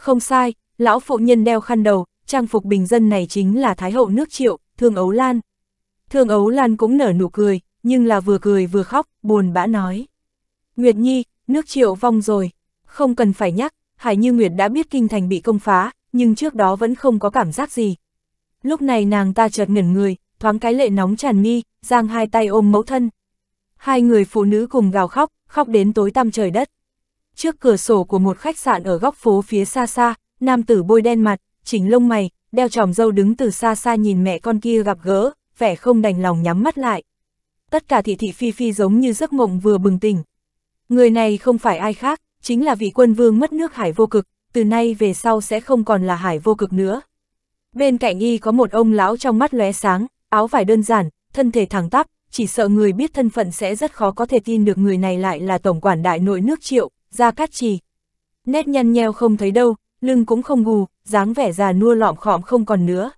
Không sai, lão phụ nhân đeo khăn đầu, trang phục bình dân này chính là Thái hậu nước triệu, Thương Ấu Lan. Thương Ấu Lan cũng nở nụ cười, nhưng là vừa cười vừa khóc, buồn bã nói. Nguyệt Nhi, nước triệu vong rồi, không cần phải nhắc, Hải Như Nguyệt đã biết kinh thành bị công phá, nhưng trước đó vẫn không có cảm giác gì. Lúc này nàng ta chợt ngẩn người, thoáng cái lệ nóng tràn mi, giang hai tay ôm mẫu thân. Hai người phụ nữ cùng gào khóc, khóc đến tối tăm trời đất. Trước cửa sổ của một khách sạn ở góc phố phía xa xa, nam tử bôi đen mặt, chỉnh lông mày, đeo tròm dâu đứng từ xa xa nhìn mẹ con kia gặp gỡ, vẻ không đành lòng nhắm mắt lại. Tất cả thị thị phi phi giống như giấc mộng vừa bừng tỉnh. Người này không phải ai khác, chính là vị quân vương mất nước hải vô cực, từ nay về sau sẽ không còn là hải vô cực nữa. Bên cạnh y có một ông lão trong mắt lóe sáng, áo vải đơn giản, thân thể thẳng tắp, chỉ sợ người biết thân phận sẽ rất khó có thể tin được người này lại là tổng quản đại nội nước triệu, Gia Cát Trì. Nét nhăn nheo không thấy đâu, lưng cũng không gù, dáng vẻ già nua lọm khọm không còn nữa.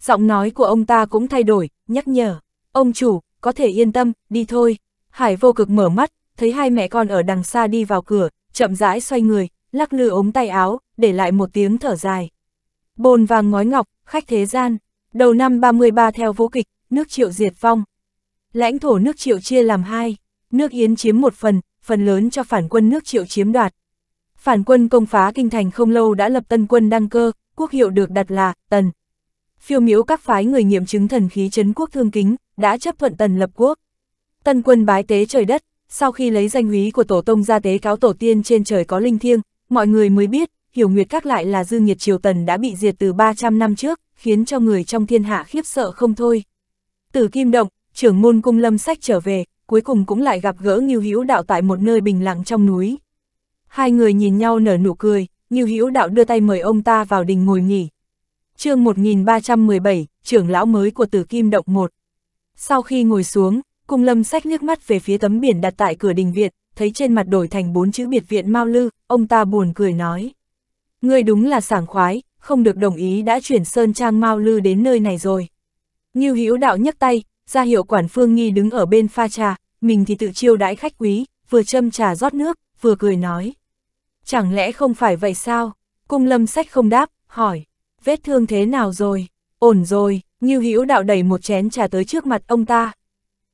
Giọng nói của ông ta cũng thay đổi, nhắc nhở. Ông chủ, có thể yên tâm, đi thôi. Hải vô cực mở mắt, thấy hai mẹ con ở đằng xa đi vào cửa, chậm rãi xoay người, lắc lư ống tay áo, để lại một tiếng thở dài. Bồn vàng ngói ngọc, khách thế gian. Đầu năm 33 theo vô kịch, nước triệu diệt vong. Lãnh thổ nước triệu chia làm hai, nước Yến chiếm một phần, phần lớn cho phản quân nước triệu chiếm đoạt. Phản quân công phá kinh thành không lâu đã lập tân quân đăng cơ, quốc hiệu được đặt là Tần. Phiêu miếu các phái người nghiệm chứng thần khí chấn quốc thương kính, đã chấp thuận Tần lập quốc. Tân quân bái tế trời đất, sau khi lấy danh húy của tổ tông ra tế cáo tổ tiên trên trời có linh thiêng, mọi người mới biết, hiểu nguyệt các lại là dư nghiệt triều Tần đã bị diệt từ 300 năm trước, khiến cho người trong thiên hạ khiếp sợ không thôi. Từ Kim Động, trưởng môn cung lâm sách trở về, cuối cùng cũng lại gặp gỡ Ngưu Hữu Đạo tại một nơi bình lặng trong núi. Hai người nhìn nhau nở nụ cười, Ngưu Hữu Đạo đưa tay mời ông ta vào đình ngồi nghỉ. Chương 1317, trưởng lão mới của Tử Kim động 1. Sau khi ngồi xuống, Cung Lâm Sách nước mắt về phía tấm biển đặt tại cửa đình viện, thấy trên mặt đổi thành bốn chữ biệt viện Mao Lư, ông ta buồn cười nói: "Ngươi đúng là sảng khoái, không được đồng ý đã chuyển sơn trang Mao Lư đến nơi này rồi." Ngưu Hữu Đạo nhấc tay, ra hiệu quản phương nghi đứng ở bên pha trà, mình thì tự chiêu đãi khách quý, vừa châm trà rót nước, vừa cười nói. Chẳng lẽ không phải vậy sao? Cung lâm sách không đáp, hỏi, vết thương thế nào rồi? Ổn rồi, như Hữu đạo đẩy một chén trà tới trước mặt ông ta.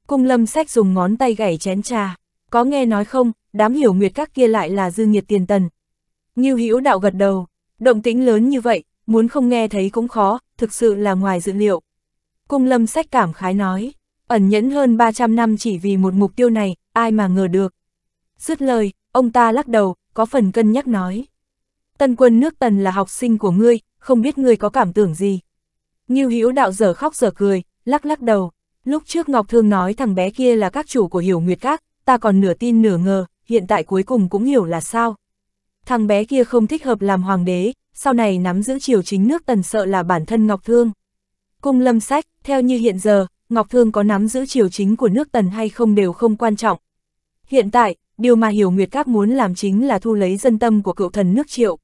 Cung lâm sách dùng ngón tay gảy chén trà, có nghe nói không, đám hiểu nguyệt các kia lại là dư nghiệt tiền tần. như Hữu đạo gật đầu, động tĩnh lớn như vậy, muốn không nghe thấy cũng khó, thực sự là ngoài dự liệu. Cung lâm sách cảm khái nói, ẩn nhẫn hơn 300 năm chỉ vì một mục tiêu này, ai mà ngờ được. Dứt lời, ông ta lắc đầu, có phần cân nhắc nói. Tân quân nước tần là học sinh của ngươi, không biết ngươi có cảm tưởng gì. Ngưu Hữu đạo dở khóc dở cười, lắc lắc đầu. Lúc trước Ngọc Thương nói thằng bé kia là các chủ của Hiểu Nguyệt Các, ta còn nửa tin nửa ngờ, hiện tại cuối cùng cũng hiểu là sao. Thằng bé kia không thích hợp làm hoàng đế, sau này nắm giữ triều chính nước tần sợ là bản thân Ngọc Thương. Cung lâm sách, theo như hiện giờ, Ngọc Thương có nắm giữ triều chính của nước Tần hay không đều không quan trọng. Hiện tại, điều mà Hiểu Nguyệt Các muốn làm chính là thu lấy dân tâm của cựu thần nước triệu.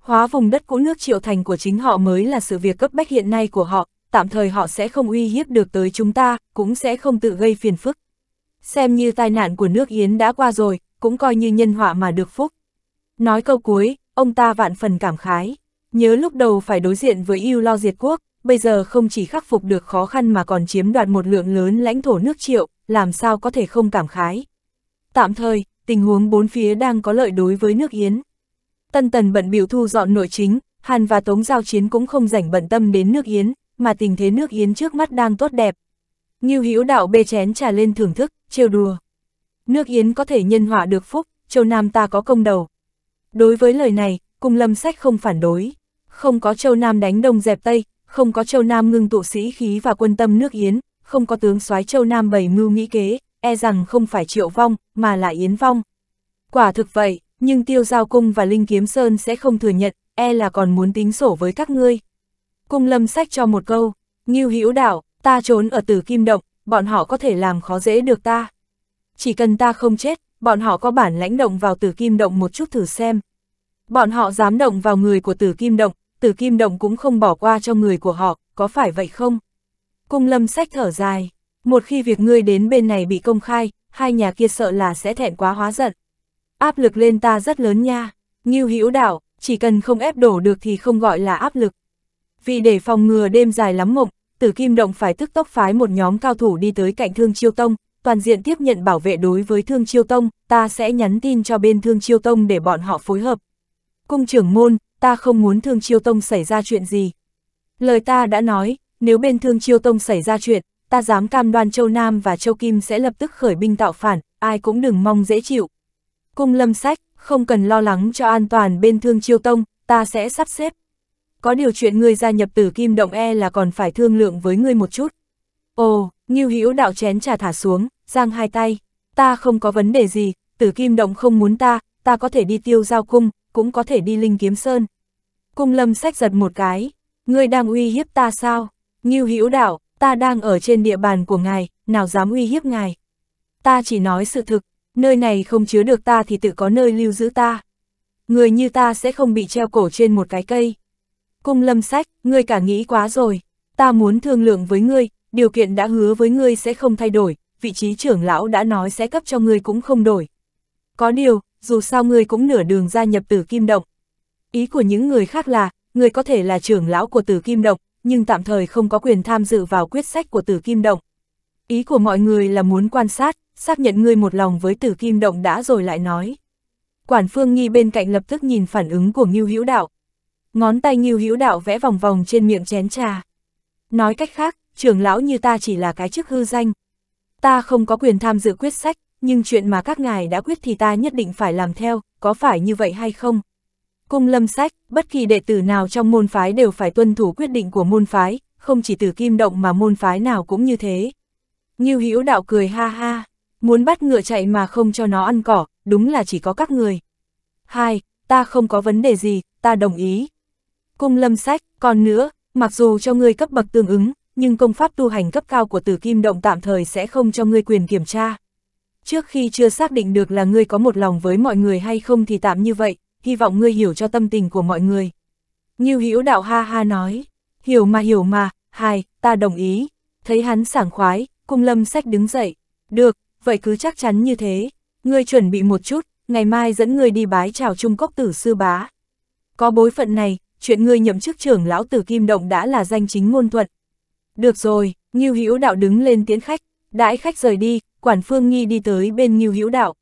Hóa vùng đất cũ nước triệu thành của chính họ mới là sự việc cấp bách hiện nay của họ, tạm thời họ sẽ không uy hiếp được tới chúng ta, cũng sẽ không tự gây phiền phức. Xem như tai nạn của nước Yến đã qua rồi, cũng coi như nhân họa mà được phúc. Nói câu cuối, ông ta vạn phần cảm khái, nhớ lúc đầu phải đối diện với yêu lo diệt quốc, bây giờ không chỉ khắc phục được khó khăn mà còn chiếm đoạt một lượng lớn lãnh thổ nước triệu, làm sao có thể không cảm khái. Tạm thời, tình huống bốn phía đang có lợi đối với nước Yến. Tân Tần bận biểu thu dọn nội chính, Hàn và Tống giao chiến cũng không rảnh bận tâm đến nước Yến, mà tình thế nước Yến trước mắt đang tốt đẹp. Ngưu Hữu Đạo bê chén trà lên thưởng thức, trêu đùa. Nước Yến có thể nhân họa được phúc, châu Nam ta có công đầu. Đối với lời này, Cung Lâm Sách không phản đối. Không có châu Nam đánh đông dẹp Tây, không có châu Nam ngưng tụ sĩ khí và quân tâm nước Yến, không có tướng soái châu Nam bảy mưu nghĩ kế, e rằng không phải triệu vong, mà là Yến vong. Quả thực vậy, nhưng tiêu giao cung và Linh Kiếm Sơn sẽ không thừa nhận, e là còn muốn tính sổ với các ngươi. Cung lâm sách cho một câu, ngưu hữu đảo, ta trốn ở tử kim động, bọn họ có thể làm khó dễ được ta. Chỉ cần ta không chết, bọn họ có bản lãnh động vào tử kim động một chút thử xem. Bọn họ dám động vào người của tử kim động, tử kim động cũng không bỏ qua cho người của họ, có phải vậy không? Cung lâm sách thở dài, một khi việc ngươi đến bên này bị công khai, hai nhà kia sợ là sẽ thẹn quá hóa giận. Áp lực lên ta rất lớn nha, Ngưu hữu đạo, chỉ cần không ép đổ được thì không gọi là áp lực. Vì để phòng ngừa đêm dài lắm mộng, tử kim động phải tức tốc phái một nhóm cao thủ đi tới cạnh thương chiêu tông, toàn diện tiếp nhận bảo vệ đối với Thương Chiêu Tông, ta sẽ nhắn tin cho bên Thương Chiêu Tông để bọn họ phối hợp. Cung trưởng môn, ta không muốn Thương Chiêu Tông xảy ra chuyện gì. Lời ta đã nói, nếu bên Thương Chiêu Tông xảy ra chuyện, ta dám cam đoan Châu Nam và Châu Kim sẽ lập tức khởi binh tạo phản, ai cũng đừng mong dễ chịu. Cung lâm sách, không cần lo lắng cho an toàn bên Thương Chiêu Tông, ta sẽ sắp xếp. Có điều chuyện ngươi gia nhập tử Kim Động E là còn phải thương lượng với ngươi một chút. Ồ, Ngưu Hữu đạo chén trà thả xuống, giang hai tay. Ta không có vấn đề gì, tử Kim Động không muốn ta, ta có thể đi tiêu giao cung, cũng có thể đi Linh Kiếm Sơn. Cung lâm sách giật một cái, ngươi đang uy hiếp ta sao? Ngưu Hữu Đạo, ta đang ở trên địa bàn của ngài, nào dám uy hiếp ngài. Ta chỉ nói sự thực, nơi này không chứa được ta thì tự có nơi lưu giữ ta. Người như ta sẽ không bị treo cổ trên một cái cây. Cung lâm sách, ngươi cả nghĩ quá rồi. Ta muốn thương lượng với ngươi, điều kiện đã hứa với ngươi sẽ không thay đổi, vị trí trưởng lão đã nói sẽ cấp cho ngươi cũng không đổi. Có điều, dù sao ngươi cũng nửa đường gia nhập tử kim động, Ý của những người khác là, người có thể là trưởng lão của tử kim động, nhưng tạm thời không có quyền tham dự vào quyết sách của tử kim động. Ý của mọi người là muốn quan sát, xác nhận người một lòng với tử kim động đã rồi lại nói. Quản phương nghi bên cạnh lập tức nhìn phản ứng của Ngưu Hữu Đạo. Ngón tay Ngưu Hữu Đạo vẽ vòng vòng trên miệng chén trà. Nói cách khác, trưởng lão như ta chỉ là cái chức hư danh. Ta không có quyền tham dự quyết sách, nhưng chuyện mà các ngài đã quyết thì ta nhất định phải làm theo, có phải như vậy hay không? Cung lâm sách, bất kỳ đệ tử nào trong môn phái đều phải tuân thủ quyết định của môn phái, không chỉ từ kim động mà môn phái nào cũng như thế. Như hữu đạo cười ha ha, muốn bắt ngựa chạy mà không cho nó ăn cỏ, đúng là chỉ có các người. Hai, ta không có vấn đề gì, ta đồng ý. Cung lâm sách, còn nữa, mặc dù cho ngươi cấp bậc tương ứng, nhưng công pháp tu hành cấp cao của tử kim động tạm thời sẽ không cho ngươi quyền kiểm tra. Trước khi chưa xác định được là ngươi có một lòng với mọi người hay không thì tạm như vậy, hy vọng ngươi hiểu cho tâm tình của mọi người. Như Hữu đạo ha ha nói, hiểu mà hiểu mà, hai, ta đồng ý. Thấy hắn sảng khoái, cung lâm sách đứng dậy. Được, vậy cứ chắc chắn như thế. Ngươi chuẩn bị một chút, ngày mai dẫn ngươi đi bái chào trung cốc tử sư bá. Có bối phận này, chuyện ngươi nhậm chức trưởng lão tử kim động đã là danh chính ngôn thuận. Được rồi, Ngưu Hữu Đạo đứng lên tiến khách, đãi khách rời đi, quản phương nghi đi tới bên Ngưu Hữu Đạo.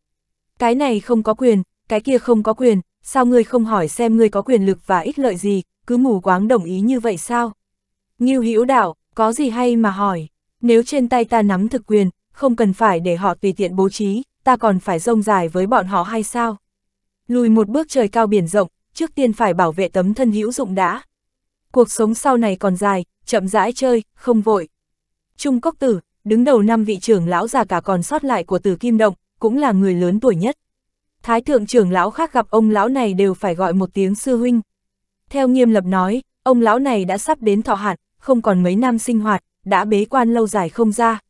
Cái này không có quyền, cái kia không có quyền, sao ngươi không hỏi xem ngươi có quyền lực và ích lợi gì, cứ mù quáng đồng ý như vậy sao? Ngưu Hữu Đạo, có gì hay mà hỏi, nếu trên tay ta nắm thực quyền, không cần phải để họ tùy tiện bố trí, ta còn phải rông dài với bọn họ hay sao? Lùi một bước trời cao biển rộng, trước tiên phải bảo vệ tấm thân hữu dụng đã. Cuộc sống sau này còn dài, chậm rãi chơi, không vội. Trung Cốc Tử, đứng đầu năm vị trưởng lão già cả còn sót lại của Tử Kim Động, cũng là người lớn tuổi nhất, thái thượng trưởng lão khác gặp ông lão này đều phải gọi một tiếng sư huynh. Theo nghiêm lập nói, ông lão này đã sắp đến thọ hạn, không còn mấy năm sinh hoạt, đã bế quan lâu dài không ra.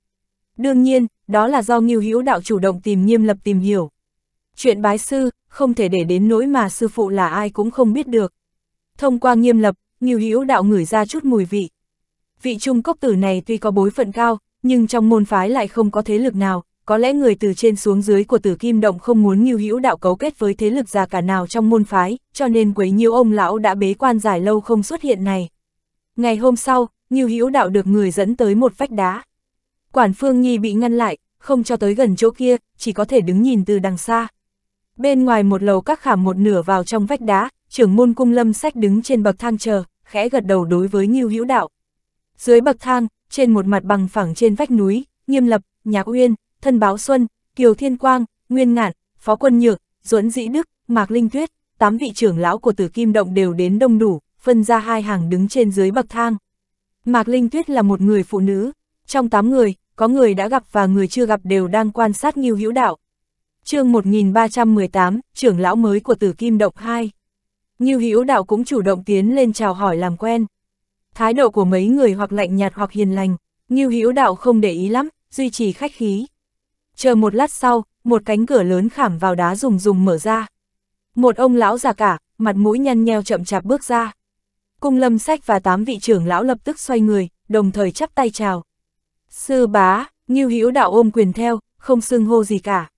Đương nhiên, đó là do nghiêu Hữu đạo chủ động tìm nghiêm lập tìm hiểu. Chuyện bái sư, không thể để đến nỗi mà sư phụ là ai cũng không biết được. Thông qua nghiêm lập, nghiêu Hữu đạo ngửi ra chút mùi vị. Vị trung cốc tử này tuy có bối phận cao, nhưng trong môn phái lại không có thế lực nào, có lẽ người từ trên xuống dưới của tử kim động không muốn nghiêu hữu đạo cấu kết với thế lực già cả nào trong môn phái, cho nên quấy nhiêu ông lão đã bế quan dài lâu không xuất hiện này. Ngày hôm sau, nghiêu hữu đạo được người dẫn tới một vách đá. Quản Phương Nhi bị ngăn lại, không cho tới gần chỗ kia, chỉ có thể đứng nhìn từ đằng xa. Bên ngoài một lầu các khảm một nửa vào trong vách đá, trưởng môn cung lâm sách đứng trên bậc thang chờ, khẽ gật đầu đối với nghiêu hữu đạo. Dưới bậc thang, trên một mặt bằng phẳng trên vách núi, nghiêm lập, nhạc uyên, Thân Báo Xuân, Kiều Thiên Quang, Nguyên Ngạn, Phó Quân Nhược, Duẫn Dĩ Đức, Mạc Linh Tuyết, tám vị trưởng lão của Tử Kim Động đều đến đông đủ, phân ra hai hàng đứng trên dưới bậc thang. Mạc Linh Tuyết là một người phụ nữ, trong tám người, có người đã gặp và người chưa gặp đều đang quan sát Ngưu Hữu Đạo. Chương 1318, trưởng lão mới của Tử Kim Động 2. Ngưu Hữu Đạo cũng chủ động tiến lên chào hỏi làm quen. Thái độ của mấy người hoặc lạnh nhạt hoặc hiền lành, Ngưu Hữu Đạo không để ý lắm, duy trì khách khí. Chờ một lát sau, một cánh cửa lớn khảm vào đá rùng rùng mở ra. Một ông lão già cả, mặt mũi nhăn nheo chậm chạp bước ra. Cung lâm sách và tám vị trưởng lão lập tức xoay người, đồng thời chắp tay chào. Sư bá, Ngưu Hữu đạo ôm quyền theo, không xưng hô gì cả.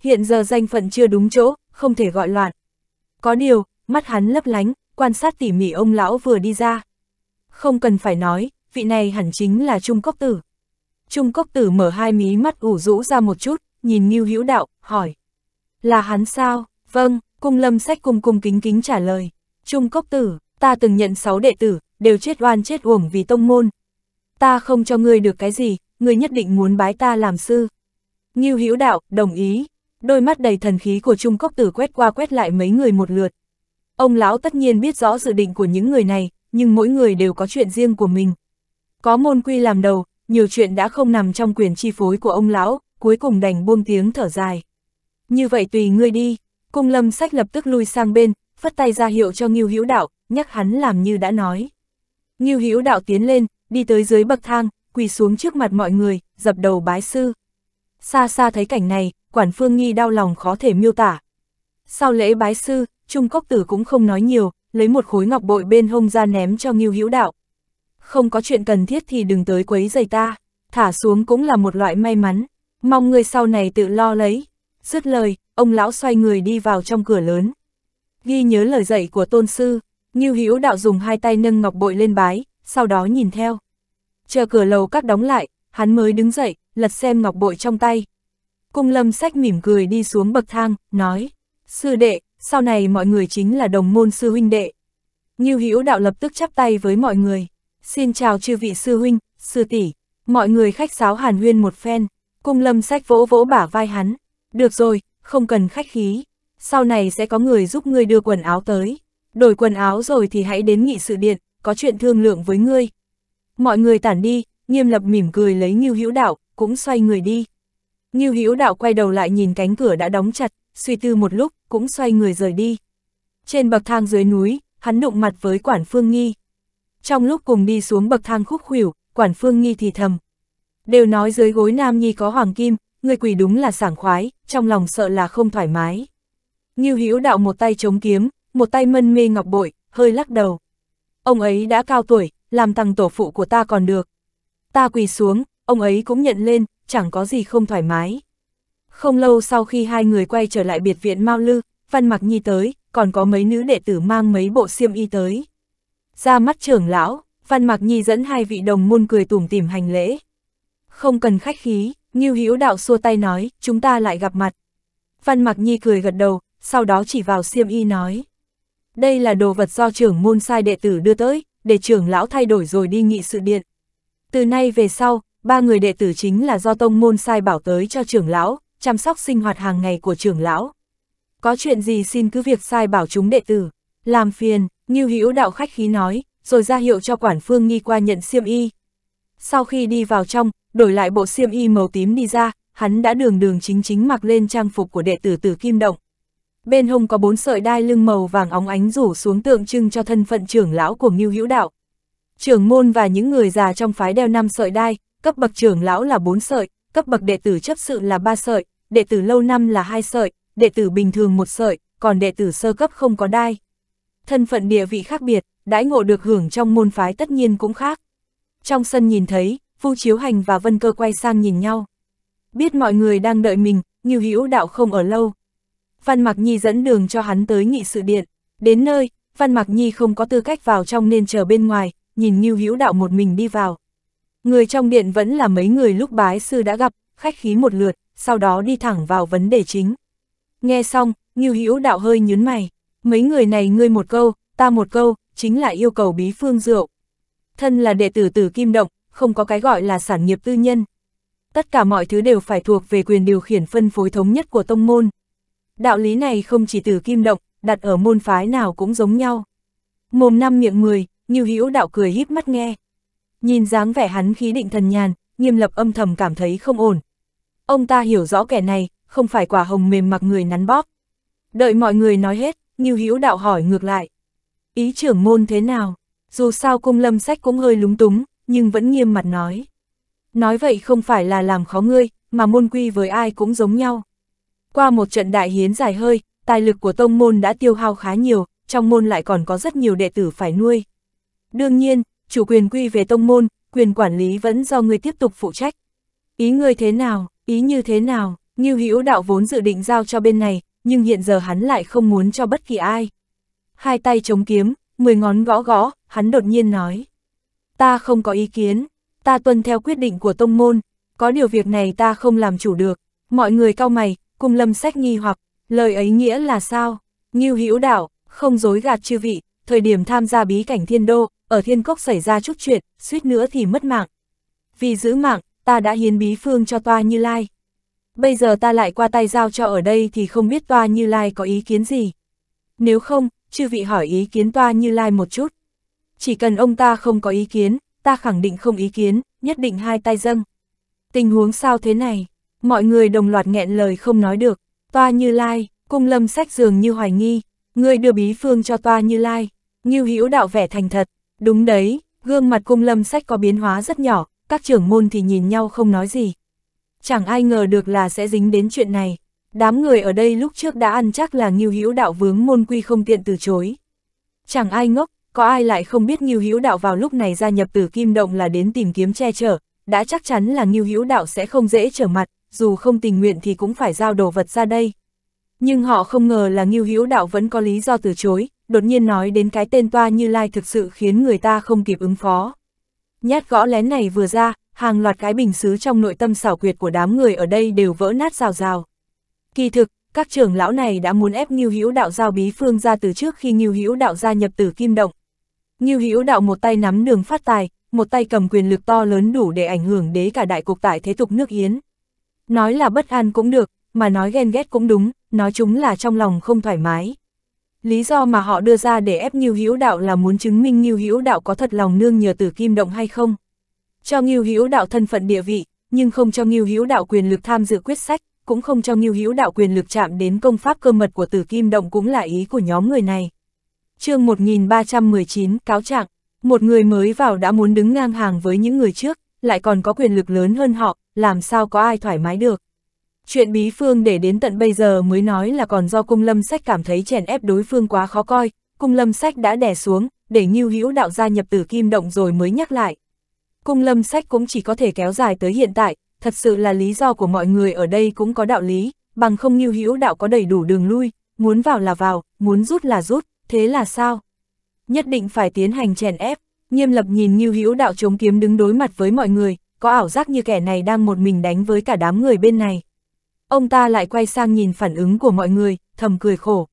Hiện giờ danh phận chưa đúng chỗ, không thể gọi loạn. Có điều, mắt hắn lấp lánh, quan sát tỉ mỉ ông lão vừa đi ra. Không cần phải nói, vị này hẳn chính là Trung Cốc Tử. Trung Cốc Tử mở hai mí mắt ủ rũ ra một chút, nhìn Ngưu Hữu Đạo, hỏi. Là hắn sao? Vâng, cung lâm sách cung cung kính kính trả lời. Trung Cốc Tử, ta từng nhận sáu đệ tử, đều chết oan chết uổng vì tông môn. Ta không cho ngươi được cái gì, ngươi nhất định muốn bái ta làm sư. Ngưu Hữu Đạo, đồng ý. Đôi mắt đầy thần khí của Trung Cốc Tử quét qua quét lại mấy người một lượt. Ông lão tất nhiên biết rõ dự định của những người này, nhưng mỗi người đều có chuyện riêng của mình. Có môn quy làm đầu, nhiều chuyện đã không nằm trong quyền chi phối của ông lão, cuối cùng đành buông tiếng thở dài. Như vậy tùy ngươi đi, cung lâm sách lập tức lui sang bên, phất tay ra hiệu cho Ngưu Hữu Đạo, nhắc hắn làm như đã nói. Ngưu Hữu Đạo tiến lên, đi tới dưới bậc thang, quỳ xuống trước mặt mọi người, dập đầu bái sư. Xa xa thấy cảnh này, quản phương nghi đau lòng khó thể miêu tả. Sau lễ bái sư, Trung Cốc Tử cũng không nói nhiều, lấy một khối ngọc bội bên hông ra ném cho Ngưu Hữu Đạo không có chuyện cần thiết thì đừng tới quấy giày ta, thả xuống cũng là một loại may mắn, mong người sau này tự lo lấy. Dứt lời, ông lão xoay người đi vào trong cửa lớn. Ghi nhớ lời dạy của tôn sư, Ngưu Hữu đạo dùng hai tay nâng ngọc bội lên bái, sau đó nhìn theo. Chờ cửa lầu các đóng lại, hắn mới đứng dậy, lật xem ngọc bội trong tay. Cung lâm sách mỉm cười đi xuống bậc thang, nói, sư đệ, sau này mọi người chính là đồng môn sư huynh đệ. Ngưu Hữu đạo lập tức chắp tay với mọi người. Xin chào chư vị sư huynh, sư tỷ, mọi người khách sáo hàn huyên một phen, cung lâm sách vỗ vỗ bả vai hắn. Được rồi, không cần khách khí, sau này sẽ có người giúp ngươi đưa quần áo tới. Đổi quần áo rồi thì hãy đến nghị sự điện, có chuyện thương lượng với ngươi. Mọi người tản đi, nghiêm lập mỉm cười lấy Ngưu Hữu Đạo, cũng xoay người đi. Ngưu Hữu Đạo quay đầu lại nhìn cánh cửa đã đóng chặt, suy tư một lúc, cũng xoay người rời đi. Trên bậc thang dưới núi, hắn đụng mặt với quản phương nghi trong lúc cùng đi xuống bậc thang khúc khuỷu, quản phương nghi thì thầm. Đều nói dưới gối nam nhi có hoàng kim, người quỷ đúng là sảng khoái, trong lòng sợ là không thoải mái. như Hữu đạo một tay chống kiếm, một tay mân mê ngọc bội, hơi lắc đầu. Ông ấy đã cao tuổi, làm tăng tổ phụ của ta còn được. Ta quỳ xuống, ông ấy cũng nhận lên, chẳng có gì không thoải mái. Không lâu sau khi hai người quay trở lại biệt viện Mao Lư, Văn Mặc Nhi tới, còn có mấy nữ đệ tử mang mấy bộ xiêm y tới ra mắt trưởng lão, Văn Mạc Nhi dẫn hai vị đồng môn cười tủm tỉm hành lễ. Không cần khách khí, Ngưu Hữu Đạo xua tay nói, chúng ta lại gặp mặt. Văn Mạc Nhi cười gật đầu, sau đó chỉ vào xiêm y nói. Đây là đồ vật do trưởng môn sai đệ tử đưa tới, để trưởng lão thay đổi rồi đi nghị sự điện. Từ nay về sau, ba người đệ tử chính là do tông môn sai bảo tới cho trưởng lão, chăm sóc sinh hoạt hàng ngày của trưởng lão. Có chuyện gì xin cứ việc sai bảo chúng đệ tử, làm phiền, Ngưu Hữu đạo khách khí nói, rồi ra hiệu cho quản phương nghi qua nhận xiêm y. Sau khi đi vào trong, đổi lại bộ xiêm y màu tím đi ra, hắn đã đường đường chính chính mặc lên trang phục của đệ tử Tử Kim Động. Bên hông có bốn sợi đai lưng màu vàng óng ánh rủ xuống tượng trưng cho thân phận trưởng lão của Ngưu Hữu Đạo. Trưởng môn và những người già trong phái đeo năm sợi đai, cấp bậc trưởng lão là bốn sợi, cấp bậc đệ tử chấp sự là ba sợi, đệ tử lâu năm là hai sợi, đệ tử bình thường một sợi, còn đệ tử sơ cấp không có đai thân phận địa vị khác biệt, đãi ngộ được hưởng trong môn phái tất nhiên cũng khác. Trong sân nhìn thấy, Vu Chiếu Hành và Vân Cơ quay sang nhìn nhau. Biết mọi người đang đợi mình, Ngưu Hữu Đạo không ở lâu. Văn Mặc Nhi dẫn đường cho hắn tới nghị sự điện, đến nơi, Văn Mặc Nhi không có tư cách vào trong nên chờ bên ngoài, nhìn Ngưu Hữu Đạo một mình đi vào. Người trong điện vẫn là mấy người lúc bái sư đã gặp, khách khí một lượt, sau đó đi thẳng vào vấn đề chính. Nghe xong, Ngưu Hữu Đạo hơi nhướng mày mấy người này ngươi một câu, ta một câu, chính là yêu cầu bí phương rượu. Thân là đệ tử tử Kim Động, không có cái gọi là sản nghiệp tư nhân. Tất cả mọi thứ đều phải thuộc về quyền điều khiển phân phối thống nhất của tông môn. Đạo lý này không chỉ tử Kim Động, đặt ở môn phái nào cũng giống nhau. Mồm năm miệng mười, như hữu đạo cười híp mắt nghe. Nhìn dáng vẻ hắn khí định thần nhàn, nghiêm lập âm thầm cảm thấy không ổn. Ông ta hiểu rõ kẻ này, không phải quả hồng mềm mặc người nắn bóp. Đợi mọi người nói hết, Nghiêu Hữu đạo hỏi ngược lại. Ý trưởng môn thế nào? Dù sao cung lâm sách cũng hơi lúng túng, nhưng vẫn nghiêm mặt nói. Nói vậy không phải là làm khó ngươi, mà môn quy với ai cũng giống nhau. Qua một trận đại hiến dài hơi, tài lực của tông môn đã tiêu hao khá nhiều, trong môn lại còn có rất nhiều đệ tử phải nuôi. Đương nhiên, chủ quyền quy về tông môn, quyền quản lý vẫn do ngươi tiếp tục phụ trách. Ý ngươi thế nào, ý như thế nào, Ngưu Hữu Đạo vốn dự định giao cho bên này, nhưng hiện giờ hắn lại không muốn cho bất kỳ ai. Hai tay chống kiếm, mười ngón gõ gõ, hắn đột nhiên nói. Ta không có ý kiến, ta tuân theo quyết định của tông môn, có điều việc này ta không làm chủ được, mọi người cao mày, cùng lâm sách nghi hoặc, lời ấy nghĩa là sao? Nghiêu hữu đảo, không dối gạt chư vị, thời điểm tham gia bí cảnh thiên đô, ở thiên cốc xảy ra chút chuyện, suýt nữa thì mất mạng. Vì giữ mạng, ta đã hiến bí phương cho toa như lai bây giờ ta lại qua tay giao cho ở đây thì không biết toa Như Lai có ý kiến gì. Nếu không, chư vị hỏi ý kiến toa Như Lai một chút. Chỉ cần ông ta không có ý kiến, ta khẳng định không ý kiến, nhất định hai tay dâng. Tình huống sao thế này? Mọi người đồng loạt nghẹn lời không nói được. Toa Như Lai, cung lâm sách dường như hoài nghi. Người đưa bí phương cho Toa Như Lai. Nghiêu hữu đạo vẻ thành thật. Đúng đấy, gương mặt cung lâm sách có biến hóa rất nhỏ, các trưởng môn thì nhìn nhau không nói gì chẳng ai ngờ được là sẽ dính đến chuyện này. Đám người ở đây lúc trước đã ăn chắc là Ngưu Hữu Đạo vướng môn quy không tiện từ chối. Chẳng ai ngốc, có ai lại không biết Ngưu Hữu Đạo vào lúc này gia nhập Tử Kim Động là đến tìm kiếm che chở, đã chắc chắn là Ngưu Hữu Đạo sẽ không dễ trở mặt, dù không tình nguyện thì cũng phải giao đồ vật ra đây. Nhưng họ không ngờ là Ngưu Hữu Đạo vẫn có lý do từ chối, đột nhiên nói đến cái tên toa Như Lai thực sự khiến người ta không kịp ứng phó. Nhát gõ lén này vừa ra, hàng loạt cái bình xứ trong nội tâm xảo quyệt của đám người ở đây đều vỡ nát rào rào. Kỳ thực, các trưởng lão này đã muốn ép Ngưu Hữu Đạo giao bí phương ra từ trước khi Ngưu Hữu Đạo gia nhập Tử Kim Động. Ngưu Hữu Đạo một tay nắm đường phát tài, một tay cầm quyền lực to lớn đủ để ảnh hưởng đến cả đại cục tại thế tục nước Yến. Nói là bất an cũng được, mà nói ghen ghét cũng đúng, nói chúng là trong lòng không thoải mái. Lý do mà họ đưa ra để ép Ngưu Hữu Đạo là muốn chứng minh Ngưu Hữu Đạo có thật lòng nương nhờ Tử Kim Động hay không cho Ngưu Hữu Đạo thân phận địa vị, nhưng không cho Ngưu Hữu Đạo quyền lực tham dự quyết sách, cũng không cho Ngưu Hữu Đạo quyền lực chạm đến công pháp cơ mật của Tử Kim Động cũng là ý của nhóm người này. Chương 1319 cáo trạng, một người mới vào đã muốn đứng ngang hàng với những người trước, lại còn có quyền lực lớn hơn họ, làm sao có ai thoải mái được. Chuyện bí phương để đến tận bây giờ mới nói là còn do cung lâm sách cảm thấy chèn ép đối phương quá khó coi, cung lâm sách đã đè xuống, để Ngưu Hữu Đạo gia nhập Tử Kim Động rồi mới nhắc lại. Cung lâm sách cũng chỉ có thể kéo dài tới hiện tại, thật sự là lý do của mọi người ở đây cũng có đạo lý, bằng không như hữu đạo có đầy đủ đường lui, muốn vào là vào, muốn rút là rút, thế là sao? Nhất định phải tiến hành chèn ép, nghiêm lập nhìn như hữu đạo chống kiếm đứng đối mặt với mọi người, có ảo giác như kẻ này đang một mình đánh với cả đám người bên này. Ông ta lại quay sang nhìn phản ứng của mọi người, thầm cười khổ.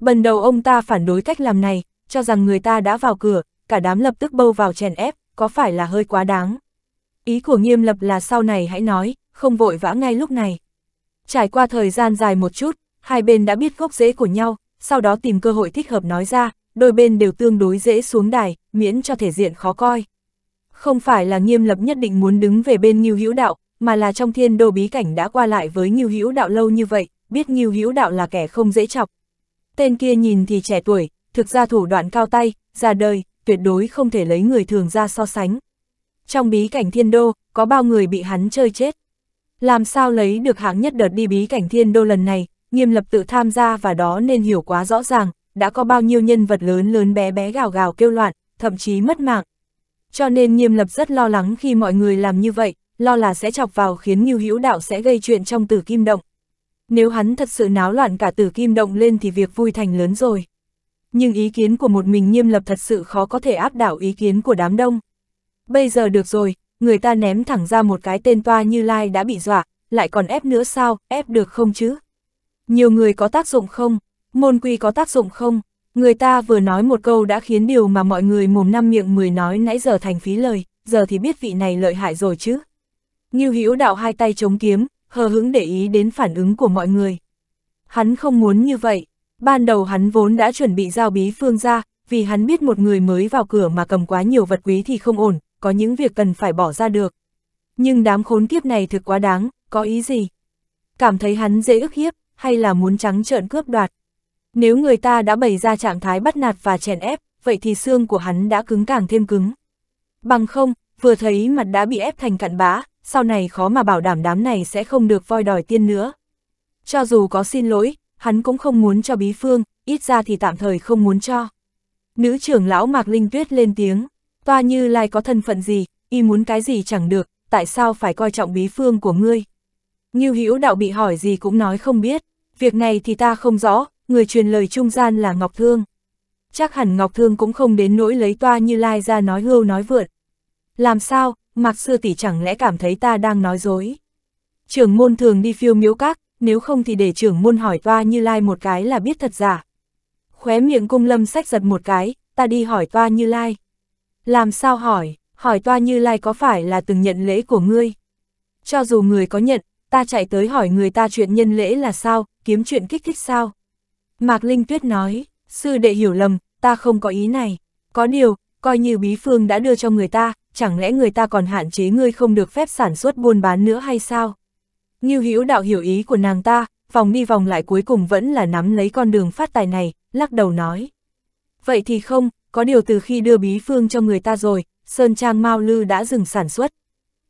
Bần đầu ông ta phản đối cách làm này, cho rằng người ta đã vào cửa, cả đám lập tức bâu vào chèn ép, có phải là hơi quá đáng? Ý của nghiêm lập là sau này hãy nói, không vội vã ngay lúc này. Trải qua thời gian dài một chút, hai bên đã biết gốc rễ của nhau, sau đó tìm cơ hội thích hợp nói ra, đôi bên đều tương đối dễ xuống đài, miễn cho thể diện khó coi. Không phải là nghiêm lập nhất định muốn đứng về bên Ngưu Hữu Đạo, mà là trong thiên đồ bí cảnh đã qua lại với Ngưu Hữu Đạo lâu như vậy, biết Ngưu Hữu Đạo là kẻ không dễ chọc. Tên kia nhìn thì trẻ tuổi, thực ra thủ đoạn cao tay, ra đời, tuyệt đối không thể lấy người thường ra so sánh. Trong bí cảnh thiên đô, có bao người bị hắn chơi chết. Làm sao lấy được hạng nhất đợt đi bí cảnh thiên đô lần này, nghiêm lập tự tham gia và đó nên hiểu quá rõ ràng, đã có bao nhiêu nhân vật lớn lớn bé bé gào gào kêu loạn, thậm chí mất mạng. Cho nên nghiêm lập rất lo lắng khi mọi người làm như vậy, lo là sẽ chọc vào khiến như Hữu Đạo sẽ gây chuyện trong Tử Kim Động. Nếu hắn thật sự náo loạn cả Tử Kim Động lên thì việc vui thành lớn rồi nhưng ý kiến của một mình nghiêm lập thật sự khó có thể áp đảo ý kiến của đám đông. Bây giờ được rồi, người ta ném thẳng ra một cái tên toa như Lai đã bị dọa, lại còn ép nữa sao, ép được không chứ? Nhiều người có tác dụng không? Môn quy có tác dụng không? Người ta vừa nói một câu đã khiến điều mà mọi người mồm năm miệng mười nói nãy giờ thành phí lời, giờ thì biết vị này lợi hại rồi chứ. Ngưu Hữu đạo hai tay chống kiếm, hờ hững để ý đến phản ứng của mọi người. Hắn không muốn như vậy, Ban đầu hắn vốn đã chuẩn bị giao bí phương ra, vì hắn biết một người mới vào cửa mà cầm quá nhiều vật quý thì không ổn, có những việc cần phải bỏ ra được. Nhưng đám khốn kiếp này thực quá đáng, có ý gì? Cảm thấy hắn dễ ức hiếp, hay là muốn trắng trợn cướp đoạt? Nếu người ta đã bày ra trạng thái bắt nạt và chèn ép, vậy thì xương của hắn đã cứng càng thêm cứng. Bằng không, vừa thấy mặt đã bị ép thành cặn bã, sau này khó mà bảo đảm đám này sẽ không được voi đòi tiên nữa. Cho dù có xin lỗi, hắn cũng không muốn cho bí phương, ít ra thì tạm thời không muốn cho. Nữ trưởng lão Mạc Linh Tuyết lên tiếng, toa như lai có thân phận gì, y muốn cái gì chẳng được, tại sao phải coi trọng bí phương của ngươi. Ngưu Hữu đạo bị hỏi gì cũng nói không biết, việc này thì ta không rõ, người truyền lời trung gian là Ngọc Thương. Chắc hẳn Ngọc Thương cũng không đến nỗi lấy toa như lai ra nói hưu nói vượt. Làm sao, Mạc Sư Tỷ chẳng lẽ cảm thấy ta đang nói dối. Trưởng môn thường đi phiêu miếu các, nếu không thì để trưởng môn hỏi toa như lai một cái là biết thật giả. Khóe miệng cung lâm sách giật một cái, ta đi hỏi toa như lai. Làm sao hỏi, hỏi toa như lai có phải là từng nhận lễ của ngươi? Cho dù người có nhận, ta chạy tới hỏi người ta chuyện nhân lễ là sao, kiếm chuyện kích thích sao? Mạc Linh Tuyết nói, sư đệ hiểu lầm, ta không có ý này. Có điều, coi như bí phương đã đưa cho người ta, chẳng lẽ người ta còn hạn chế ngươi không được phép sản xuất buôn bán nữa hay sao? Ngưu Hữu đạo hiểu ý của nàng ta, vòng đi vòng lại cuối cùng vẫn là nắm lấy con đường phát tài này, lắc đầu nói. Vậy thì không, có điều từ khi đưa bí phương cho người ta rồi, Sơn Trang Mao Lư đã dừng sản xuất.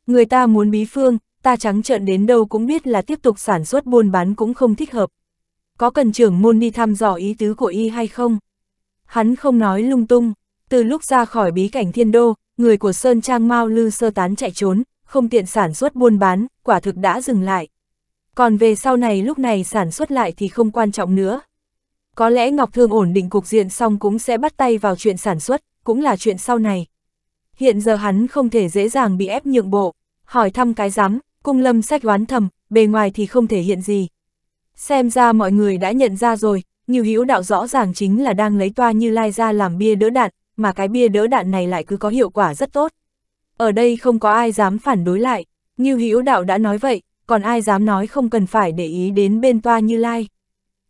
Người ta muốn bí phương, ta trắng trợn đến đâu cũng biết là tiếp tục sản xuất buôn bán cũng không thích hợp. Có cần trưởng môn đi thăm dò ý tứ của y hay không? Hắn không nói lung tung, từ lúc ra khỏi bí cảnh thiên đô, người của Sơn Trang Mao Lư sơ tán chạy trốn, không tiện sản xuất buôn bán, quả thực đã dừng lại. Còn về sau này lúc này sản xuất lại thì không quan trọng nữa. Có lẽ Ngọc Thương ổn định cục diện xong cũng sẽ bắt tay vào chuyện sản xuất, cũng là chuyện sau này. Hiện giờ hắn không thể dễ dàng bị ép nhượng bộ, hỏi thăm cái giám, cung lâm sách đoán thầm, bề ngoài thì không thể hiện gì. Xem ra mọi người đã nhận ra rồi, như hữu đạo rõ ràng chính là đang lấy toa như lai ra làm bia đỡ đạn, mà cái bia đỡ đạn này lại cứ có hiệu quả rất tốt. Ở đây không có ai dám phản đối lại, như hữu đạo đã nói vậy, còn ai dám nói không cần phải để ý đến bên toa như lai.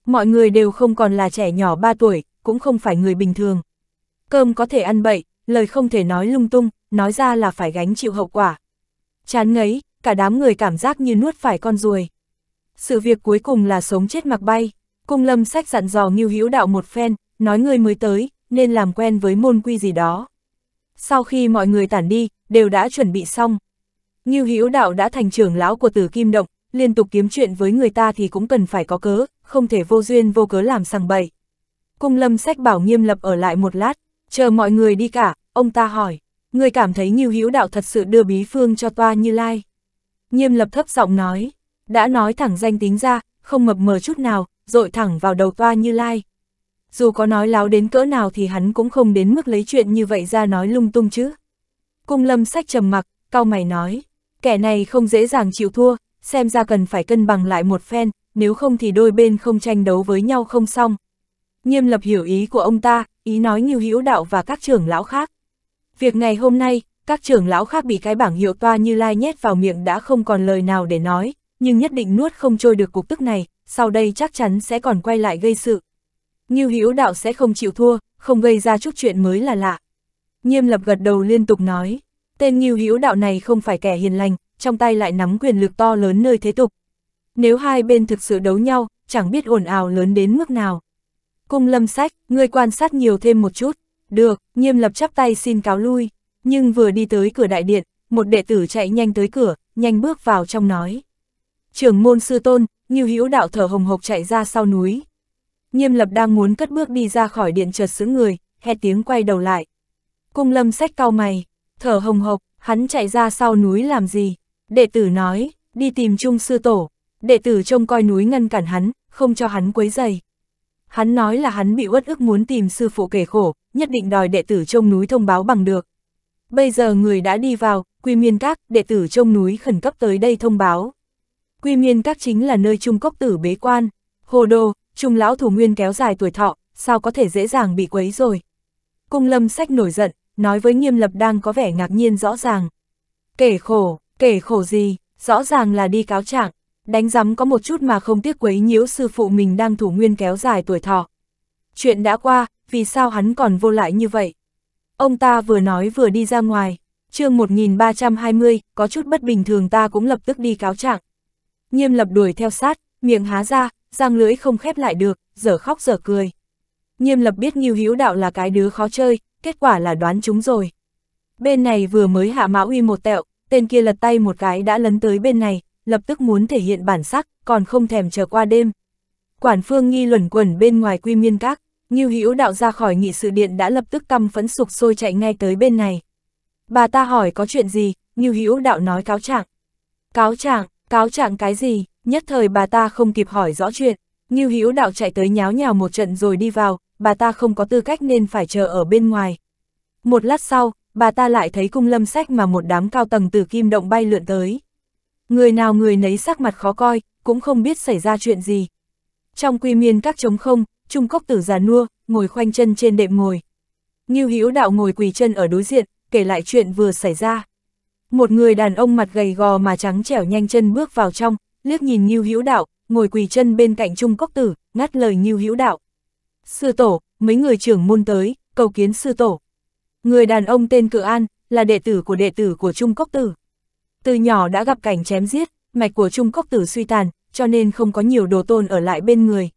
Mọi người đều không còn là trẻ nhỏ 3 tuổi, cũng không phải người bình thường. Cơm có thể ăn bậy, lời không thể nói lung tung, nói ra là phải gánh chịu hậu quả. Chán ngấy, cả đám người cảm giác như nuốt phải con ruồi. Sự việc cuối cùng là sống chết mặc bay, cung lâm sách dặn dò nghiêu hữu đạo một phen, nói người mới tới, nên làm quen với môn quy gì đó. Sau khi mọi người tản đi, đều đã chuẩn bị xong. Ngưu Hữu Đạo đã thành trưởng lão của Tử Kim Động, liên tục kiếm chuyện với người ta thì cũng cần phải có cớ, không thể vô duyên vô cớ làm sằng bậy. Cung Lâm Sách bảo Nghiêm Lập ở lại một lát, chờ mọi người đi cả, ông ta hỏi, người cảm thấy Ngưu Hữu Đạo thật sự đưa bí phương cho toa Như Lai. Nghiêm Lập thấp giọng nói, đã nói thẳng danh tính ra, không mập mờ chút nào, dội thẳng vào đầu toa Như Lai. Dù có nói láo đến cỡ nào thì hắn cũng không đến mức lấy chuyện như vậy ra nói lung tung chứ. Cung lâm sách trầm mặc, cao mày nói, kẻ này không dễ dàng chịu thua, xem ra cần phải cân bằng lại một phen, nếu không thì đôi bên không tranh đấu với nhau không xong. Nghiêm lập hiểu ý của ông ta, ý nói như hữu đạo và các trưởng lão khác. Việc ngày hôm nay, các trưởng lão khác bị cái bảng hiệu toa như lai nhét vào miệng đã không còn lời nào để nói, nhưng nhất định nuốt không trôi được cục tức này, sau đây chắc chắn sẽ còn quay lại gây sự. Như hữu đạo sẽ không chịu thua, không gây ra chút chuyện mới là lạ. Nghiêm lập gật đầu liên tục nói, tên nghiêu hữu đạo này không phải kẻ hiền lành, trong tay lại nắm quyền lực to lớn nơi thế tục. Nếu hai bên thực sự đấu nhau, chẳng biết ồn ào lớn đến mức nào. Cung lâm sách, ngươi quan sát nhiều thêm một chút. Được, nghiêm lập chắp tay xin cáo lui, nhưng vừa đi tới cửa đại điện, một đệ tử chạy nhanh tới cửa, nhanh bước vào trong nói. Trưởng môn sư tôn, nghiêu hữu đạo thở hồng hộc chạy ra sau núi. Nghiêm lập đang muốn cất bước đi ra khỏi điện chợt xứ người, hét tiếng quay đầu lại. Cung lâm sách cau mày, thở hồng hộc, hắn chạy ra sau núi làm gì? Đệ tử nói, đi tìm Trung sư tổ. Đệ tử trông coi núi ngăn cản hắn, không cho hắn quấy dày. Hắn nói là hắn bị uất ức muốn tìm sư phụ kể khổ, nhất định đòi đệ tử trông núi thông báo bằng được. Bây giờ người đã đi vào, Quy Miên Các, đệ tử trông núi khẩn cấp tới đây thông báo. Quy Miên Các chính là nơi Trung Cốc tử bế quan. Hồ đồ, Trung lão thủ nguyên kéo dài tuổi thọ, sao có thể dễ dàng bị quấy rồi. Cung lâm sách nổi giận, nói với nghiêm lập đang có vẻ ngạc nhiên rõ ràng. Kể khổ, kể khổ gì, rõ ràng là đi cáo trạng, đánh giấm có một chút mà không tiếc quấy nhiễu sư phụ mình đang thủ nguyên kéo dài tuổi thọ. Chuyện đã qua, vì sao hắn còn vô lại như vậy? Ông ta vừa nói vừa đi ra ngoài, chương 1320, có chút bất bình thường ta cũng lập tức đi cáo trạng. Nghiêm lập đuổi theo sát, miệng há ra, răng lưỡi không khép lại được, dở khóc dở cười. Nghiêm lập biết Nghiêu Hữu Đạo là cái đứa khó chơi, kết quả là đoán chúng rồi. Bên này vừa mới hạ mã uy một tẹo, tên kia lật tay một cái đã lấn tới bên này, lập tức muốn thể hiện bản sắc, còn không thèm chờ qua đêm. Quản phương nghi luẩn quẩn bên ngoài quy miên các, như Hữu đạo ra khỏi nghị sự điện đã lập tức căm phẫn sục sôi chạy ngay tới bên này. Bà ta hỏi có chuyện gì, như Hữu đạo nói cáo trạng. Cáo trạng, cáo trạng cái gì, nhất thời bà ta không kịp hỏi rõ chuyện, như Hữu đạo chạy tới nháo nhào một trận rồi đi vào, bà ta không có tư cách nên phải chờ ở bên ngoài. Một lát sau, bà ta lại thấy cung lâm sách mà một đám cao tầng từ kim động bay lượn tới. Người nào người nấy sắc mặt khó coi, cũng không biết xảy ra chuyện gì. Trong quy miên các trống không, trung cốc tử già nua, ngồi khoanh chân trên đệm ngồi. Nghiêu Hữu đạo ngồi quỳ chân ở đối diện, kể lại chuyện vừa xảy ra. Một người đàn ông mặt gầy gò mà trắng trẻo nhanh chân bước vào trong, liếc nhìn Nghiêu Hữu đạo, ngồi quỳ chân bên cạnh trung cốc tử, ngắt lời Nghiêu Hữu đạo. Sư tổ, mấy người trưởng môn tới, cầu kiến sư tổ. Người đàn ông tên Cự An, là đệ tử của đệ tử của Trung Cốc Tử. Từ nhỏ đã gặp cảnh chém giết, mạch của Trung Cốc Tử suy tàn, cho nên không có nhiều đồ tôn ở lại bên người.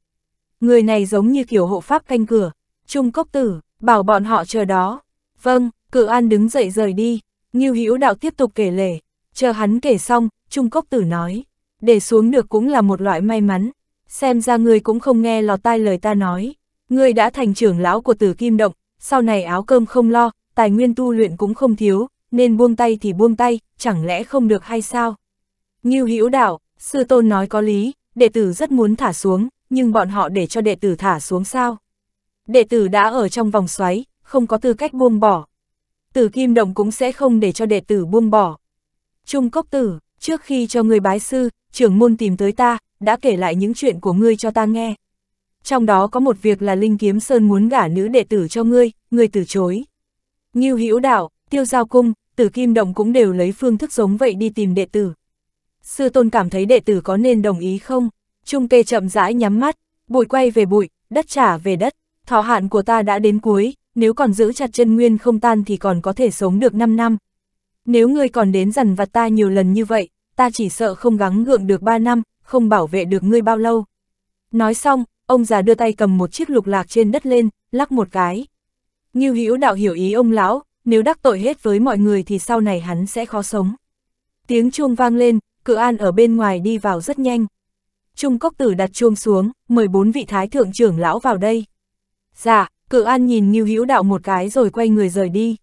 Người này giống như kiểu hộ pháp canh cửa. Trung Cốc Tử, bảo bọn họ chờ đó. Vâng, Cự An đứng dậy rời đi. Nghiêu Hữu Đạo tiếp tục kể lể. Chờ hắn kể xong, Trung Cốc Tử nói. Để xuống được cũng là một loại may mắn. Xem ra người cũng không nghe lọt tai lời ta nói. Ngươi đã thành trưởng lão của tử kim động, sau này áo cơm không lo, tài nguyên tu luyện cũng không thiếu, nên buông tay thì buông tay, chẳng lẽ không được hay sao? Ngưu Hữu Đảo, sư tôn nói có lý, đệ tử rất muốn thả xuống, nhưng bọn họ để cho đệ tử thả xuống sao? Đệ tử đã ở trong vòng xoáy, không có tư cách buông bỏ. Tử Kim Động cũng sẽ không để cho đệ tử buông bỏ. Trung Cốc Tử, trước khi cho người bái sư, trưởng môn tìm tới ta, đã kể lại những chuyện của ngươi cho ta nghe trong đó có một việc là Linh Kiếm Sơn muốn gả nữ đệ tử cho ngươi, ngươi từ chối. Ngưu Hữu Đạo, Tiêu Giao Cung, Tử Kim Động cũng đều lấy phương thức giống vậy đi tìm đệ tử. Sư Tôn cảm thấy đệ tử có nên đồng ý không? Trung Kê chậm rãi nhắm mắt, bụi quay về bụi, đất trả về đất, thọ hạn của ta đã đến cuối, nếu còn giữ chặt chân nguyên không tan thì còn có thể sống được 5 năm. Nếu ngươi còn đến dằn vặt ta nhiều lần như vậy, ta chỉ sợ không gắng gượng được 3 năm, không bảo vệ được ngươi bao lâu. Nói xong, ông già đưa tay cầm một chiếc lục lạc trên đất lên, lắc một cái. Ngưu Hữu đạo hiểu ý ông lão, nếu đắc tội hết với mọi người thì sau này hắn sẽ khó sống. Tiếng chuông vang lên, cự an ở bên ngoài đi vào rất nhanh. Trung Cốc Tử đặt chuông xuống, mời bốn vị thái thượng trưởng lão vào đây. Dạ, cự an nhìn Ngưu Hữu đạo một cái rồi quay người rời đi.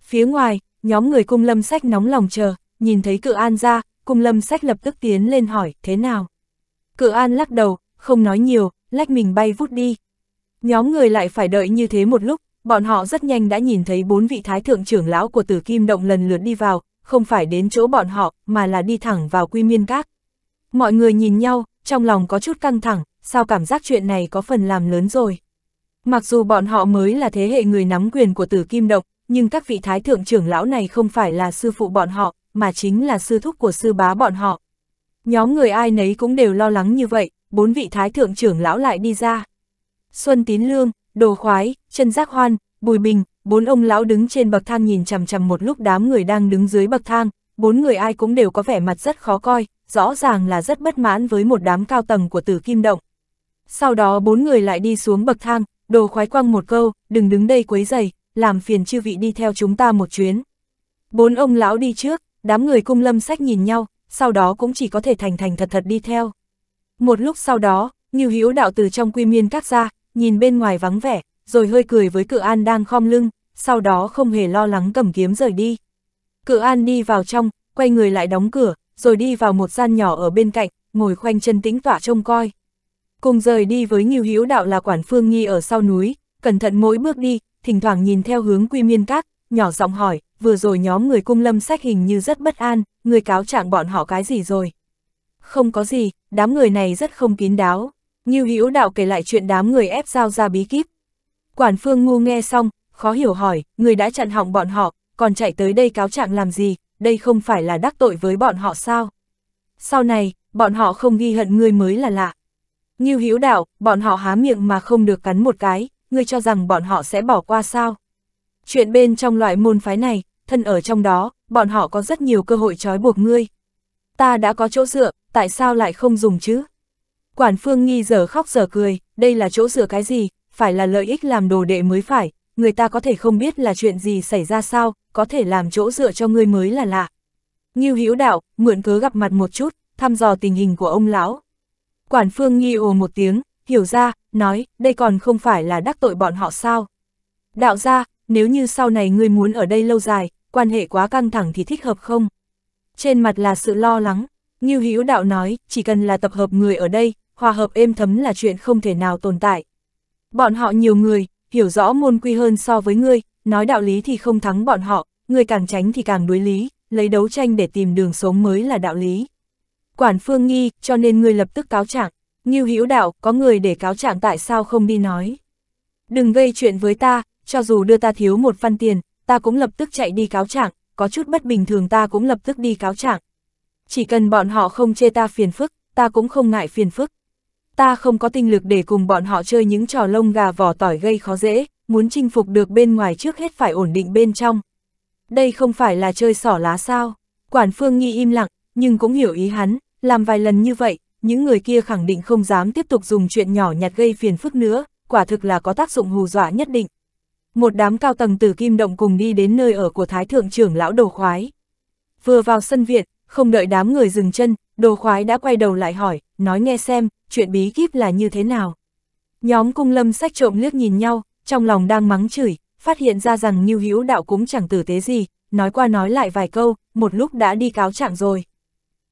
Phía ngoài, nhóm người cung lâm sách nóng lòng chờ, nhìn thấy cự an ra, cung lâm sách lập tức tiến lên hỏi, thế nào? Cự an lắc đầu, không nói nhiều, lách mình bay vút đi. Nhóm người lại phải đợi như thế một lúc, bọn họ rất nhanh đã nhìn thấy bốn vị thái thượng trưởng lão của tử kim động lần lượt đi vào, không phải đến chỗ bọn họ, mà là đi thẳng vào quy miên các. Mọi người nhìn nhau, trong lòng có chút căng thẳng, sao cảm giác chuyện này có phần làm lớn rồi. Mặc dù bọn họ mới là thế hệ người nắm quyền của tử kim động, nhưng các vị thái thượng trưởng lão này không phải là sư phụ bọn họ, mà chính là sư thúc của sư bá bọn họ. Nhóm người ai nấy cũng đều lo lắng như vậy, bốn vị thái thượng trưởng lão lại đi ra. Xuân Tín Lương, Đồ Khoái, Trần Giác Hoan, Bùi Bình, bốn ông lão đứng trên bậc thang nhìn chằm chằm một lúc đám người đang đứng dưới bậc thang, bốn người ai cũng đều có vẻ mặt rất khó coi, rõ ràng là rất bất mãn với một đám cao tầng của tử kim động. Sau đó bốn người lại đi xuống bậc thang, đồ khoái quăng một câu, đừng đứng đây quấy giày, làm phiền chư vị đi theo chúng ta một chuyến. Bốn ông lão đi trước, đám người cung lâm sách nhìn nhau, sau đó cũng chỉ có thể thành thành thật thật đi theo. Một lúc sau đó, Ngưu Hữu đạo từ trong quy miên cắt ra, nhìn bên ngoài vắng vẻ, rồi hơi cười với cự an đang khom lưng, sau đó không hề lo lắng cầm kiếm rời đi. Cự an đi vào trong, quay người lại đóng cửa, rồi đi vào một gian nhỏ ở bên cạnh, ngồi khoanh chân tĩnh tỏa trông coi. Cùng rời đi với Ngưu Hữu đạo là quản phương nghi ở sau núi, cẩn thận mỗi bước đi, thỉnh thoảng nhìn theo hướng quy miên cắt, nhỏ giọng hỏi, vừa rồi nhóm người cung lâm sách hình như rất bất an, người cáo trạng bọn họ cái gì rồi. Không có gì, đám người này rất không kín đáo. Như hữu đạo kể lại chuyện đám người ép giao ra bí kíp. Quản phương ngu nghe xong, khó hiểu hỏi, người đã chặn hỏng bọn họ, còn chạy tới đây cáo trạng làm gì, đây không phải là đắc tội với bọn họ sao? Sau này, bọn họ không ghi hận ngươi mới là lạ. Như hữu đạo, bọn họ há miệng mà không được cắn một cái, ngươi cho rằng bọn họ sẽ bỏ qua sao? Chuyện bên trong loại môn phái này, thân ở trong đó, bọn họ có rất nhiều cơ hội trói buộc ngươi. Ta đã có chỗ dựa, tại sao lại không dùng chứ? Quản phương nghi giờ khóc giờ cười, đây là chỗ dựa cái gì, phải là lợi ích làm đồ đệ mới phải, người ta có thể không biết là chuyện gì xảy ra sao, có thể làm chỗ dựa cho ngươi mới là lạ. Ngưu Hữu Đạo, mượn cớ gặp mặt một chút, thăm dò tình hình của ông lão. Quản Phương nghi ồ một tiếng, hiểu ra, nói, đây còn không phải là đắc tội bọn họ sao. Đạo ra, nếu như sau này ngươi muốn ở đây lâu dài, quan hệ quá căng thẳng thì thích hợp không? Trên mặt là sự lo lắng, như Hữu Đạo nói, chỉ cần là tập hợp người ở đây, hòa hợp êm thấm là chuyện không thể nào tồn tại. Bọn họ nhiều người, hiểu rõ môn quy hơn so với ngươi, nói đạo lý thì không thắng bọn họ, người càng tránh thì càng đối lý, lấy đấu tranh để tìm đường sống mới là đạo lý. Quản Phương nghi, cho nên ngươi lập tức cáo trạng. Như Hữu Đạo, có người để cáo trạng tại sao không đi nói? Đừng gây chuyện với ta, cho dù đưa ta thiếu một văn tiền, ta cũng lập tức chạy đi cáo trạng, có chút bất bình thường ta cũng lập tức đi cáo trạng chỉ cần bọn họ không chê ta phiền phức, ta cũng không ngại phiền phức. Ta không có tinh lực để cùng bọn họ chơi những trò lông gà vỏ tỏi gây khó dễ, muốn chinh phục được bên ngoài trước hết phải ổn định bên trong. Đây không phải là chơi sỏ lá sao, quản phương nghi im lặng, nhưng cũng hiểu ý hắn, làm vài lần như vậy, những người kia khẳng định không dám tiếp tục dùng chuyện nhỏ nhặt gây phiền phức nữa, quả thực là có tác dụng hù dọa nhất định. Một đám cao tầng từ kim động cùng đi đến nơi ở của Thái Thượng trưởng lão đồ khoái. Vừa vào sân viện, không đợi đám người dừng chân, đồ khoái đã quay đầu lại hỏi, nói nghe xem, chuyện bí kíp là như thế nào. Nhóm cung lâm sách trộm liếc nhìn nhau, trong lòng đang mắng chửi, phát hiện ra rằng Nhiêu Hữu đạo cũng chẳng tử tế gì, nói qua nói lại vài câu, một lúc đã đi cáo trạng rồi.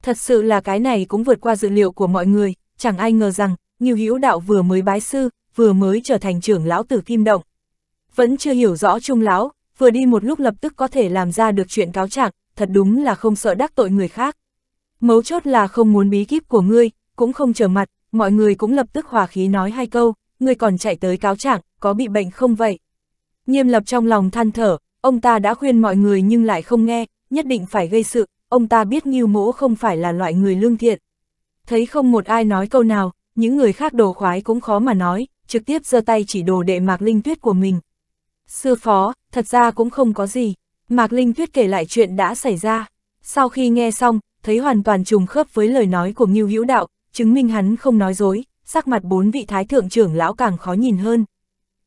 Thật sự là cái này cũng vượt qua dự liệu của mọi người, chẳng ai ngờ rằng, Nhiêu Hữu đạo vừa mới bái sư, vừa mới trở thành trưởng lão tử kim động. Vẫn chưa hiểu rõ trung lão, vừa đi một lúc lập tức có thể làm ra được chuyện cáo trạng, thật đúng là không sợ đắc tội người khác. Mấu chốt là không muốn bí kíp của ngươi, cũng không trở mặt, mọi người cũng lập tức hòa khí nói hai câu, ngươi còn chạy tới cáo trạng, có bị bệnh không vậy? Nghiêm lập trong lòng than thở, ông ta đã khuyên mọi người nhưng lại không nghe, nhất định phải gây sự, ông ta biết nghiêu mỗ không phải là loại người lương thiện. Thấy không một ai nói câu nào, những người khác đồ khoái cũng khó mà nói, trực tiếp giơ tay chỉ đồ đệ mạc linh tuyết của mình. Sư phó, thật ra cũng không có gì, Mạc Linh Tuyết kể lại chuyện đã xảy ra. Sau khi nghe xong, thấy hoàn toàn trùng khớp với lời nói của Ngưu Hữu Đạo, chứng minh hắn không nói dối, sắc mặt bốn vị thái thượng trưởng lão càng khó nhìn hơn.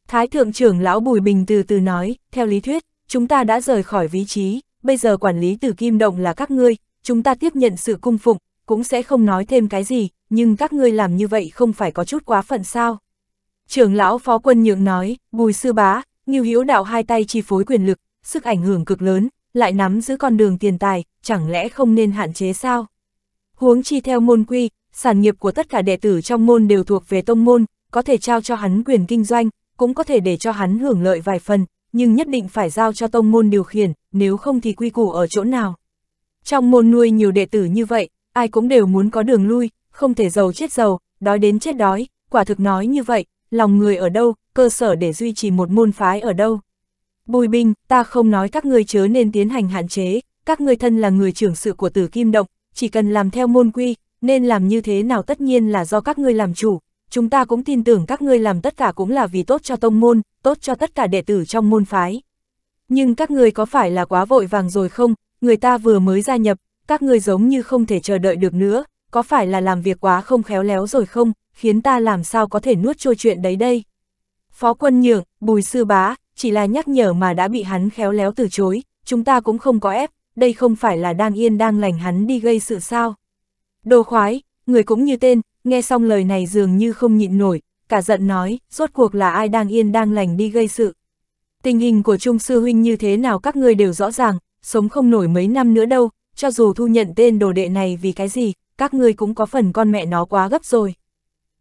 Thái thượng trưởng lão Bùi Bình từ từ nói, theo lý thuyết, chúng ta đã rời khỏi vị trí, bây giờ quản lý từ kim động là các ngươi, chúng ta tiếp nhận sự cung phụng, cũng sẽ không nói thêm cái gì, nhưng các ngươi làm như vậy không phải có chút quá phận sao. Trưởng lão phó quân nhượng nói, Bùi sư bá, Ngưu Hữu Đạo hai tay chi phối quyền lực, sức ảnh hưởng cực lớn, lại nắm giữ con đường tiền tài, chẳng lẽ không nên hạn chế sao? Huống chi theo môn quy, sản nghiệp của tất cả đệ tử trong môn đều thuộc về tông môn, có thể trao cho hắn quyền kinh doanh, cũng có thể để cho hắn hưởng lợi vài phần, nhưng nhất định phải giao cho tông môn điều khiển, nếu không thì quy củ ở chỗ nào. Trong môn nuôi nhiều đệ tử như vậy, ai cũng đều muốn có đường lui, không thể giàu chết giàu, đói đến chết đói, quả thực nói như vậy, lòng người ở đâu, cơ sở để duy trì một môn phái ở đâu. Bùi binh, ta không nói các ngươi chớ nên tiến hành hạn chế, các ngươi thân là người trưởng sự của tử kim động, chỉ cần làm theo môn quy, nên làm như thế nào tất nhiên là do các ngươi làm chủ, chúng ta cũng tin tưởng các ngươi làm tất cả cũng là vì tốt cho tông môn, tốt cho tất cả đệ tử trong môn phái. Nhưng các ngươi có phải là quá vội vàng rồi không, người ta vừa mới gia nhập, các ngươi giống như không thể chờ đợi được nữa, có phải là làm việc quá không khéo léo rồi không, khiến ta làm sao có thể nuốt trôi chuyện đấy đây. Phó quân nhượng, bùi sư bá, chỉ là nhắc nhở mà đã bị hắn khéo léo từ chối, chúng ta cũng không có ép, đây không phải là đang yên đang lành hắn đi gây sự sao. Đồ khoái, người cũng như tên, nghe xong lời này dường như không nhịn nổi, cả giận nói, rốt cuộc là ai đang yên đang lành đi gây sự. Tình hình của Trung Sư Huynh như thế nào các ngươi đều rõ ràng, sống không nổi mấy năm nữa đâu, cho dù thu nhận tên đồ đệ này vì cái gì, các ngươi cũng có phần con mẹ nó quá gấp rồi.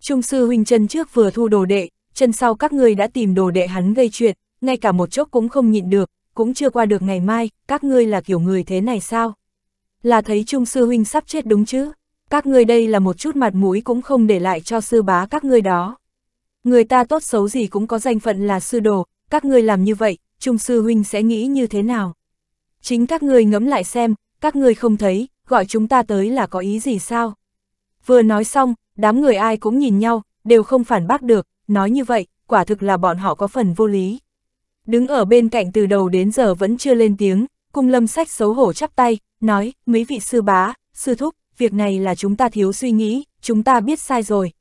Trung Sư Huynh chân trước vừa thu đồ đệ, chân sau các ngươi đã tìm đồ đệ hắn gây chuyện, ngay cả một chốc cũng không nhịn được, cũng chưa qua được ngày mai, các ngươi là kiểu người thế này sao? Là thấy Trung Sư Huynh sắp chết đúng chứ? Các ngươi đây là một chút mặt mũi cũng không để lại cho sư bá các ngươi đó. Người ta tốt xấu gì cũng có danh phận là sư đồ, các ngươi làm như vậy, Trung Sư Huynh sẽ nghĩ như thế nào? Chính các ngươi ngẫm lại xem, các ngươi không thấy, gọi chúng ta tới là có ý gì sao? Vừa nói xong, đám người ai cũng nhìn nhau, đều không phản bác được, nói như vậy, quả thực là bọn họ có phần vô lý. Đứng ở bên cạnh từ đầu đến giờ vẫn chưa lên tiếng, cung lâm sách xấu hổ chắp tay, nói, mấy vị sư bá, sư thúc, việc này là chúng ta thiếu suy nghĩ, chúng ta biết sai rồi.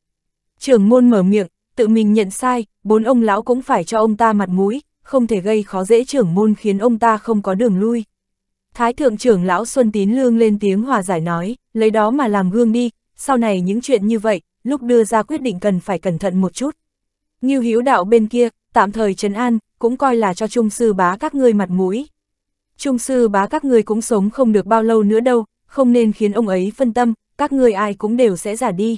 Trưởng môn mở miệng, tự mình nhận sai, bốn ông lão cũng phải cho ông ta mặt mũi, không thể gây khó dễ trưởng môn khiến ông ta không có đường lui. Thái thượng trưởng lão Xuân Tín Lương lên tiếng hòa giải nói, lấy đó mà làm gương đi, sau này những chuyện như vậy, lúc đưa ra quyết định cần phải cẩn thận một chút. Nghiêu Hiếu đạo bên kia, tạm thời trấn an, cũng coi là cho trung sư bá các ngươi mặt mũi. Trung sư bá các ngươi cũng sống không được bao lâu nữa đâu, không nên khiến ông ấy phân tâm, các ngươi ai cũng đều sẽ giả đi.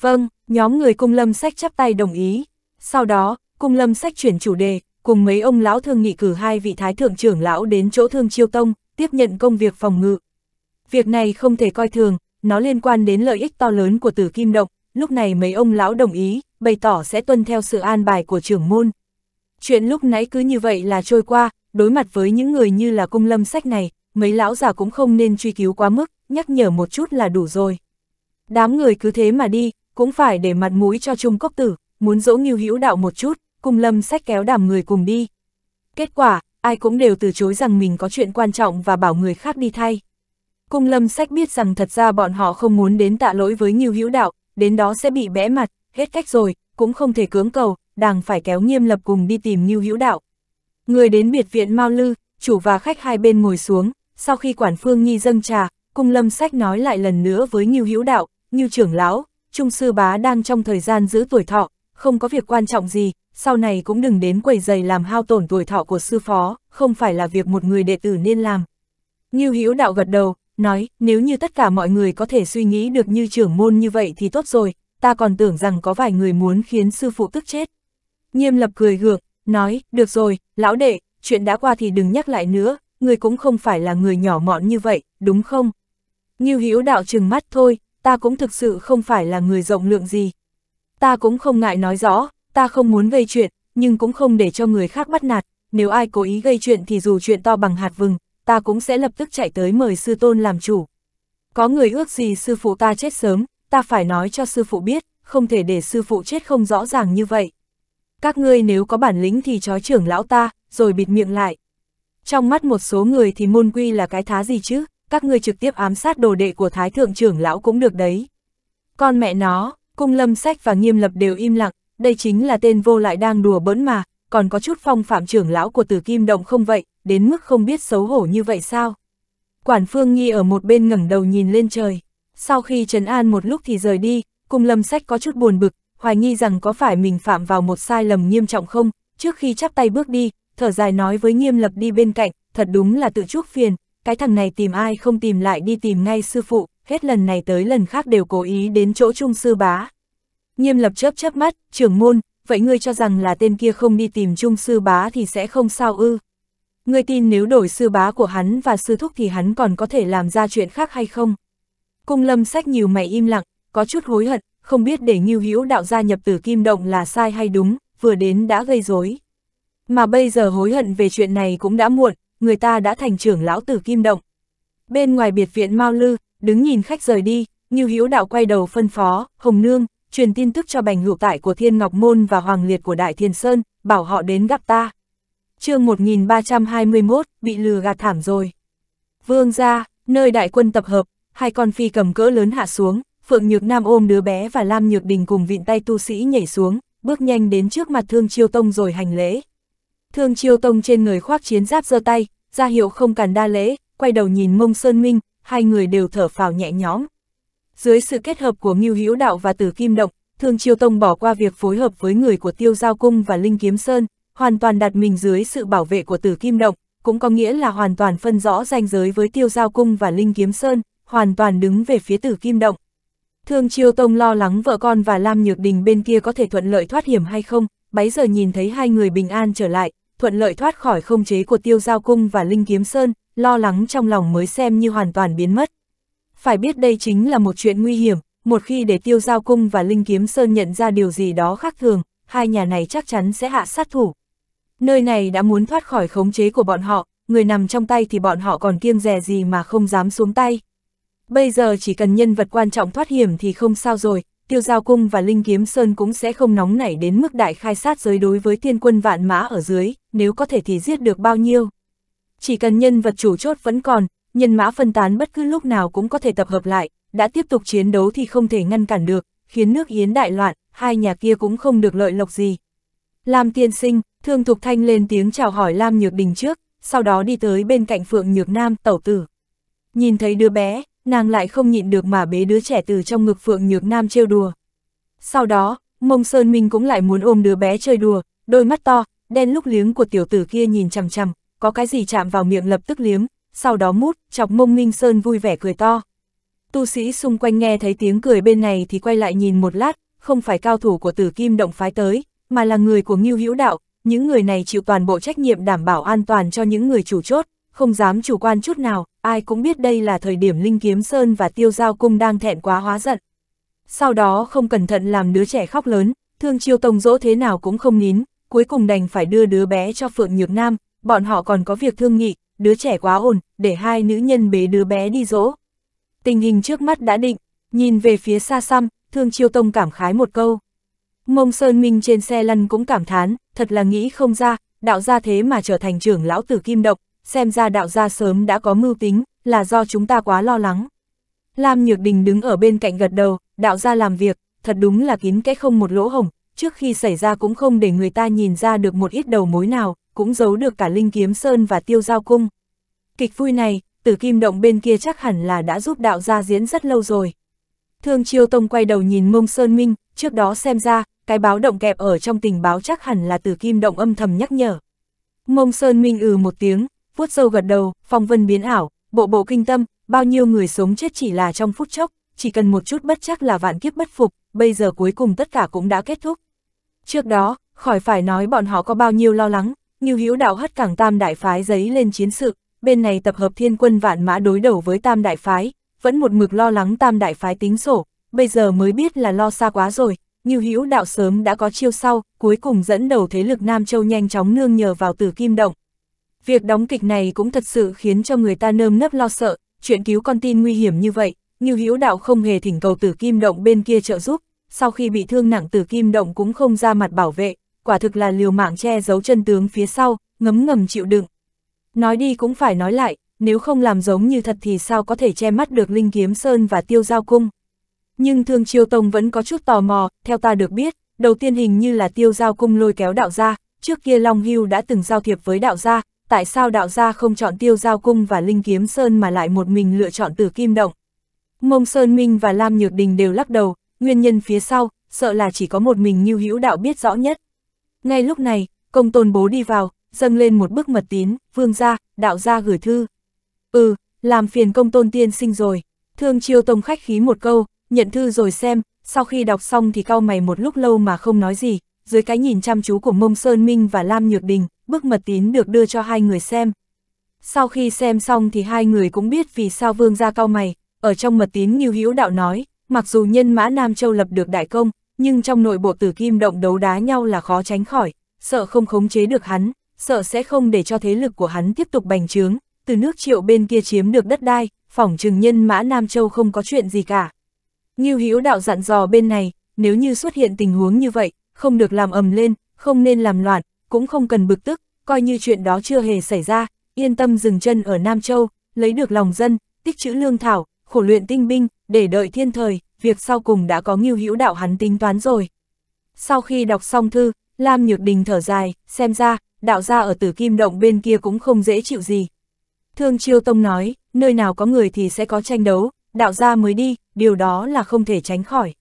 Vâng, nhóm người cung lâm sách chắp tay đồng ý. Sau đó, cung lâm sách chuyển chủ đề, cùng mấy ông lão thương nghị cử hai vị thái thượng trưởng lão đến chỗ thương chiêu tông, tiếp nhận công việc phòng ngự. Việc này không thể coi thường, nó liên quan đến lợi ích to lớn của tử kim động, lúc này mấy ông lão đồng ý, bày tỏ sẽ tuân theo sự an bài của trưởng môn. Chuyện lúc nãy cứ như vậy là trôi qua, đối mặt với những người như là cung lâm sách này, mấy lão già cũng không nên truy cứu quá mức, nhắc nhở một chút là đủ rồi. Đám người cứ thế mà đi, cũng phải để mặt mũi cho trung cốc tử, muốn dỗ nghiêu hữu đạo một chút, cung lâm sách kéo đàm người cùng đi. Kết quả, ai cũng đều từ chối rằng mình có chuyện quan trọng và bảo người khác đi thay. Cung lâm sách biết rằng thật ra bọn họ không muốn đến tạ lỗi với nghiêu hữu đạo, đến đó sẽ bị bẽ mặt, hết cách rồi, cũng không thể cưỡng cầu, đàng phải kéo nghiêm lập cùng đi tìm Ngưu Hữu Đạo. Người đến biệt viện Mao Lư, chủ và khách hai bên ngồi xuống, sau khi quản phương Nhi dâng trà, cung lâm sách nói lại lần nữa với Ngưu Hữu Đạo, Như trưởng lão, Trung sư bá đang trong thời gian giữ tuổi thọ, không có việc quan trọng gì, sau này cũng đừng đến quầy giày làm hao tổn tuổi thọ của sư phó, không phải là việc một người đệ tử nên làm. Ngưu Hữu Đạo gật đầu, nói, nếu như tất cả mọi người có thể suy nghĩ được như trưởng môn như vậy thì tốt rồi, ta còn tưởng rằng có vài người muốn khiến sư phụ tức chết. Nghiêm lập cười gượng, nói, được rồi, lão đệ, chuyện đã qua thì đừng nhắc lại nữa, người cũng không phải là người nhỏ mọn như vậy, đúng không? Như Hữu đạo trừng mắt thôi, ta cũng thực sự không phải là người rộng lượng gì. Ta cũng không ngại nói rõ, ta không muốn gây chuyện, nhưng cũng không để cho người khác bắt nạt, nếu ai cố ý gây chuyện thì dù chuyện to bằng hạt vừng, ta cũng sẽ lập tức chạy tới mời sư tôn làm chủ. Có người ước gì sư phụ ta chết sớm, ta phải nói cho sư phụ biết, không thể để sư phụ chết không rõ ràng như vậy. Các ngươi nếu có bản lĩnh thì chói trưởng lão ta, rồi bịt miệng lại. Trong mắt một số người thì môn quy là cái thá gì chứ, các ngươi trực tiếp ám sát đồ đệ của thái thượng trưởng lão cũng được đấy. Con mẹ nó, cung lâm sách và nghiêm lập đều im lặng, đây chính là tên vô lại đang đùa bỡn mà, còn có chút phong phạm trưởng lão của tử kim động không vậy, đến mức không biết xấu hổ như vậy sao. Quản phương nghi ở một bên ngẩng đầu nhìn lên trời. Sau khi trấn an một lúc thì rời đi, cùng lâm sách có chút buồn bực, hoài nghi rằng có phải mình phạm vào một sai lầm nghiêm trọng không, trước khi chắp tay bước đi, thở dài nói với nghiêm lập đi bên cạnh, thật đúng là tự chuốc phiền, cái thằng này tìm ai không tìm lại đi tìm ngay sư phụ, hết lần này tới lần khác đều cố ý đến chỗ trung sư bá. Nghiêm lập chớp chớp mắt, trưởng môn, vậy ngươi cho rằng là tên kia không đi tìm trung sư bá thì sẽ không sao ư. Ngươi tin nếu đổi sư bá của hắn và sư thúc thì hắn còn có thể làm ra chuyện khác hay không? Cung lâm sách nhiều mày im lặng, có chút hối hận, không biết để Ngưu hữu đạo gia nhập tử kim động là sai hay đúng, vừa đến đã gây rối Mà bây giờ hối hận về chuyện này cũng đã muộn, người ta đã thành trưởng lão tử kim động. Bên ngoài biệt viện Mao Lư, đứng nhìn khách rời đi, Ngưu hữu đạo quay đầu phân phó, Hồng Nương, truyền tin tức cho bành hữu tại của Thiên Ngọc Môn và Hoàng Liệt của Đại Thiên Sơn, bảo họ đến gặp ta. chương 1321, bị lừa gạt thảm rồi. Vương gia, nơi đại quân tập hợp, hai con phi cầm cỡ lớn hạ xuống, Phượng Nhược Nam ôm đứa bé và Lam Nhược Đình cùng vịn tay tu sĩ nhảy xuống, bước nhanh đến trước mặt Thương Chiêu Tông rồi hành lễ. Thương Chiêu Tông trên người khoác chiến giáp giơ tay, ra hiệu không cần đa lễ, quay đầu nhìn Mông Sơn Minh, hai người đều thở phào nhẹ nhõm. Dưới sự kết hợp của Ngưu Hữu Đạo và Tử Kim Động, Thương Chiêu Tông bỏ qua việc phối hợp với người của Tiêu Giao Cung và Linh Kiếm Sơn, hoàn toàn đặt mình dưới sự bảo vệ của Tử Kim Động, cũng có nghĩa là hoàn toàn phân rõ ranh giới với Tiêu Giao Cung và Linh Kiếm Sơn, hoàn toàn đứng về phía tử kim động. Thương Chiêu Tông lo lắng vợ con và Lam Nhược Đình bên kia có thể thuận lợi thoát hiểm hay không, bấy giờ nhìn thấy hai người bình an trở lại, thuận lợi thoát khỏi không chế của tiêu giao cung và Linh Kiếm Sơn, lo lắng trong lòng mới xem như hoàn toàn biến mất. Phải biết đây chính là một chuyện nguy hiểm, một khi để tiêu giao cung và Linh Kiếm Sơn nhận ra điều gì đó khác thường, hai nhà này chắc chắn sẽ hạ sát thủ. Nơi này đã muốn thoát khỏi khống chế của bọn họ, người nằm trong tay thì bọn họ còn kiêng rè gì mà không dám xuống tay bây giờ chỉ cần nhân vật quan trọng thoát hiểm thì không sao rồi, tiêu giao cung và linh kiếm sơn cũng sẽ không nóng nảy đến mức đại khai sát giới đối với thiên quân vạn mã ở dưới, nếu có thể thì giết được bao nhiêu. Chỉ cần nhân vật chủ chốt vẫn còn, nhân mã phân tán bất cứ lúc nào cũng có thể tập hợp lại, đã tiếp tục chiến đấu thì không thể ngăn cản được, khiến nước Yến đại loạn, hai nhà kia cũng không được lợi lộc gì. Lam tiên sinh, thương thục thanh lên tiếng chào hỏi Lam Nhược Đình trước, sau đó đi tới bên cạnh Phượng Nhược Nam tẩu tử. Nhìn thấy đứa bé, nàng lại không nhịn được mà bế đứa trẻ từ trong ngực Phượng Nhược Nam trêu đùa. Sau đó, Mông Sơn Minh cũng lại muốn ôm đứa bé chơi đùa, đôi mắt to, đen lúc liếng của tiểu tử kia nhìn chằm chằm, có cái gì chạm vào miệng lập tức liếm, sau đó mút, chọc Mông Minh Sơn vui vẻ cười to. Tu sĩ xung quanh nghe thấy tiếng cười bên này thì quay lại nhìn một lát, không phải cao thủ của Tử Kim động phái tới, mà là người của Ngưu Hữu Đạo, những người này chịu toàn bộ trách nhiệm đảm bảo an toàn cho những người chủ chốt, không dám chủ quan chút nào, ai cũng biết đây là thời điểm Linh Kiếm Sơn và Tiêu Giao Cung đang thẹn quá hóa giận. Sau đó không cẩn thận làm đứa trẻ khóc lớn, thương chiêu tông dỗ thế nào cũng không nín, cuối cùng đành phải đưa đứa bé cho Phượng Nhược Nam, bọn họ còn có việc thương nghị, đứa trẻ quá ổn, để hai nữ nhân bế đứa bé đi dỗ. Tình hình trước mắt đã định, nhìn về phía xa xăm, thương chiêu tông cảm khái một câu. Mông Sơn Minh trên xe lăn cũng cảm thán, thật là nghĩ không ra, đạo ra thế mà trở thành trưởng lão tử kim độc, xem ra đạo gia sớm đã có mưu tính, là do chúng ta quá lo lắng. Lam Nhược Đình đứng ở bên cạnh gật đầu, đạo gia làm việc, thật đúng là kín kẽ không một lỗ hổng, trước khi xảy ra cũng không để người ta nhìn ra được một ít đầu mối nào, cũng giấu được cả Linh Kiếm Sơn và Tiêu Giao Cung. Kịch vui này, tử kim động bên kia chắc hẳn là đã giúp đạo gia diễn rất lâu rồi. Thương Chiêu Tông quay đầu nhìn mông Sơn Minh, trước đó xem ra, cái báo động kẹp ở trong tình báo chắc hẳn là tử kim động âm thầm nhắc nhở. Mông Sơn Minh ừ một tiếng, vuốt sâu gật đầu, phong vân biến ảo, bộ bộ kinh tâm, bao nhiêu người sống chết chỉ là trong phút chốc, chỉ cần một chút bất chắc là vạn kiếp bất phục, bây giờ cuối cùng tất cả cũng đã kết thúc. Trước đó, khỏi phải nói bọn họ có bao nhiêu lo lắng, như hữu đạo hất cảng tam đại phái giấy lên chiến sự, bên này tập hợp thiên quân vạn mã đối đầu với tam đại phái, vẫn một mực lo lắng tam đại phái tính sổ, bây giờ mới biết là lo xa quá rồi, như hữu đạo sớm đã có chiêu sau, cuối cùng dẫn đầu thế lực Nam Châu nhanh chóng nương nhờ vào tử kim động, Việc đóng kịch này cũng thật sự khiến cho người ta nơm nấp lo sợ, chuyện cứu con tin nguy hiểm như vậy, như Hữu Đạo không hề thỉnh cầu Tử Kim Động bên kia trợ giúp, sau khi bị thương nặng Tử Kim Động cũng không ra mặt bảo vệ, quả thực là liều mạng che giấu chân tướng phía sau, ngấm ngầm chịu đựng. Nói đi cũng phải nói lại, nếu không làm giống như thật thì sao có thể che mắt được Linh Kiếm Sơn và Tiêu Giao Cung. Nhưng Thương Chiêu Tông vẫn có chút tò mò, theo ta được biết, đầu tiên hình như là Tiêu Giao Cung lôi kéo đạo gia, trước kia Long Hưu đã từng giao thiệp với đạo gia, tại sao đạo gia không chọn tiêu giao cung và linh kiếm sơn mà lại một mình lựa chọn tử kim động. Mông Sơn Minh và Lam Nhược Đình đều lắc đầu, nguyên nhân phía sau, sợ là chỉ có một mình Ngưu Hữu Đạo biết rõ nhất. Ngay lúc này, công tôn bố đi vào, dâng lên một bức mật tín, vương gia, đạo gia gửi thư. Ừ, làm phiền công tôn tiên sinh rồi. Thương chiêu tông khách khí một câu, nhận thư rồi xem, sau khi đọc xong thì cau mày một lúc lâu mà không nói gì, dưới cái nhìn chăm chú của mông Sơn Minh và Lam Nhược Đình, bức mật tín được đưa cho hai người xem. Sau khi xem xong thì hai người cũng biết vì sao vương gia cao mày, ở trong mật tín như Hữu Đạo nói, mặc dù nhân mã Nam Châu lập được đại công, nhưng trong nội bộ tử kim động đấu đá nhau là khó tránh khỏi, sợ không khống chế được hắn, sợ sẽ không để cho thế lực của hắn tiếp tục bành trướng, từ nước triệu bên kia chiếm được đất đai, phỏng trừng nhân mã Nam Châu không có chuyện gì cả. Như Hữu Đạo dặn dò bên này, nếu như xuất hiện tình huống như vậy, không được làm ầm lên, không nên làm loạn, cũng không cần bực tức, coi như chuyện đó chưa hề xảy ra, yên tâm dừng chân ở Nam Châu, lấy được lòng dân, tích trữ lương thảo, khổ luyện tinh binh, để đợi thiên thời, việc sau cùng đã có nghiêu hữu đạo hắn tính toán rồi. Sau khi đọc xong thư, Lam Nhược Đình thở dài, xem ra, đạo gia ở tử kim động bên kia cũng không dễ chịu gì. Thương Chiêu Tông nói, nơi nào có người thì sẽ có tranh đấu, đạo gia mới đi, điều đó là không thể tránh khỏi.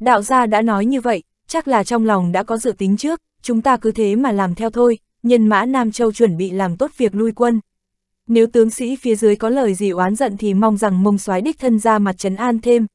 Đạo gia đã nói như vậy, chắc là trong lòng đã có dự tính trước, chúng ta cứ thế mà làm theo thôi, nhân mã Nam Châu chuẩn bị làm tốt việc lui quân. Nếu tướng sĩ phía dưới có lời gì oán giận thì mong rằng mông soái đích thân ra mặt trấn an thêm.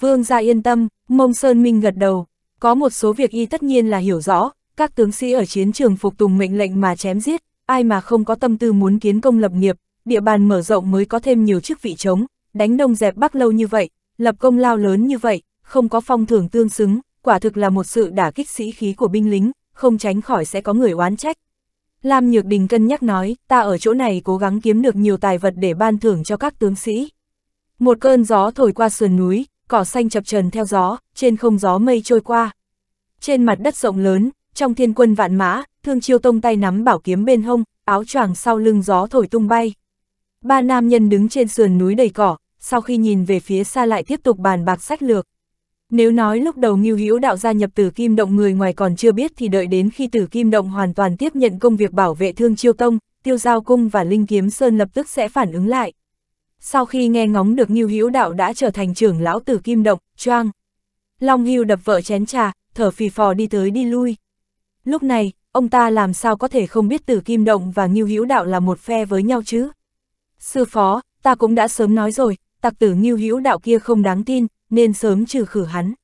Vương ra yên tâm, mông Sơn Minh gật đầu, có một số việc y tất nhiên là hiểu rõ, các tướng sĩ ở chiến trường phục tùng mệnh lệnh mà chém giết, ai mà không có tâm tư muốn kiến công lập nghiệp, địa bàn mở rộng mới có thêm nhiều chức vị trống, đánh đông dẹp bắc lâu như vậy, lập công lao lớn như vậy, không có phong thưởng tương xứng, quả thực là một sự đả kích sĩ khí của binh lính không tránh khỏi sẽ có người oán trách. Lam Nhược Đình cân nhắc nói, ta ở chỗ này cố gắng kiếm được nhiều tài vật để ban thưởng cho các tướng sĩ. Một cơn gió thổi qua sườn núi, cỏ xanh chập trần theo gió, trên không gió mây trôi qua. Trên mặt đất rộng lớn, trong thiên quân vạn mã, thương chiêu tông tay nắm bảo kiếm bên hông, áo choàng sau lưng gió thổi tung bay. Ba nam nhân đứng trên sườn núi đầy cỏ, sau khi nhìn về phía xa lại tiếp tục bàn bạc sách lược. Nếu nói lúc đầu Ngưu Hữu Đạo gia nhập Tử Kim Động người ngoài còn chưa biết thì đợi đến khi Tử Kim Động hoàn toàn tiếp nhận công việc bảo vệ Thương Chiêu Tông, Tiêu Giao Cung và Linh Kiếm Sơn lập tức sẽ phản ứng lại. Sau khi nghe ngóng được Ngưu Hữu Đạo đã trở thành trưởng lão Tử Kim Động, choang. Long Hưu đập vợ chén trà, thở phì phò đi tới đi lui. Lúc này, ông ta làm sao có thể không biết Tử Kim Động và Ngưu Hữu Đạo là một phe với nhau chứ? Sư phó, ta cũng đã sớm nói rồi, tặc tử Ngưu Hữu Đạo kia không đáng tin, nên sớm trừ khử hắn.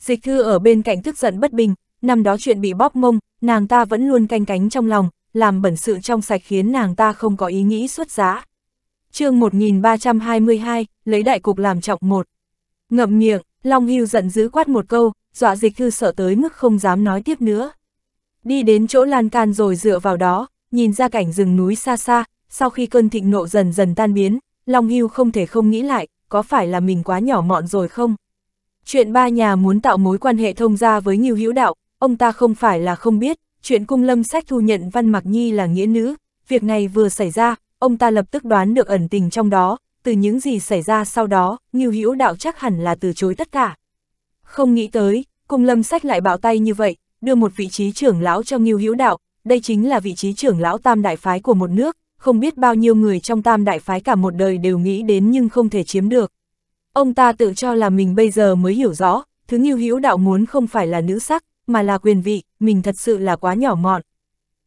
Dịch thư ở bên cạnh tức giận bất bình, năm đó chuyện bị bóp mông, nàng ta vẫn luôn canh cánh trong lòng, làm bẩn sự trong sạch khiến nàng ta không có ý nghĩ xuất giá. chương 1322, lấy đại cục làm trọng một. Ngậm miệng, Long Hưu giận dữ quát một câu, dọa dịch thư sợ tới mức không dám nói tiếp nữa. Đi đến chỗ lan can rồi dựa vào đó, nhìn ra cảnh rừng núi xa xa, sau khi cơn thịnh nộ dần dần tan biến, Long Hưu không thể không nghĩ lại, có phải là mình quá nhỏ mọn rồi không? Chuyện ba nhà muốn tạo mối quan hệ thông gia với Nhiêu Hữu Đạo, ông ta không phải là không biết, chuyện cung lâm sách thu nhận Văn Mạc Nhi là nghĩa nữ, việc này vừa xảy ra, ông ta lập tức đoán được ẩn tình trong đó, từ những gì xảy ra sau đó, Nhiêu Hữu Đạo chắc hẳn là từ chối tất cả. Không nghĩ tới, cung lâm sách lại bạo tay như vậy, đưa một vị trí trưởng lão cho Nhiêu Hữu Đạo, đây chính là vị trí trưởng lão tam đại phái của một nước, không biết bao nhiêu người trong tam đại phái cả một đời đều nghĩ đến nhưng không thể chiếm được. Ông ta tự cho là mình bây giờ mới hiểu rõ, thứ nghiêu hữu đạo muốn không phải là nữ sắc, mà là quyền vị, mình thật sự là quá nhỏ mọn.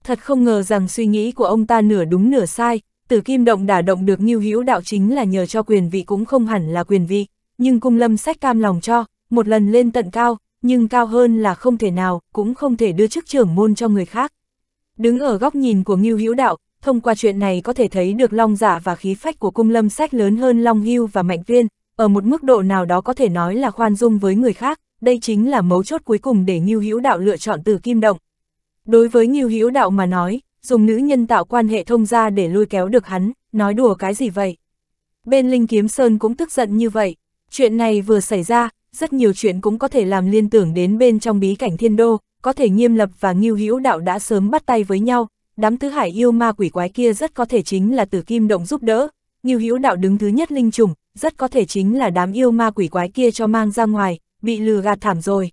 Thật không ngờ rằng suy nghĩ của ông ta nửa đúng nửa sai, tử kim động đả động được nghiêu hữu đạo chính là nhờ cho quyền vị cũng không hẳn là quyền vị, nhưng cung lâm sách cam lòng cho, một lần lên tận cao, nhưng cao hơn là không thể nào, cũng không thể đưa chức trưởng môn cho người khác. Đứng ở góc nhìn của Ngưu Hữu Đạo, thông qua chuyện này có thể thấy được long giả dạ và khí phách của cung lâm sách lớn hơn long hưu và mạnh viên, ở một mức độ nào đó có thể nói là khoan dung với người khác, đây chính là mấu chốt cuối cùng để nghiêu Hữu Đạo lựa chọn từ Kim Động. Đối với nghiêu Hữu Đạo mà nói, dùng nữ nhân tạo quan hệ thông gia để lôi kéo được hắn, nói đùa cái gì vậy? Bên Linh Kiếm Sơn cũng tức giận như vậy, chuyện này vừa xảy ra, rất nhiều chuyện cũng có thể làm liên tưởng đến bên trong bí cảnh thiên đô, có thể nghiêm lập và nghiêu Hữu Đạo đã sớm bắt tay với nhau, đám tứ hải yêu ma quỷ quái kia rất có thể chính là từ kim động giúp đỡ, Ngưu Hữu Đạo đứng thứ nhất linh trùng, rất có thể chính là đám yêu ma quỷ quái kia cho mang ra ngoài, bị lừa gạt thảm rồi.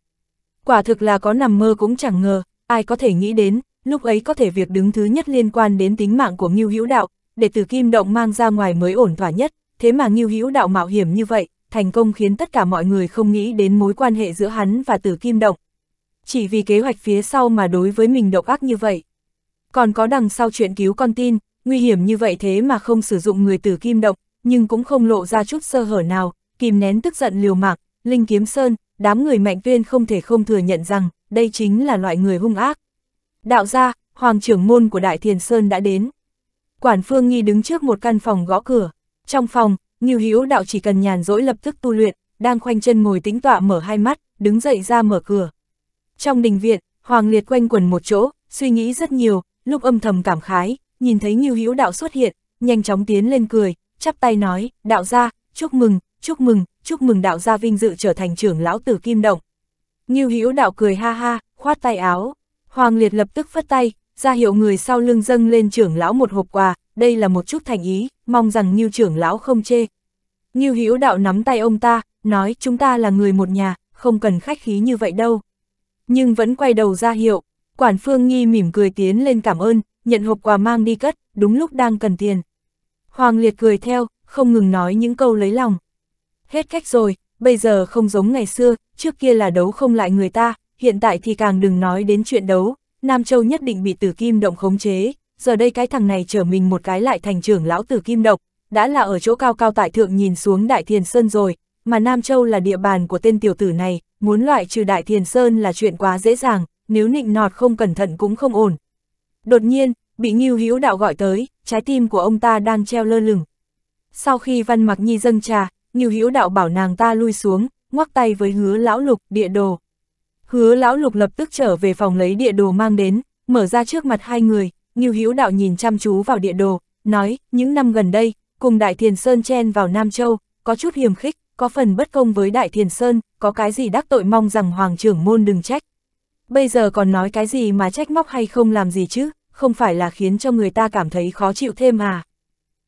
Quả thực là có nằm mơ cũng chẳng ngờ, ai có thể nghĩ đến, lúc ấy có thể việc đứng thứ nhất liên quan đến tính mạng của Ngưu Hữu Đạo, để từ kim động mang ra ngoài mới ổn thỏa nhất, thế mà Ngưu Hữu Đạo mạo hiểm như vậy, thành công khiến tất cả mọi người không nghĩ đến mối quan hệ giữa hắn và Từ Kim Động. Chỉ vì kế hoạch phía sau mà đối với mình độc ác như vậy. Còn có đằng sau chuyện cứu con tin, nguy hiểm như vậy thế mà không sử dụng người tử kim động, nhưng cũng không lộ ra chút sơ hở nào, kìm nén tức giận liều mạng, Linh Kiếm Sơn, đám người mạnh viên không thể không thừa nhận rằng, đây chính là loại người hung ác. Đạo gia, Hoàng trưởng môn của Đại Thiền Sơn đã đến. Quản Phương Nghi đứng trước một căn phòng gõ cửa. Trong phòng, Nghiêu hiếu đạo chỉ cần nhàn rỗi lập tức tu luyện, đang khoanh chân ngồi tĩnh tọa mở hai mắt, đứng dậy ra mở cửa. Trong đình viện, Hoàng Liệt quanh quần một chỗ, suy nghĩ rất nhiều, lúc âm thầm cảm khái, nhìn thấy Ngưu Hữu Đạo xuất hiện, nhanh chóng tiến lên cười, chắp tay nói, đạo gia, chúc mừng, chúc mừng, chúc mừng đạo gia vinh dự trở thành trưởng lão tử kim động. Ngưu Hữu Đạo cười ha ha, khoát tay áo, Hoàng Liệt lập tức phất tay, ra hiệu người sau lưng dâng lên trưởng lão một hộp quà, đây là một chút thành ý, mong rằng Ngưu trưởng lão không chê. Ngưu Hữu Đạo nắm tay ông ta, nói chúng ta là người một nhà, không cần khách khí như vậy đâu. Nhưng vẫn quay đầu ra hiệu, Quản Phương Nghi mỉm cười tiến lên cảm ơn, nhận hộp quà mang đi cất, đúng lúc đang cần tiền. Hoàng Liệt cười theo, không ngừng nói những câu lấy lòng. Hết cách rồi, bây giờ không giống ngày xưa, trước kia là đấu không lại người ta, hiện tại thì càng đừng nói đến chuyện đấu, Nam Châu nhất định bị tử kim động khống chế, giờ đây cái thằng này trở mình một cái lại thành trưởng lão tử kim độc, đã là ở chỗ cao cao tại thượng nhìn xuống Đại Thiền Sơn rồi, mà Nam Châu là địa bàn của tên tiểu tử này, muốn loại trừ Đại Thiền Sơn là chuyện quá dễ dàng, nếu nịnh nọt không cẩn thận cũng không ổn. Đột nhiên, bị Ngưu Hữu Đạo gọi tới, trái tim của ông ta đang treo lơ lửng. Sau khi Văn Mặc Nhi dâng trà, Ngưu Hữu Đạo bảo nàng ta lui xuống, ngoắc tay với Hứa Lão Lục, địa đồ. Hứa Lão Lục lập tức trở về phòng lấy địa đồ mang đến, mở ra trước mặt hai người, Ngưu Hữu Đạo nhìn chăm chú vào địa đồ, nói, những năm gần đây, cùng Đại Thiền Sơn chen vào Nam Châu, có chút hiềm khích, có phần bất công với Đại Thiền Sơn, có cái gì đắc tội mong rằng Hoàng trưởng môn đừng trách bây giờ còn nói cái gì mà trách móc hay không làm gì chứ, không phải là khiến cho người ta cảm thấy khó chịu thêm à.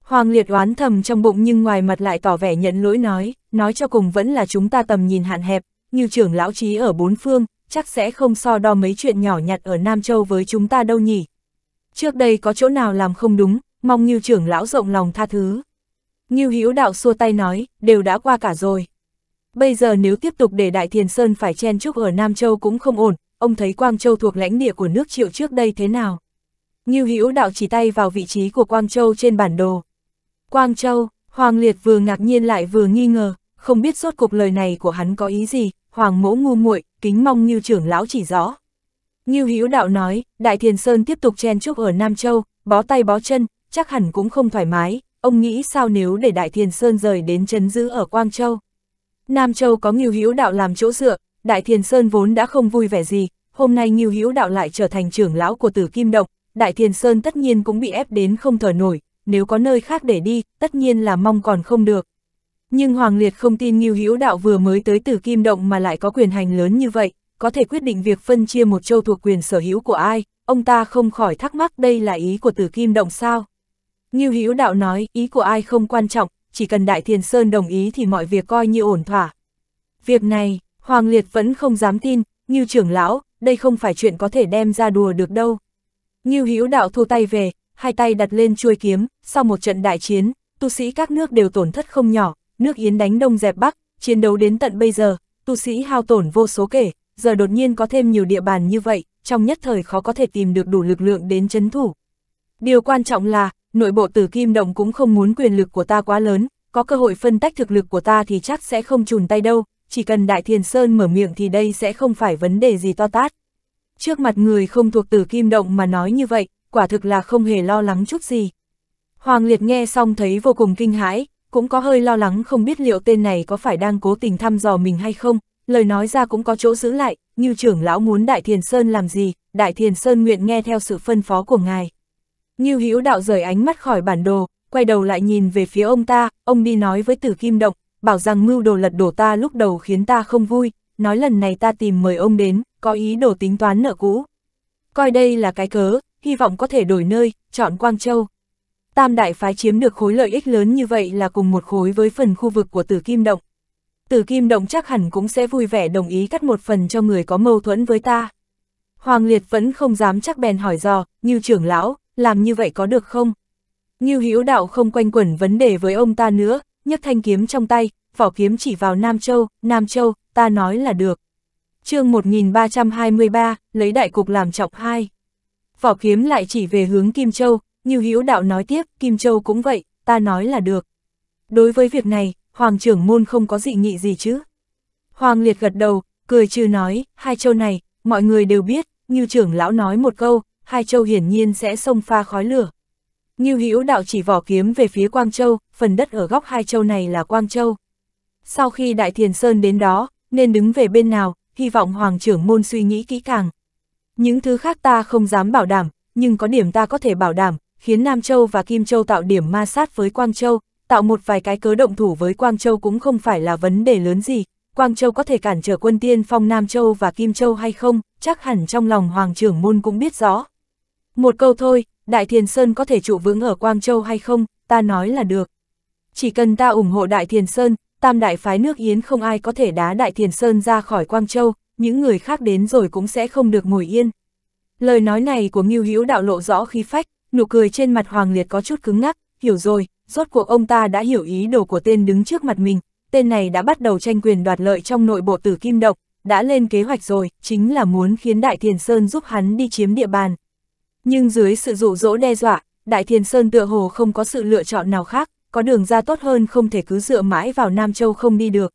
Hoàng liệt oán thầm trong bụng nhưng ngoài mặt lại tỏ vẻ nhận lỗi nói, nói cho cùng vẫn là chúng ta tầm nhìn hạn hẹp, như trưởng lão trí ở bốn phương, chắc sẽ không so đo mấy chuyện nhỏ nhặt ở Nam Châu với chúng ta đâu nhỉ. Trước đây có chỗ nào làm không đúng, mong như trưởng lão rộng lòng tha thứ. như Hữu đạo xua tay nói, đều đã qua cả rồi. Bây giờ nếu tiếp tục để Đại Thiền Sơn phải chen chúc ở Nam Châu cũng không ổn, ông thấy Quang Châu thuộc lãnh địa của nước triệu trước đây thế nào. Ngưu Hữu đạo chỉ tay vào vị trí của Quang Châu trên bản đồ. Quang Châu, Hoàng Liệt vừa ngạc nhiên lại vừa nghi ngờ, không biết suốt cuộc lời này của hắn có ý gì, Hoàng Mỗ ngu muội, kính mong Ngưu trưởng lão chỉ rõ. Ngưu Hữu đạo nói, Đại Thiền Sơn tiếp tục chen chúc ở Nam Châu, bó tay bó chân, chắc hẳn cũng không thoải mái, ông nghĩ sao nếu để Đại Thiền Sơn rời đến chấn giữ ở Quang Châu. Nam Châu có Ngưu Hữu đạo làm chỗ dựa, Đại Thiền Sơn vốn đã không vui vẻ gì, hôm nay Ngưu Hữu Đạo lại trở thành trưởng lão của Tử Kim Động, Đại Thiền Sơn tất nhiên cũng bị ép đến không thở nổi, nếu có nơi khác để đi, tất nhiên là mong còn không được. Nhưng Hoàng Liệt không tin Ngưu Hữu Đạo vừa mới tới Tử Kim Động mà lại có quyền hành lớn như vậy, có thể quyết định việc phân chia một châu thuộc quyền sở hữu của ai, ông ta không khỏi thắc mắc đây là ý của Tử Kim Động sao? Ngưu Hữu Đạo nói, ý của ai không quan trọng, chỉ cần Đại Thiền Sơn đồng ý thì mọi việc coi như ổn thỏa. Việc này, Hoàng Liệt vẫn không dám tin, Như trưởng lão, đây không phải chuyện có thể đem ra đùa được đâu. Như Hữu Đạo thu tay về, hai tay đặt lên chuôi kiếm, sau một trận đại chiến, tu sĩ các nước đều tổn thất không nhỏ, nước Yến đánh đông dẹp bắc, chiến đấu đến tận bây giờ, tu sĩ hao tổn vô số kể, giờ đột nhiên có thêm nhiều địa bàn như vậy, trong nhất thời khó có thể tìm được đủ lực lượng đến chấn thủ. Điều quan trọng là, nội bộ tử kim động cũng không muốn quyền lực của ta quá lớn, có cơ hội phân tách thực lực của ta thì chắc sẽ không chùn tay đâu, chỉ cần Đại Thiền Sơn mở miệng thì đây sẽ không phải vấn đề gì to tát. Trước mặt người không thuộc tử kim động mà nói như vậy, quả thực là không hề lo lắng chút gì. Hoàng Liệt nghe xong thấy vô cùng kinh hãi, cũng có hơi lo lắng không biết liệu tên này có phải đang cố tình thăm dò mình hay không, lời nói ra cũng có chỗ giữ lại, như trưởng lão muốn Đại Thiền Sơn làm gì, Đại Thiền Sơn nguyện nghe theo sự phân phó của ngài. Như hữu đạo rời ánh mắt khỏi bản đồ, quay đầu lại nhìn về phía ông ta, ông đi nói với tử kim động, bảo rằng mưu đồ lật đổ ta lúc đầu khiến ta không vui, nói lần này ta tìm mời ông đến, có ý đồ tính toán nợ cũ. Coi đây là cái cớ, hy vọng có thể đổi nơi, chọn Quang Châu. Tam đại phái chiếm được khối lợi ích lớn như vậy là cùng một khối với phần khu vực của Tử Kim Động. Tử Kim Động chắc hẳn cũng sẽ vui vẻ đồng ý cắt một phần cho người có mâu thuẫn với ta. Hoàng Liệt vẫn không dám chắc bèn hỏi dò, như trưởng lão, làm như vậy có được không? Như Hữu đạo không quanh quẩn vấn đề với ông ta nữa, nhấc thanh kiếm trong tay, vỏ kiếm chỉ vào Nam Châu, Nam Châu, ta nói là được. chương 1323, lấy đại cục làm trọng hai. Vỏ kiếm lại chỉ về hướng Kim Châu, như Hữu đạo nói tiếp, Kim Châu cũng vậy, ta nói là được. Đối với việc này, Hoàng trưởng môn không có dị nghị gì chứ. Hoàng liệt gật đầu, cười trừ nói, hai châu này, mọi người đều biết, như trưởng lão nói một câu, hai châu hiển nhiên sẽ xông pha khói lửa. Ngưu Hữu đạo chỉ vỏ kiếm về phía Quang Châu, phần đất ở góc hai châu này là Quang Châu. Sau khi Đại Thiền Sơn đến đó, nên đứng về bên nào, hy vọng Hoàng trưởng môn suy nghĩ kỹ càng. Những thứ khác ta không dám bảo đảm, nhưng có điểm ta có thể bảo đảm, khiến Nam Châu và Kim Châu tạo điểm ma sát với Quang Châu, tạo một vài cái cớ động thủ với Quang Châu cũng không phải là vấn đề lớn gì. Quang Châu có thể cản trở quân tiên phong Nam Châu và Kim Châu hay không, chắc hẳn trong lòng Hoàng trưởng môn cũng biết rõ. Một câu thôi, Đại Thiền Sơn có thể trụ vững ở Quang Châu hay không, ta nói là được. Chỉ cần ta ủng hộ Đại Thiền Sơn, tam đại phái nước Yến không ai có thể đá Đại Thiền Sơn ra khỏi Quang Châu, những người khác đến rồi cũng sẽ không được ngồi yên. Lời nói này của Ngưu Hữu đạo lộ rõ khí phách, nụ cười trên mặt Hoàng Liệt có chút cứng ngắc, hiểu rồi, rốt cuộc ông ta đã hiểu ý đồ của tên đứng trước mặt mình, tên này đã bắt đầu tranh quyền đoạt lợi trong nội bộ tử kim độc, đã lên kế hoạch rồi, chính là muốn khiến Đại Thiền Sơn giúp hắn đi chiếm địa bàn. Nhưng dưới sự dụ dỗ đe dọa, Đại Thiên Sơn tựa hồ không có sự lựa chọn nào khác, có đường ra tốt hơn không thể cứ dựa mãi vào Nam Châu không đi được.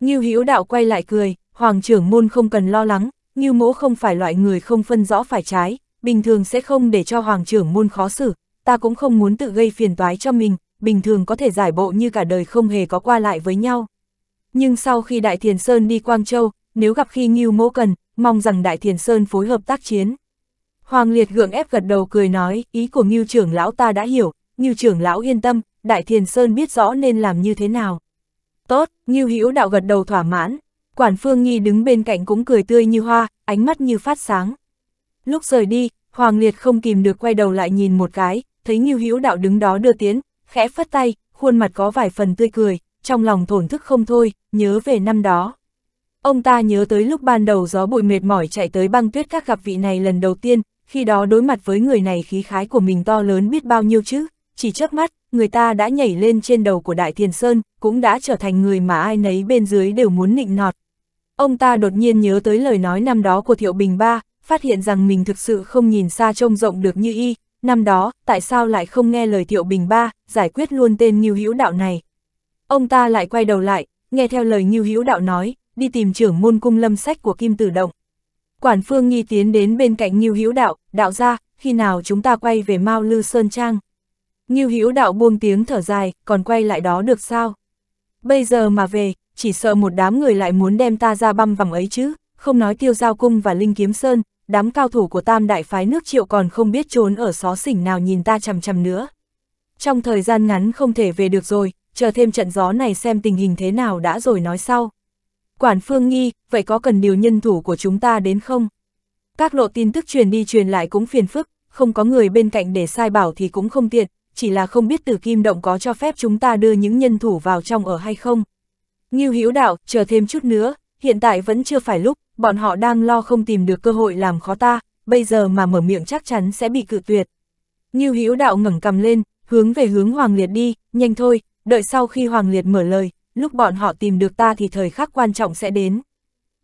như Hữu Đạo quay lại cười, Hoàng trưởng môn không cần lo lắng, như Mỗ không phải loại người không phân rõ phải trái, bình thường sẽ không để cho Hoàng trưởng môn khó xử, ta cũng không muốn tự gây phiền toái cho mình, bình thường có thể giải bộ như cả đời không hề có qua lại với nhau. Nhưng sau khi Đại Thiền Sơn đi Quang Châu, nếu gặp khi Ngưu Mỗ cần, mong rằng Đại Thiền Sơn phối hợp tác chiến. Hoàng Liệt gượng ép gật đầu cười nói, ý của Ngưu trưởng lão ta đã hiểu, Ngưu trưởng lão yên tâm, Đại Thiền Sơn biết rõ nên làm như thế nào. Tốt, Ngưu Hữu đạo gật đầu thỏa mãn, Quản Phương Nhi đứng bên cạnh cũng cười tươi như hoa, ánh mắt như phát sáng. Lúc rời đi, Hoàng Liệt không kìm được quay đầu lại nhìn một cái, thấy Ngưu Hữu đạo đứng đó đưa tiến, khẽ phất tay, khuôn mặt có vài phần tươi cười, trong lòng thổn thức không thôi, nhớ về năm đó. Ông ta nhớ tới lúc ban đầu gió bụi mệt mỏi chạy tới băng tuyết các gặp vị này lần đầu tiên, khi đó đối mặt với người này khí khái của mình to lớn biết bao nhiêu chứ, chỉ chớp mắt, người ta đã nhảy lên trên đầu của Đại Thiền Sơn, cũng đã trở thành người mà ai nấy bên dưới đều muốn nịnh nọt. Ông ta đột nhiên nhớ tới lời nói năm đó của Thiệu Bình Ba, phát hiện rằng mình thực sự không nhìn xa trông rộng được như y, năm đó, tại sao lại không nghe lời Thiệu Bình Ba, giải quyết luôn tên Ngưu Hữu Đạo này. Ông ta lại quay đầu lại, nghe theo lời Ngưu Hữu Đạo nói, đi tìm trưởng môn cung lâm sách của Kim Tử Động. Quản Phương Nghi tiến đến bên cạnh Ngưu Hữu Đạo, "Đạo gia, khi nào chúng ta quay về Mao Lư Sơn Trang?" Ngưu Hữu Đạo buông tiếng thở dài, "Còn quay lại đó được sao? Bây giờ mà về, chỉ sợ một đám người lại muốn đem ta ra băm vằm ấy chứ, không nói Tiêu Giao cung và Linh Kiếm Sơn, đám cao thủ của Tam đại phái nước Triệu còn không biết trốn ở xó xỉnh nào nhìn ta chằm chằm nữa." Trong thời gian ngắn không thể về được rồi, chờ thêm trận gió này xem tình hình thế nào đã rồi nói sau. Quản Phương nghi, vậy có cần điều nhân thủ của chúng ta đến không? Các lộ tin tức truyền đi truyền lại cũng phiền phức, không có người bên cạnh để sai bảo thì cũng không tiện, chỉ là không biết từ kim động có cho phép chúng ta đưa những nhân thủ vào trong ở hay không. Ngưu Hữu Đạo, chờ thêm chút nữa, hiện tại vẫn chưa phải lúc, bọn họ đang lo không tìm được cơ hội làm khó ta, bây giờ mà mở miệng chắc chắn sẽ bị cự tuyệt. Ngưu Hữu Đạo ngẩng cầm lên, hướng về hướng Hoàng Liệt đi, nhanh thôi, đợi sau khi Hoàng Liệt mở lời, lúc bọn họ tìm được ta thì thời khắc quan trọng sẽ đến.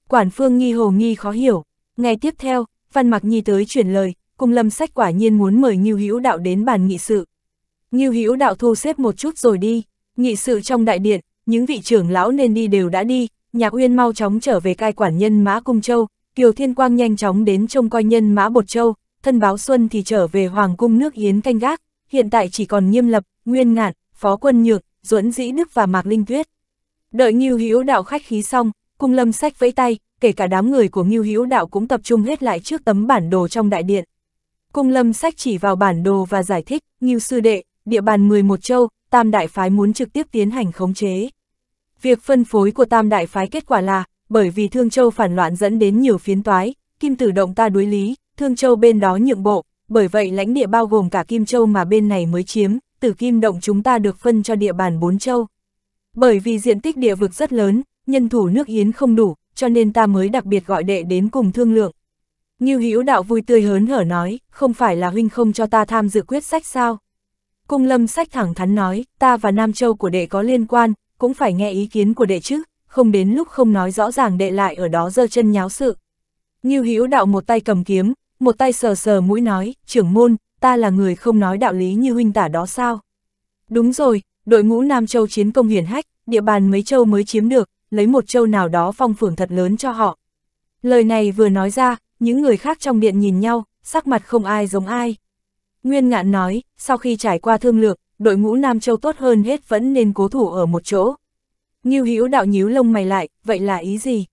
Quản phương nghi hồ nghi khó hiểu. Ngay tiếp theo, Văn mặc Nhi tới chuyển lời, cùng lâm sách quả nhiên muốn mời Ngưu Hữu Đạo đến bàn nghị sự. Ngưu Hữu Đạo thu xếp một chút rồi đi, nghị sự trong đại điện, những vị trưởng lão nên đi đều đã đi, Nhạc Uyên mau chóng trở về cai quản nhân Mã Cung Châu, Kiều Thiên Quang nhanh chóng đến trông coi nhân Mã Bột Châu, thân báo Xuân thì trở về Hoàng Cung nước Yến canh gác, hiện tại chỉ còn nghiêm lập, nguyên ngạn, phó quân nhược, duẫn dĩ đức và Mạc Linh Tuyết. Đợi Ngưu Hữu Đạo khách khí xong, cung lâm sách vẫy tay, kể cả đám người của Ngưu Hữu Đạo cũng tập trung hết lại trước tấm bản đồ trong đại điện. Cung lâm sách chỉ vào bản đồ và giải thích, Ngưu Sư Đệ, địa bàn 11 châu, Tam Đại Phái muốn trực tiếp tiến hành khống chế. Việc phân phối của Tam Đại Phái kết quả là, bởi vì Thương Châu phản loạn dẫn đến nhiều phiến toái, Kim Tử Động ta đối lý, Thương Châu bên đó nhượng bộ, bởi vậy lãnh địa bao gồm cả Kim Châu mà bên này mới chiếm, từ Kim Động chúng ta được phân cho địa bàn bốn châu. Bởi vì diện tích địa vực rất lớn, nhân thủ nước Yến không đủ, cho nên ta mới đặc biệt gọi đệ đến cùng thương lượng. Như hữu đạo vui tươi hớn hở nói, không phải là huynh không cho ta tham dự quyết sách sao? Cung lâm sách thẳng thắn nói, ta và Nam Châu của đệ có liên quan, cũng phải nghe ý kiến của đệ chứ, không đến lúc không nói rõ ràng đệ lại ở đó dơ chân nháo sự. Như hữu đạo một tay cầm kiếm, một tay sờ sờ mũi nói, trưởng môn, ta là người không nói đạo lý như huynh tả đó sao? Đúng rồi, Đội ngũ Nam Châu chiến công hiển hách, địa bàn mấy châu mới chiếm được, lấy một châu nào đó phong phưởng thật lớn cho họ. Lời này vừa nói ra, những người khác trong điện nhìn nhau, sắc mặt không ai giống ai. Nguyên ngạn nói, sau khi trải qua thương lược, đội ngũ Nam Châu tốt hơn hết vẫn nên cố thủ ở một chỗ. Nghiêu hữu đạo nhíu lông mày lại, vậy là ý gì?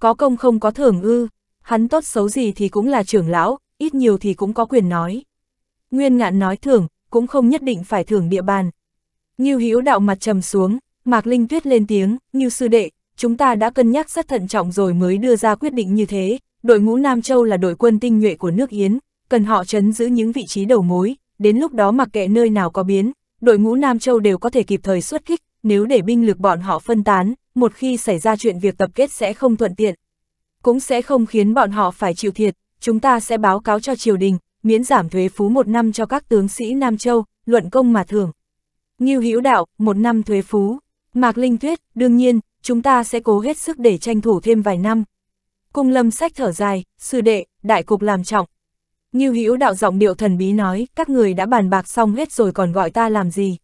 Có công không có thưởng ư, hắn tốt xấu gì thì cũng là trưởng lão, ít nhiều thì cũng có quyền nói. Nguyên ngạn nói thưởng, cũng không nhất định phải thưởng địa bàn, Ngưu Hữu đạo mặt trầm xuống, Mạc Linh Tuyết lên tiếng, "Ngưu sư đệ, chúng ta đã cân nhắc rất thận trọng rồi mới đưa ra quyết định như thế, đội ngũ Nam Châu là đội quân tinh nhuệ của nước Yến, cần họ chấn giữ những vị trí đầu mối, đến lúc đó mặc kệ nơi nào có biến, đội ngũ Nam Châu đều có thể kịp thời xuất kích, nếu để binh lực bọn họ phân tán, một khi xảy ra chuyện việc tập kết sẽ không thuận tiện. Cũng sẽ không khiến bọn họ phải chịu thiệt, chúng ta sẽ báo cáo cho triều đình, miễn giảm thuế phú một năm cho các tướng sĩ Nam Châu, luận công mà thưởng. Ngưu Hữu Đạo, một năm thuế phú. Mạc Linh Tuyết, đương nhiên, chúng ta sẽ cố hết sức để tranh thủ thêm vài năm. Cung lâm sách thở dài, sư đệ, đại cục làm trọng. Ngưu Hữu Đạo giọng điệu thần bí nói, các người đã bàn bạc xong hết rồi còn gọi ta làm gì.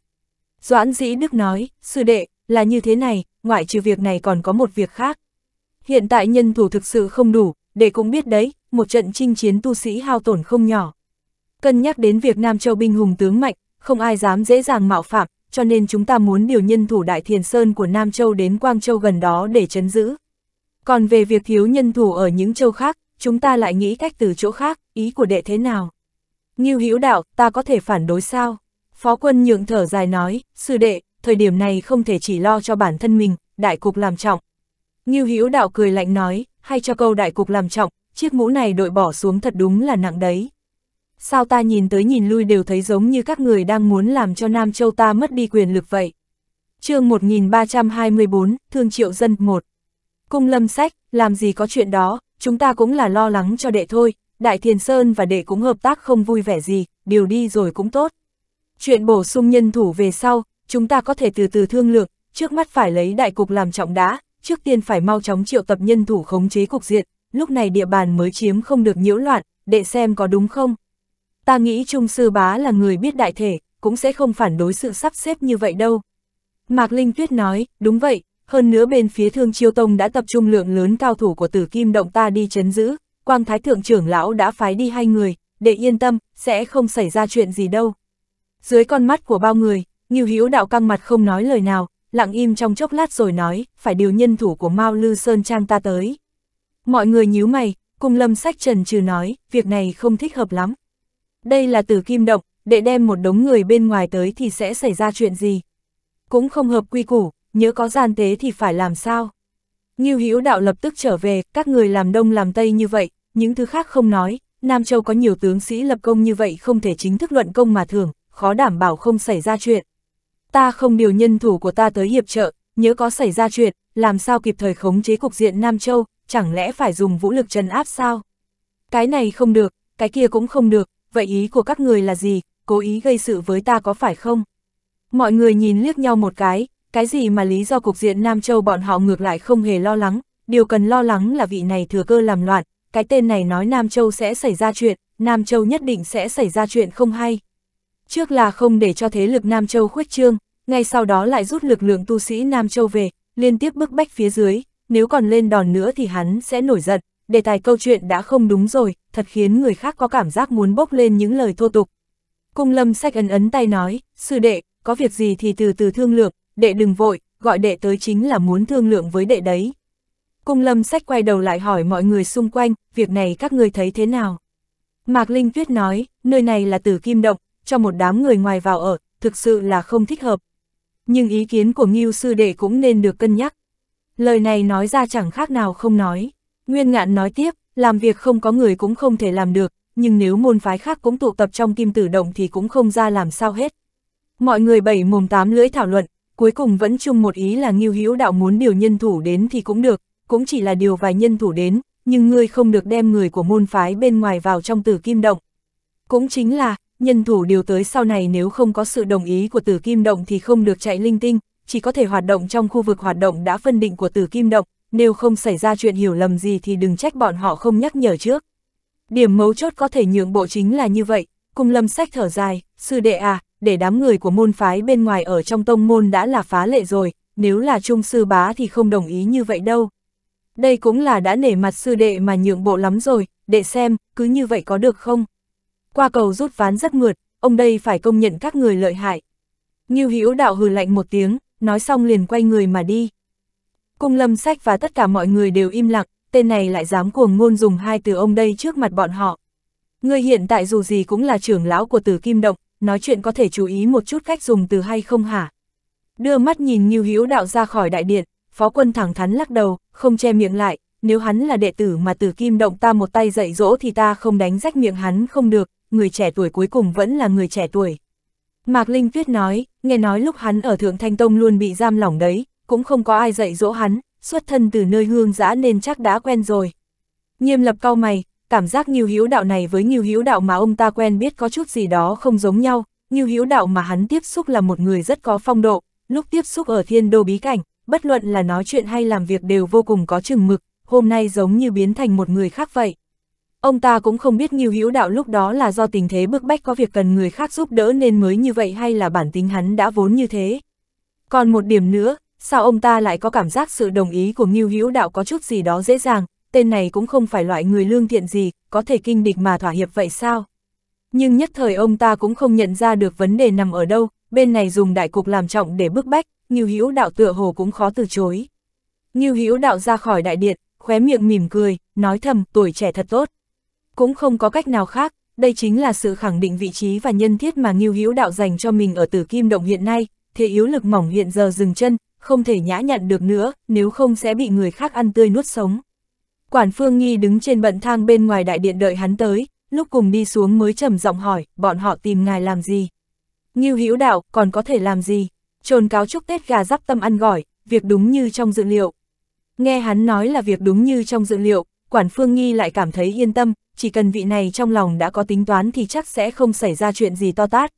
Doãn dĩ Đức nói, sư đệ, là như thế này, ngoại trừ việc này còn có một việc khác. Hiện tại nhân thủ thực sự không đủ, để cũng biết đấy, một trận chinh chiến tu sĩ hao tổn không nhỏ. Cân nhắc đến việc Nam Châu binh hùng tướng mạnh, không ai dám dễ dàng mạo phạm, cho nên chúng ta muốn điều nhân thủ Đại Thiền Sơn của Nam Châu đến Quang Châu gần đó để chấn giữ. Còn về việc thiếu nhân thủ ở những châu khác, chúng ta lại nghĩ cách từ chỗ khác, ý của đệ thế nào? Nghiêu hữu đạo, ta có thể phản đối sao? Phó quân nhượng thở dài nói, sư đệ, thời điểm này không thể chỉ lo cho bản thân mình, đại cục làm trọng. Nghiêu hữu đạo cười lạnh nói, hay cho câu đại cục làm trọng, chiếc mũ này đội bỏ xuống thật đúng là nặng đấy sao ta nhìn tới nhìn lui đều thấy giống như các người đang muốn làm cho Nam Châu ta mất đi quyền lực vậy. chương 1324, Thương Triệu Dân 1 Cung lâm sách, làm gì có chuyện đó, chúng ta cũng là lo lắng cho đệ thôi, Đại Thiền Sơn và đệ cũng hợp tác không vui vẻ gì, điều đi rồi cũng tốt. Chuyện bổ sung nhân thủ về sau, chúng ta có thể từ từ thương lượng, trước mắt phải lấy đại cục làm trọng đã, trước tiên phải mau chóng triệu tập nhân thủ khống chế cục diện, lúc này địa bàn mới chiếm không được nhiễu loạn, để xem có đúng không? ta nghĩ Trung Sư Bá là người biết đại thể, cũng sẽ không phản đối sự sắp xếp như vậy đâu. Mạc Linh Tuyết nói, đúng vậy, hơn nữa bên phía Thương Chiêu Tông đã tập trung lượng lớn cao thủ của tử kim động ta đi chấn giữ, Quang Thái Thượng trưởng lão đã phái đi hai người, để yên tâm, sẽ không xảy ra chuyện gì đâu. Dưới con mắt của bao người, Nghiêu Hữu đạo căng mặt không nói lời nào, lặng im trong chốc lát rồi nói, phải điều nhân thủ của Mao Lư Sơn Trang ta tới. Mọi người nhíu mày, cùng lâm sách trần trừ nói, việc này không thích hợp lắm, đây là từ kim động, để đem một đống người bên ngoài tới thì sẽ xảy ra chuyện gì. Cũng không hợp quy củ, nhớ có gian tế thì phải làm sao. Ngưu Hữu Đạo lập tức trở về, các người làm đông làm tây như vậy, những thứ khác không nói, Nam Châu có nhiều tướng sĩ lập công như vậy không thể chính thức luận công mà thường, khó đảm bảo không xảy ra chuyện. Ta không điều nhân thủ của ta tới hiệp trợ, nhớ có xảy ra chuyện, làm sao kịp thời khống chế cục diện Nam Châu, chẳng lẽ phải dùng vũ lực trấn áp sao? Cái này không được, cái kia cũng không được, vậy ý của các người là gì, cố ý gây sự với ta có phải không? Mọi người nhìn liếc nhau một cái, cái gì mà lý do cục diện Nam Châu bọn họ ngược lại không hề lo lắng, điều cần lo lắng là vị này thừa cơ làm loạn, cái tên này nói Nam Châu sẽ xảy ra chuyện, Nam Châu nhất định sẽ xảy ra chuyện không hay. Trước là không để cho thế lực Nam Châu khuếch trương, ngay sau đó lại rút lực lượng tu sĩ Nam Châu về, liên tiếp bức bách phía dưới, nếu còn lên đòn nữa thì hắn sẽ nổi giận, đề tài câu chuyện đã không đúng rồi, thật khiến người khác có cảm giác muốn bốc lên những lời thô tục. Cung lâm sách ấn ấn tay nói, sư đệ, có việc gì thì từ từ thương lượng, đệ đừng vội, gọi đệ tới chính là muốn thương lượng với đệ đấy. Cung lâm sách quay đầu lại hỏi mọi người xung quanh, việc này các người thấy thế nào? Mạc Linh Tuyết nói, nơi này là tử kim động, cho một đám người ngoài vào ở, thực sự là không thích hợp. Nhưng ý kiến của Ngưu sư đệ cũng nên được cân nhắc. Lời này nói ra chẳng khác nào không nói. Nguyên ngạn nói tiếp, làm việc không có người cũng không thể làm được, nhưng nếu môn phái khác cũng tụ tập trong kim tử động thì cũng không ra làm sao hết. Mọi người bảy mồm tám lưỡi thảo luận, cuối cùng vẫn chung một ý là nghiêu hữu đạo muốn điều nhân thủ đến thì cũng được, cũng chỉ là điều vài nhân thủ đến, nhưng ngươi không được đem người của môn phái bên ngoài vào trong tử kim động. Cũng chính là, nhân thủ điều tới sau này nếu không có sự đồng ý của tử kim động thì không được chạy linh tinh, chỉ có thể hoạt động trong khu vực hoạt động đã phân định của tử kim động, nếu không xảy ra chuyện hiểu lầm gì thì đừng trách bọn họ không nhắc nhở trước. Điểm mấu chốt có thể nhượng bộ chính là như vậy, cùng lâm sách thở dài, sư đệ à, để đám người của môn phái bên ngoài ở trong tông môn đã là phá lệ rồi, nếu là trung sư bá thì không đồng ý như vậy đâu. Đây cũng là đã nể mặt sư đệ mà nhượng bộ lắm rồi, đệ xem, cứ như vậy có được không? Qua cầu rút ván rất mượt, ông đây phải công nhận các người lợi hại. Như hữu đạo hừ lạnh một tiếng, nói xong liền quay người mà đi. Cung lâm sách và tất cả mọi người đều im lặng, tên này lại dám cuồng ngôn dùng hai từ ông đây trước mặt bọn họ. Người hiện tại dù gì cũng là trưởng lão của tử kim động, nói chuyện có thể chú ý một chút cách dùng từ hay không hả? Đưa mắt nhìn Ngưu Hữu Đạo ra khỏi đại điện, phó quân thẳng thắn lắc đầu, không che miệng lại, nếu hắn là đệ tử mà tử kim động ta một tay dạy dỗ thì ta không đánh rách miệng hắn không được, người trẻ tuổi cuối cùng vẫn là người trẻ tuổi. Mạc Linh Tuyết nói, nghe nói lúc hắn ở Thượng Thanh Tông luôn bị giam lỏng đấy, cũng không có ai dạy dỗ hắn, xuất thân từ nơi hương giã nên chắc đã quen rồi. Nghiêm lập cau mày, cảm giác Nhiêu Hiếu Đạo này với Nhiêu Hiếu Đạo mà ông ta quen biết có chút gì đó không giống nhau, Nhiêu Hiếu Đạo mà hắn tiếp xúc là một người rất có phong độ, lúc tiếp xúc ở thiên đô bí cảnh, bất luận là nói chuyện hay làm việc đều vô cùng có chừng mực, hôm nay giống như biến thành một người khác vậy. Ông ta cũng không biết Nhiêu Hiếu Đạo lúc đó là do tình thế bức bách có việc cần người khác giúp đỡ nên mới như vậy hay là bản tính hắn đã vốn như thế. Còn một điểm nữa, Sao ông ta lại có cảm giác sự đồng ý của Ngưu Hữu Đạo có chút gì đó dễ dàng, tên này cũng không phải loại người lương thiện gì, có thể kinh địch mà thỏa hiệp vậy sao? Nhưng nhất thời ông ta cũng không nhận ra được vấn đề nằm ở đâu, bên này dùng đại cục làm trọng để bức bách, Ngưu Hữu Đạo tựa hồ cũng khó từ chối. Ngưu Hữu Đạo ra khỏi đại điện, khóe miệng mỉm cười, nói thầm, tuổi trẻ thật tốt. Cũng không có cách nào khác, đây chính là sự khẳng định vị trí và nhân thiết mà Ngưu Hữu Đạo dành cho mình ở Tử Kim Động hiện nay, thế yếu lực mỏng hiện giờ dừng chân, không thể nhã nhặn được nữa, nếu không sẽ bị người khác ăn tươi nuốt sống. Quản Phương Nghi đứng trên bận thang bên ngoài đại điện đợi hắn tới, lúc cùng đi xuống mới trầm giọng hỏi, bọn họ tìm ngài làm gì? Ngưu Hữu Đạo, còn có thể làm gì? Trồn cáo chúc Tết gà giáp tâm ăn gỏi, việc đúng như trong dự liệu. Nghe hắn nói là việc đúng như trong dự liệu, Quản Phương Nghi lại cảm thấy yên tâm, chỉ cần vị này trong lòng đã có tính toán thì chắc sẽ không xảy ra chuyện gì to tát.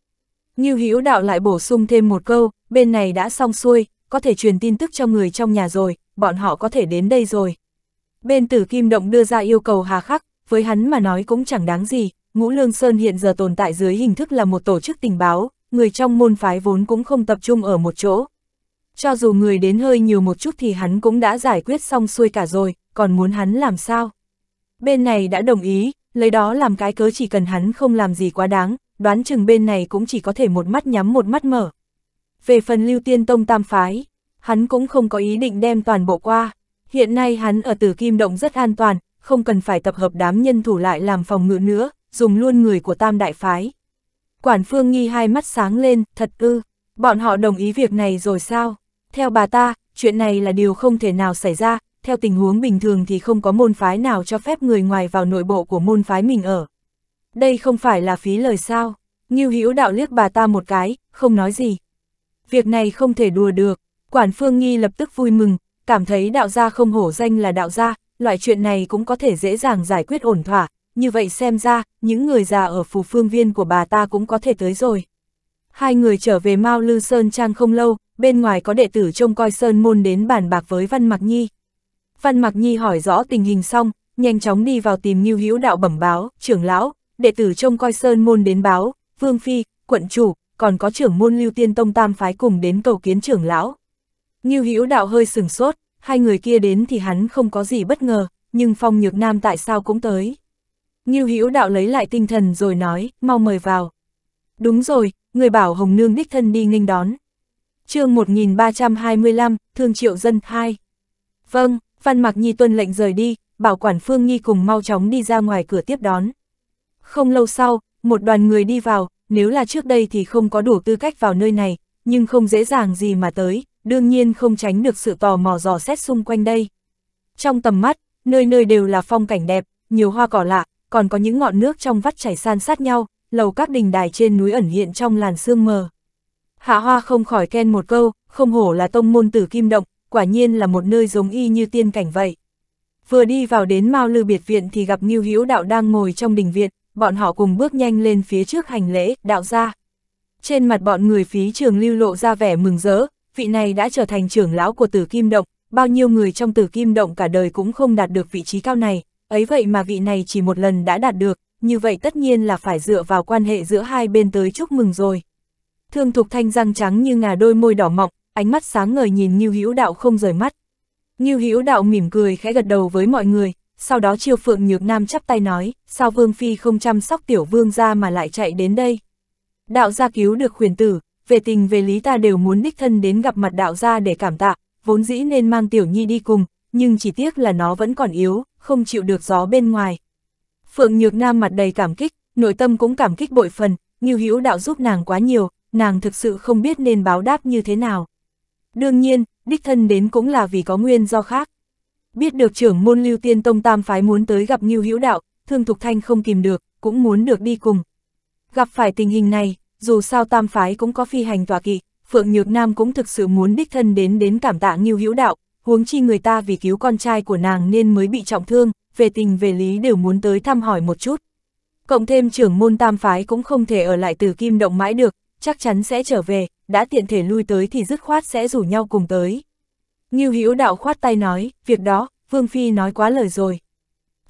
Ngưu Hữu Đạo lại bổ sung thêm một câu, bên này đã xong xuôi, có thể truyền tin tức cho người trong nhà rồi, bọn họ có thể đến đây rồi. Bên tử kim động đưa ra yêu cầu hà khắc, với hắn mà nói cũng chẳng đáng gì, Ngũ Lương Sơn hiện giờ tồn tại dưới hình thức là một tổ chức tình báo, người trong môn phái vốn cũng không tập trung ở một chỗ. Cho dù người đến hơi nhiều một chút thì hắn cũng đã giải quyết xong xuôi cả rồi, còn muốn hắn làm sao? Bên này đã đồng ý, lấy đó làm cái cớ chỉ cần hắn không làm gì quá đáng, đoán chừng bên này cũng chỉ có thể một mắt nhắm một mắt mở, về phần lưu tiên tông tam phái, hắn cũng không có ý định đem toàn bộ qua. Hiện nay hắn ở tử kim động rất an toàn, không cần phải tập hợp đám nhân thủ lại làm phòng ngự nữa, dùng luôn người của tam đại phái. Quản phương nghi hai mắt sáng lên, thật ư, bọn họ đồng ý việc này rồi sao? Theo bà ta, chuyện này là điều không thể nào xảy ra, theo tình huống bình thường thì không có môn phái nào cho phép người ngoài vào nội bộ của môn phái mình ở. Đây không phải là phí lời sao? Ngưu Hữu đạo liếc bà ta một cái, không nói gì việc này không thể đùa được. Quản Phương Nghi lập tức vui mừng, cảm thấy đạo gia không hổ danh là đạo gia, loại chuyện này cũng có thể dễ dàng giải quyết ổn thỏa, như vậy xem ra, những người già ở phù phương viên của bà ta cũng có thể tới rồi. Hai người trở về Mao Lư Sơn Trang không lâu, bên ngoài có đệ tử trông coi Sơn Môn đến bàn bạc với Văn Mạc Nhi. Văn Mạc Nhi hỏi rõ tình hình xong, nhanh chóng đi vào tìm Ngưu Hữu Đạo bẩm báo, trưởng lão, đệ tử trông coi Sơn Môn đến báo, Vương Phi, quận chủ, còn có trưởng môn lưu tiên tông tam phái cùng đến cầu kiến trưởng lão. như Hữu đạo hơi sừng sốt, hai người kia đến thì hắn không có gì bất ngờ, nhưng Phong Nhược Nam tại sao cũng tới. như Hữu đạo lấy lại tinh thần rồi nói, mau mời vào. Đúng rồi, người bảo Hồng Nương đích thân đi nghênh đón. chương 1325, Thương Triệu Dân 2. Vâng, Văn Mạc Nhi tuân lệnh rời đi, bảo quản Phương Nhi cùng mau chóng đi ra ngoài cửa tiếp đón. Không lâu sau, một đoàn người đi vào, nếu là trước đây thì không có đủ tư cách vào nơi này, nhưng không dễ dàng gì mà tới, đương nhiên không tránh được sự tò mò dò xét xung quanh đây. Trong tầm mắt, nơi nơi đều là phong cảnh đẹp, nhiều hoa cỏ lạ, còn có những ngọn nước trong vắt chảy san sát nhau, lầu các đình đài trên núi ẩn hiện trong làn sương mờ. Hạ Hoa không khỏi khen một câu, không hổ là tông môn tử kim động, quả nhiên là một nơi giống y như tiên cảnh vậy. Vừa đi vào đến Mao Lư biệt viện thì gặp Ngưu Hữu Đạo đang ngồi trong đình viện, bọn họ cùng bước nhanh lên phía trước hành lễ, đạo gia Trên mặt bọn người phí trường lưu lộ ra vẻ mừng rỡ, vị này đã trở thành trưởng lão của tử kim động, bao nhiêu người trong tử kim động cả đời cũng không đạt được vị trí cao này, ấy vậy mà vị này chỉ một lần đã đạt được, như vậy tất nhiên là phải dựa vào quan hệ giữa hai bên tới chúc mừng rồi. Thương Thục Thanh răng trắng như ngà đôi môi đỏ mọng, ánh mắt sáng ngời nhìn như Hữu Đạo không rời mắt. như Hữu Đạo mỉm cười khẽ gật đầu với mọi người, sau đó chiêu phượng nhược nam chắp tay nói, sao vương phi không chăm sóc tiểu vương ra mà lại chạy đến đây. Đạo gia cứu được khuyển tử, về tình về lý ta đều muốn đích thân đến gặp mặt đạo gia để cảm tạ, vốn dĩ nên mang tiểu nhi đi cùng, nhưng chỉ tiếc là nó vẫn còn yếu, không chịu được gió bên ngoài. Phượng Nhược Nam mặt đầy cảm kích, nội tâm cũng cảm kích bội phần, như Hữu đạo giúp nàng quá nhiều, nàng thực sự không biết nên báo đáp như thế nào. Đương nhiên, đích thân đến cũng là vì có nguyên do khác. Biết được trưởng môn lưu tiên tông tam phái muốn tới gặp Ngưu Hữu Đạo, Thương Thục Thanh không kìm được, cũng muốn được đi cùng. Gặp phải tình hình này, dù sao tam phái cũng có phi hành tòa kỵ, Phượng Nhược Nam cũng thực sự muốn đích thân đến đến cảm tạ Ngưu Hữu Đạo, huống chi người ta vì cứu con trai của nàng nên mới bị trọng thương, về tình về lý đều muốn tới thăm hỏi một chút. Cộng thêm trưởng môn tam phái cũng không thể ở lại từ kim động mãi được, chắc chắn sẽ trở về, đã tiện thể lui tới thì dứt khoát sẽ rủ nhau cùng tới. Ngưu Hữu Đạo khoát tay nói, việc đó, Vương Phi nói quá lời rồi.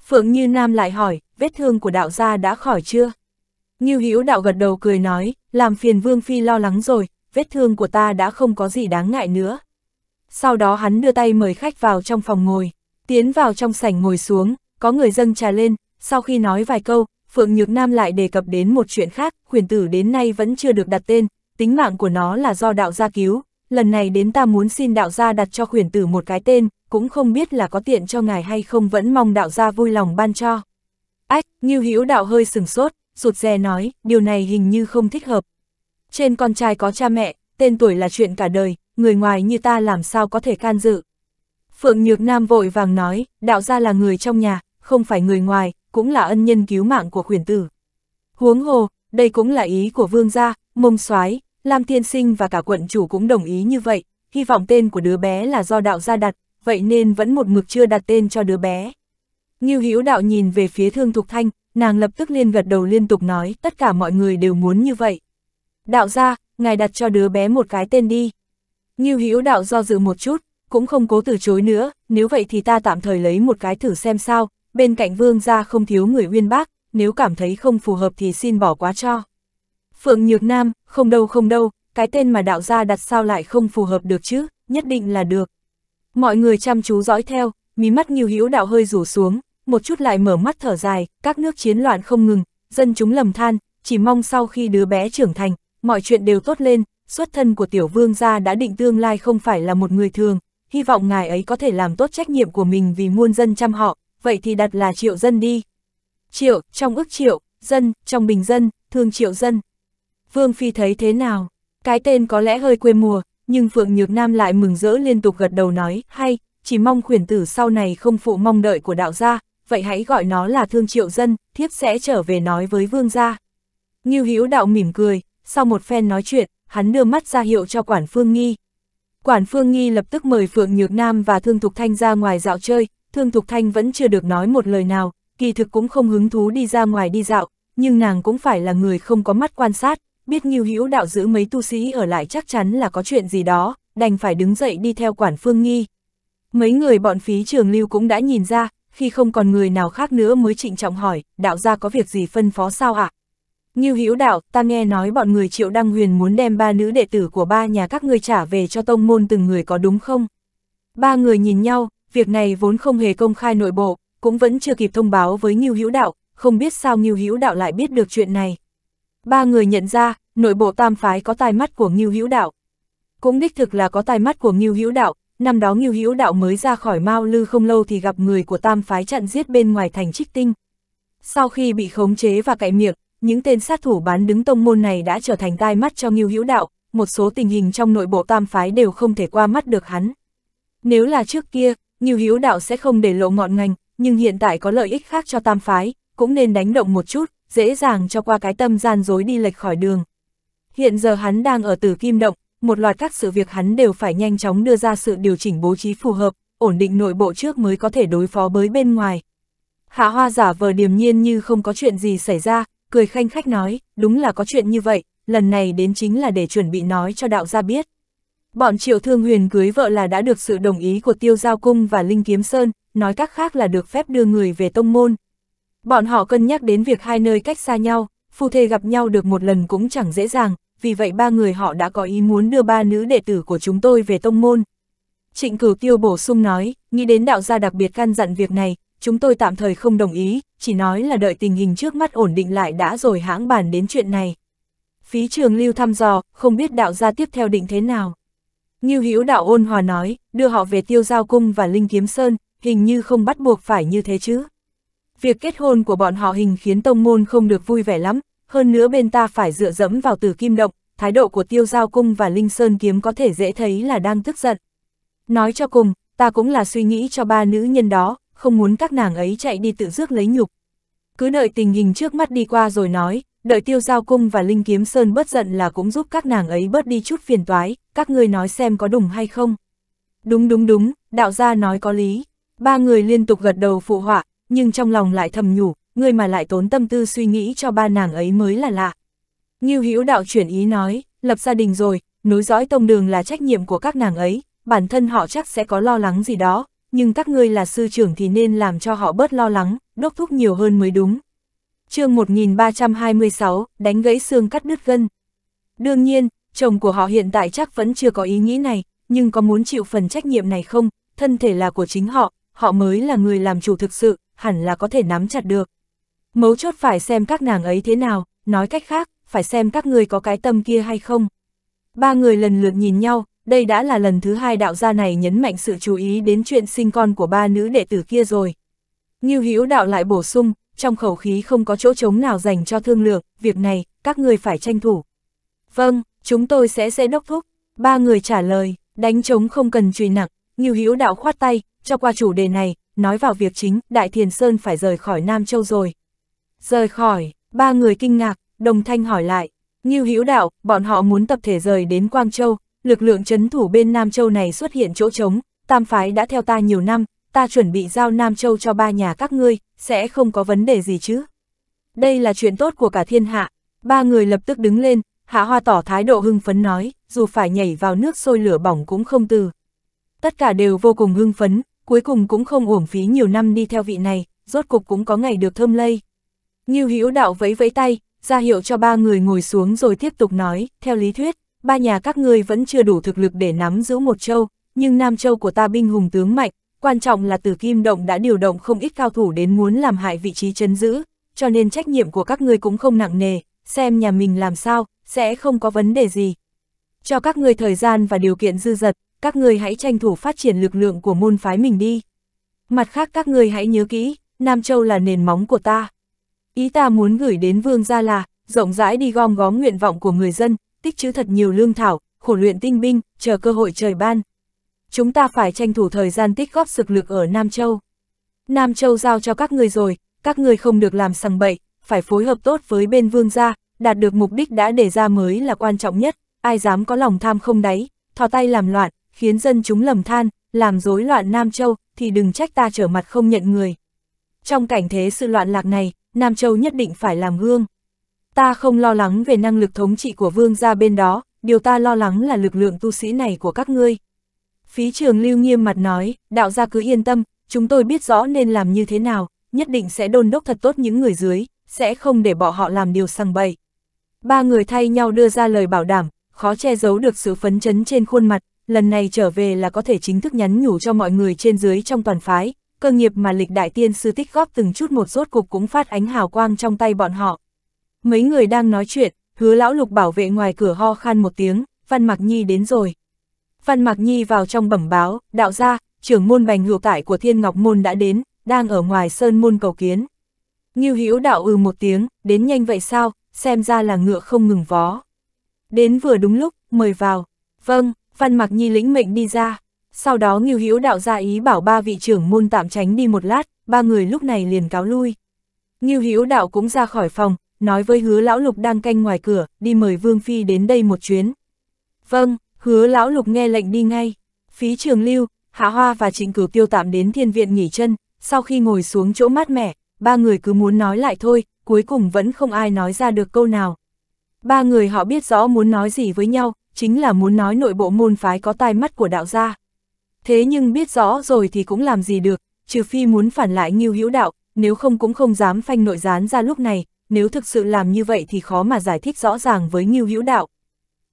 Phượng Như Nam lại hỏi, vết thương của đạo gia đã khỏi chưa? Như Hữu đạo gật đầu cười nói, làm phiền Vương Phi lo lắng rồi, vết thương của ta đã không có gì đáng ngại nữa. Sau đó hắn đưa tay mời khách vào trong phòng ngồi, tiến vào trong sảnh ngồi xuống, có người dâng trà lên, sau khi nói vài câu, Phượng Nhược Nam lại đề cập đến một chuyện khác, huyền tử đến nay vẫn chưa được đặt tên, tính mạng của nó là do đạo gia cứu, lần này đến ta muốn xin đạo gia đặt cho huyền tử một cái tên, cũng không biết là có tiện cho ngài hay không vẫn mong đạo gia vui lòng ban cho. Ách, như Hữu đạo hơi sừng sốt, sụt rè nói, điều này hình như không thích hợp. Trên con trai có cha mẹ, tên tuổi là chuyện cả đời, người ngoài như ta làm sao có thể can dự. Phượng Nhược Nam vội vàng nói, đạo gia là người trong nhà, không phải người ngoài, cũng là ân nhân cứu mạng của khuyển tử. Huống hồ, đây cũng là ý của vương gia, mông soái Lam thiên Sinh và cả quận chủ cũng đồng ý như vậy, hy vọng tên của đứa bé là do đạo gia đặt, vậy nên vẫn một mực chưa đặt tên cho đứa bé. Như Hữu đạo nhìn về phía Thương Thục Thanh, nàng lập tức liên gật đầu liên tục nói, tất cả mọi người đều muốn như vậy. Đạo ra, ngài đặt cho đứa bé một cái tên đi. Như Hữu đạo do dự một chút, cũng không cố từ chối nữa, nếu vậy thì ta tạm thời lấy một cái thử xem sao, bên cạnh vương gia không thiếu người uyên bác, nếu cảm thấy không phù hợp thì xin bỏ quá cho. Phượng Nhược Nam, không đâu không đâu, cái tên mà đạo gia đặt sao lại không phù hợp được chứ, nhất định là được. Mọi người chăm chú dõi theo, mí mắt Nghiêu Hữu Đạo hơi rủ xuống, một chút lại mở mắt thở dài, các nước chiến loạn không ngừng, dân chúng lầm than, chỉ mong sau khi đứa bé trưởng thành, mọi chuyện đều tốt lên, xuất thân của tiểu vương gia đã định tương lai không phải là một người thường, hy vọng ngài ấy có thể làm tốt trách nhiệm của mình vì muôn dân chăm họ, vậy thì đặt là triệu dân đi. Triệu, trong ước triệu, dân, trong bình dân, thương triệu dân. Vương Phi thấy thế nào? Cái tên có lẽ hơi quê mùa, nhưng Phượng Nhược Nam lại mừng rỡ liên tục gật đầu nói, hay, chỉ mong khuyển tử sau này không phụ mong đợi của đạo gia, vậy hãy gọi nó là thương triệu dân, thiếp sẽ trở về nói với vương gia. Ngưu Hữu đạo mỉm cười, sau một phen nói chuyện, hắn đưa mắt ra hiệu cho quản phương nghi. Quản phương nghi lập tức mời Phượng Nhược Nam và Thương Thục Thanh ra ngoài dạo chơi, Thương Thục Thanh vẫn chưa được nói một lời nào, kỳ thực cũng không hứng thú đi ra ngoài đi dạo, nhưng nàng cũng phải là người không có mắt quan sát, biết Ngưu Hữu đạo giữ mấy tu sĩ ở lại chắc chắn là có chuyện gì đó, đành phải đứng dậy đi theo quản phương nghi. Mấy người bọn phí trường lưu cũng đã nhìn ra, khi không còn người nào khác nữa mới trịnh trọng hỏi, đạo gia có việc gì phân phó sao ạ? À? Ngưu Hữu đạo, ta nghe nói bọn người Triệu Đăng Huyền muốn đem ba nữ đệ tử của ba nhà các ngươi trả về cho tông môn từng người có đúng không? Ba người nhìn nhau, việc này vốn không hề công khai nội bộ, cũng vẫn chưa kịp thông báo với Ngưu Hữu đạo, không biết sao Ngưu Hữu đạo lại biết được chuyện này. Ba người nhận ra, nội bộ tam phái có tai mắt của Ngưu Hữu Đạo. Cũng đích thực là có tai mắt của Ngưu Hữu Đạo, năm đó Ngưu Hữu Đạo mới ra khỏi Mao Lư không lâu thì gặp người của tam phái chặn giết bên ngoài thành Trích Tinh. Sau khi bị khống chế và cạy miệng, những tên sát thủ bán đứng tông môn này đã trở thành tai mắt cho Ngưu Hữu Đạo, một số tình hình trong nội bộ tam phái đều không thể qua mắt được hắn. Nếu là trước kia, Ngưu Hữu Đạo sẽ không để lộ ngọn ngành, nhưng hiện tại có lợi ích khác cho tam phái, cũng nên đánh động một chút, dễ dàng cho qua cái tâm gian dối đi lệch khỏi đường. Hiện giờ hắn đang ở tử kim động, một loạt các sự việc hắn đều phải nhanh chóng đưa ra sự điều chỉnh bố trí phù hợp, ổn định nội bộ trước mới có thể đối phó với bên ngoài. Hạ hoa giả vờ điềm nhiên như không có chuyện gì xảy ra, cười khanh khách nói, đúng là có chuyện như vậy, lần này đến chính là để chuẩn bị nói cho đạo gia biết. Bọn triệu thương huyền cưới vợ là đã được sự đồng ý của tiêu giao cung và Linh Kiếm Sơn, nói các khác là được phép đưa người về tông môn, Bọn họ cân nhắc đến việc hai nơi cách xa nhau, phu thê gặp nhau được một lần cũng chẳng dễ dàng, vì vậy ba người họ đã có ý muốn đưa ba nữ đệ tử của chúng tôi về tông môn. Trịnh cửu tiêu bổ sung nói, nghĩ đến đạo gia đặc biệt căn dặn việc này, chúng tôi tạm thời không đồng ý, chỉ nói là đợi tình hình trước mắt ổn định lại đã rồi hãng bàn đến chuyện này. Phí trường lưu thăm dò, không biết đạo gia tiếp theo định thế nào. Như hữu đạo ôn hòa nói, đưa họ về tiêu giao cung và linh kiếm sơn, hình như không bắt buộc phải như thế chứ. Việc kết hôn của bọn họ hình khiến tông môn không được vui vẻ lắm, hơn nữa bên ta phải dựa dẫm vào tử kim động, thái độ của tiêu giao cung và linh sơn kiếm có thể dễ thấy là đang tức giận. Nói cho cùng, ta cũng là suy nghĩ cho ba nữ nhân đó, không muốn các nàng ấy chạy đi tự rước lấy nhục. Cứ đợi tình hình trước mắt đi qua rồi nói, đợi tiêu giao cung và linh kiếm sơn bớt giận là cũng giúp các nàng ấy bớt đi chút phiền toái, các ngươi nói xem có đúng hay không. Đúng đúng đúng, đạo gia nói có lý. Ba người liên tục gật đầu phụ họa, nhưng trong lòng lại thầm nhủ, người mà lại tốn tâm tư suy nghĩ cho ba nàng ấy mới là lạ. Ngưu Hữu đạo chuyển ý nói, lập gia đình rồi, nối dõi tông đường là trách nhiệm của các nàng ấy, bản thân họ chắc sẽ có lo lắng gì đó, nhưng các ngươi là sư trưởng thì nên làm cho họ bớt lo lắng, đốc thúc nhiều hơn mới đúng. chương 1326, đánh gãy xương cắt đứt gân. Đương nhiên, chồng của họ hiện tại chắc vẫn chưa có ý nghĩ này, nhưng có muốn chịu phần trách nhiệm này không, thân thể là của chính họ, họ mới là người làm chủ thực sự, hẳn là có thể nắm chặt được. Mấu chốt phải xem các nàng ấy thế nào, nói cách khác, phải xem các người có cái tâm kia hay không. Ba người lần lượt nhìn nhau, đây đã là lần thứ hai đạo gia này nhấn mạnh sự chú ý đến chuyện sinh con của ba nữ đệ tử kia rồi. Như hữu đạo lại bổ sung, trong khẩu khí không có chỗ trống nào dành cho thương lượng, việc này, các người phải tranh thủ. Vâng, chúng tôi sẽ sẽ đốc thúc. Ba người trả lời, đánh trống không cần truy nặng, Ngưu Hữu Đạo khoát tay, cho qua chủ đề này, nói vào việc chính, Đại Thiền Sơn phải rời khỏi Nam Châu rồi. Rời khỏi, ba người kinh ngạc, đồng thanh hỏi lại. Ngưu Hữu Đạo, bọn họ muốn tập thể rời đến Quang Châu, lực lượng chấn thủ bên Nam Châu này xuất hiện chỗ trống, tam phái đã theo ta nhiều năm, ta chuẩn bị giao Nam Châu cho ba nhà các ngươi, sẽ không có vấn đề gì chứ. Đây là chuyện tốt của cả thiên hạ, ba người lập tức đứng lên, Hạ Hoa tỏ thái độ hưng phấn nói, dù phải nhảy vào nước sôi lửa bỏng cũng không từ. Tất cả đều vô cùng hưng phấn, cuối cùng cũng không uổng phí nhiều năm đi theo vị này, rốt cục cũng có ngày được thơm lây. như Hữu Đạo vẫy vẫy tay, ra hiệu cho ba người ngồi xuống rồi tiếp tục nói, theo lý thuyết, ba nhà các ngươi vẫn chưa đủ thực lực để nắm giữ một châu, nhưng Nam Châu của ta binh hùng tướng mạnh, quan trọng là Tử Kim Động đã điều động không ít cao thủ đến muốn làm hại vị trí chấn giữ, cho nên trách nhiệm của các ngươi cũng không nặng nề, xem nhà mình làm sao, sẽ không có vấn đề gì. Cho các ngươi thời gian và điều kiện dư dật, các người hãy tranh thủ phát triển lực lượng của môn phái mình đi. Mặt khác các người hãy nhớ kỹ, Nam Châu là nền móng của ta. Ý ta muốn gửi đến vương gia là, rộng rãi đi gom góp nguyện vọng của người dân, tích trữ thật nhiều lương thảo, khổ luyện tinh binh, chờ cơ hội trời ban. Chúng ta phải tranh thủ thời gian tích góp sực lực ở Nam Châu. Nam Châu giao cho các người rồi, các người không được làm sằng bậy, phải phối hợp tốt với bên vương gia, đạt được mục đích đã đề ra mới là quan trọng nhất, ai dám có lòng tham không đáy, thò tay làm loạn, khiến dân chúng lầm than, làm rối loạn Nam Châu, thì đừng trách ta trở mặt không nhận người. Trong cảnh thế sự loạn lạc này, Nam Châu nhất định phải làm gương. Ta không lo lắng về năng lực thống trị của vương gia bên đó, điều ta lo lắng là lực lượng tu sĩ này của các ngươi. Phí trường lưu nghiêm mặt nói, đạo gia cứ yên tâm, chúng tôi biết rõ nên làm như thế nào, nhất định sẽ đôn đốc thật tốt những người dưới, sẽ không để bỏ họ làm điều sằng bậy. Ba người thay nhau đưa ra lời bảo đảm, khó che giấu được sự phấn chấn trên khuôn mặt, lần này trở về là có thể chính thức nhắn nhủ cho mọi người trên dưới trong toàn phái, cơ nghiệp mà lịch đại tiên sư tích góp từng chút một rốt cục cũng phát ánh hào quang trong tay bọn họ. Mấy người đang nói chuyện, hứa lão lục bảo vệ ngoài cửa ho khan một tiếng, Văn Mạc Nhi đến rồi. Văn Mạc Nhi vào trong bẩm báo, đạo gia trưởng môn bành hữu tải của Thiên Ngọc Môn đã đến, đang ở ngoài sơn môn cầu kiến. Nghiêu hữu đạo ừ một tiếng, đến nhanh vậy sao, xem ra là ngựa không ngừng vó. Đến vừa đúng lúc, mời vào. Vâng, Văn Mạc Nhi lĩnh mệnh đi ra, sau đó Ngưu Hữu đạo ra ý bảo ba vị trưởng môn tạm tránh đi một lát, ba người lúc này liền cáo lui. Ngưu Hữu đạo cũng ra khỏi phòng, nói với Hứa lão lục đang canh ngoài cửa, đi mời Vương phi đến đây một chuyến. Vâng, Hứa lão lục nghe lệnh đi ngay. Phí Trường Lưu, Hạ Hoa và Trịnh Cửu Tiêu tạm đến thiên viện nghỉ chân, sau khi ngồi xuống chỗ mát mẻ, ba người cứ muốn nói lại thôi, cuối cùng vẫn không ai nói ra được câu nào. Ba người họ biết rõ muốn nói gì với nhau, chính là muốn nói nội bộ môn phái có tai mắt của đạo gia. Thế nhưng biết rõ rồi thì cũng làm gì được, trừ phi muốn phản lại nghiêu hữu đạo, nếu không cũng không dám phanh nội gián ra lúc này, nếu thực sự làm như vậy thì khó mà giải thích rõ ràng với nghiêu hữu đạo.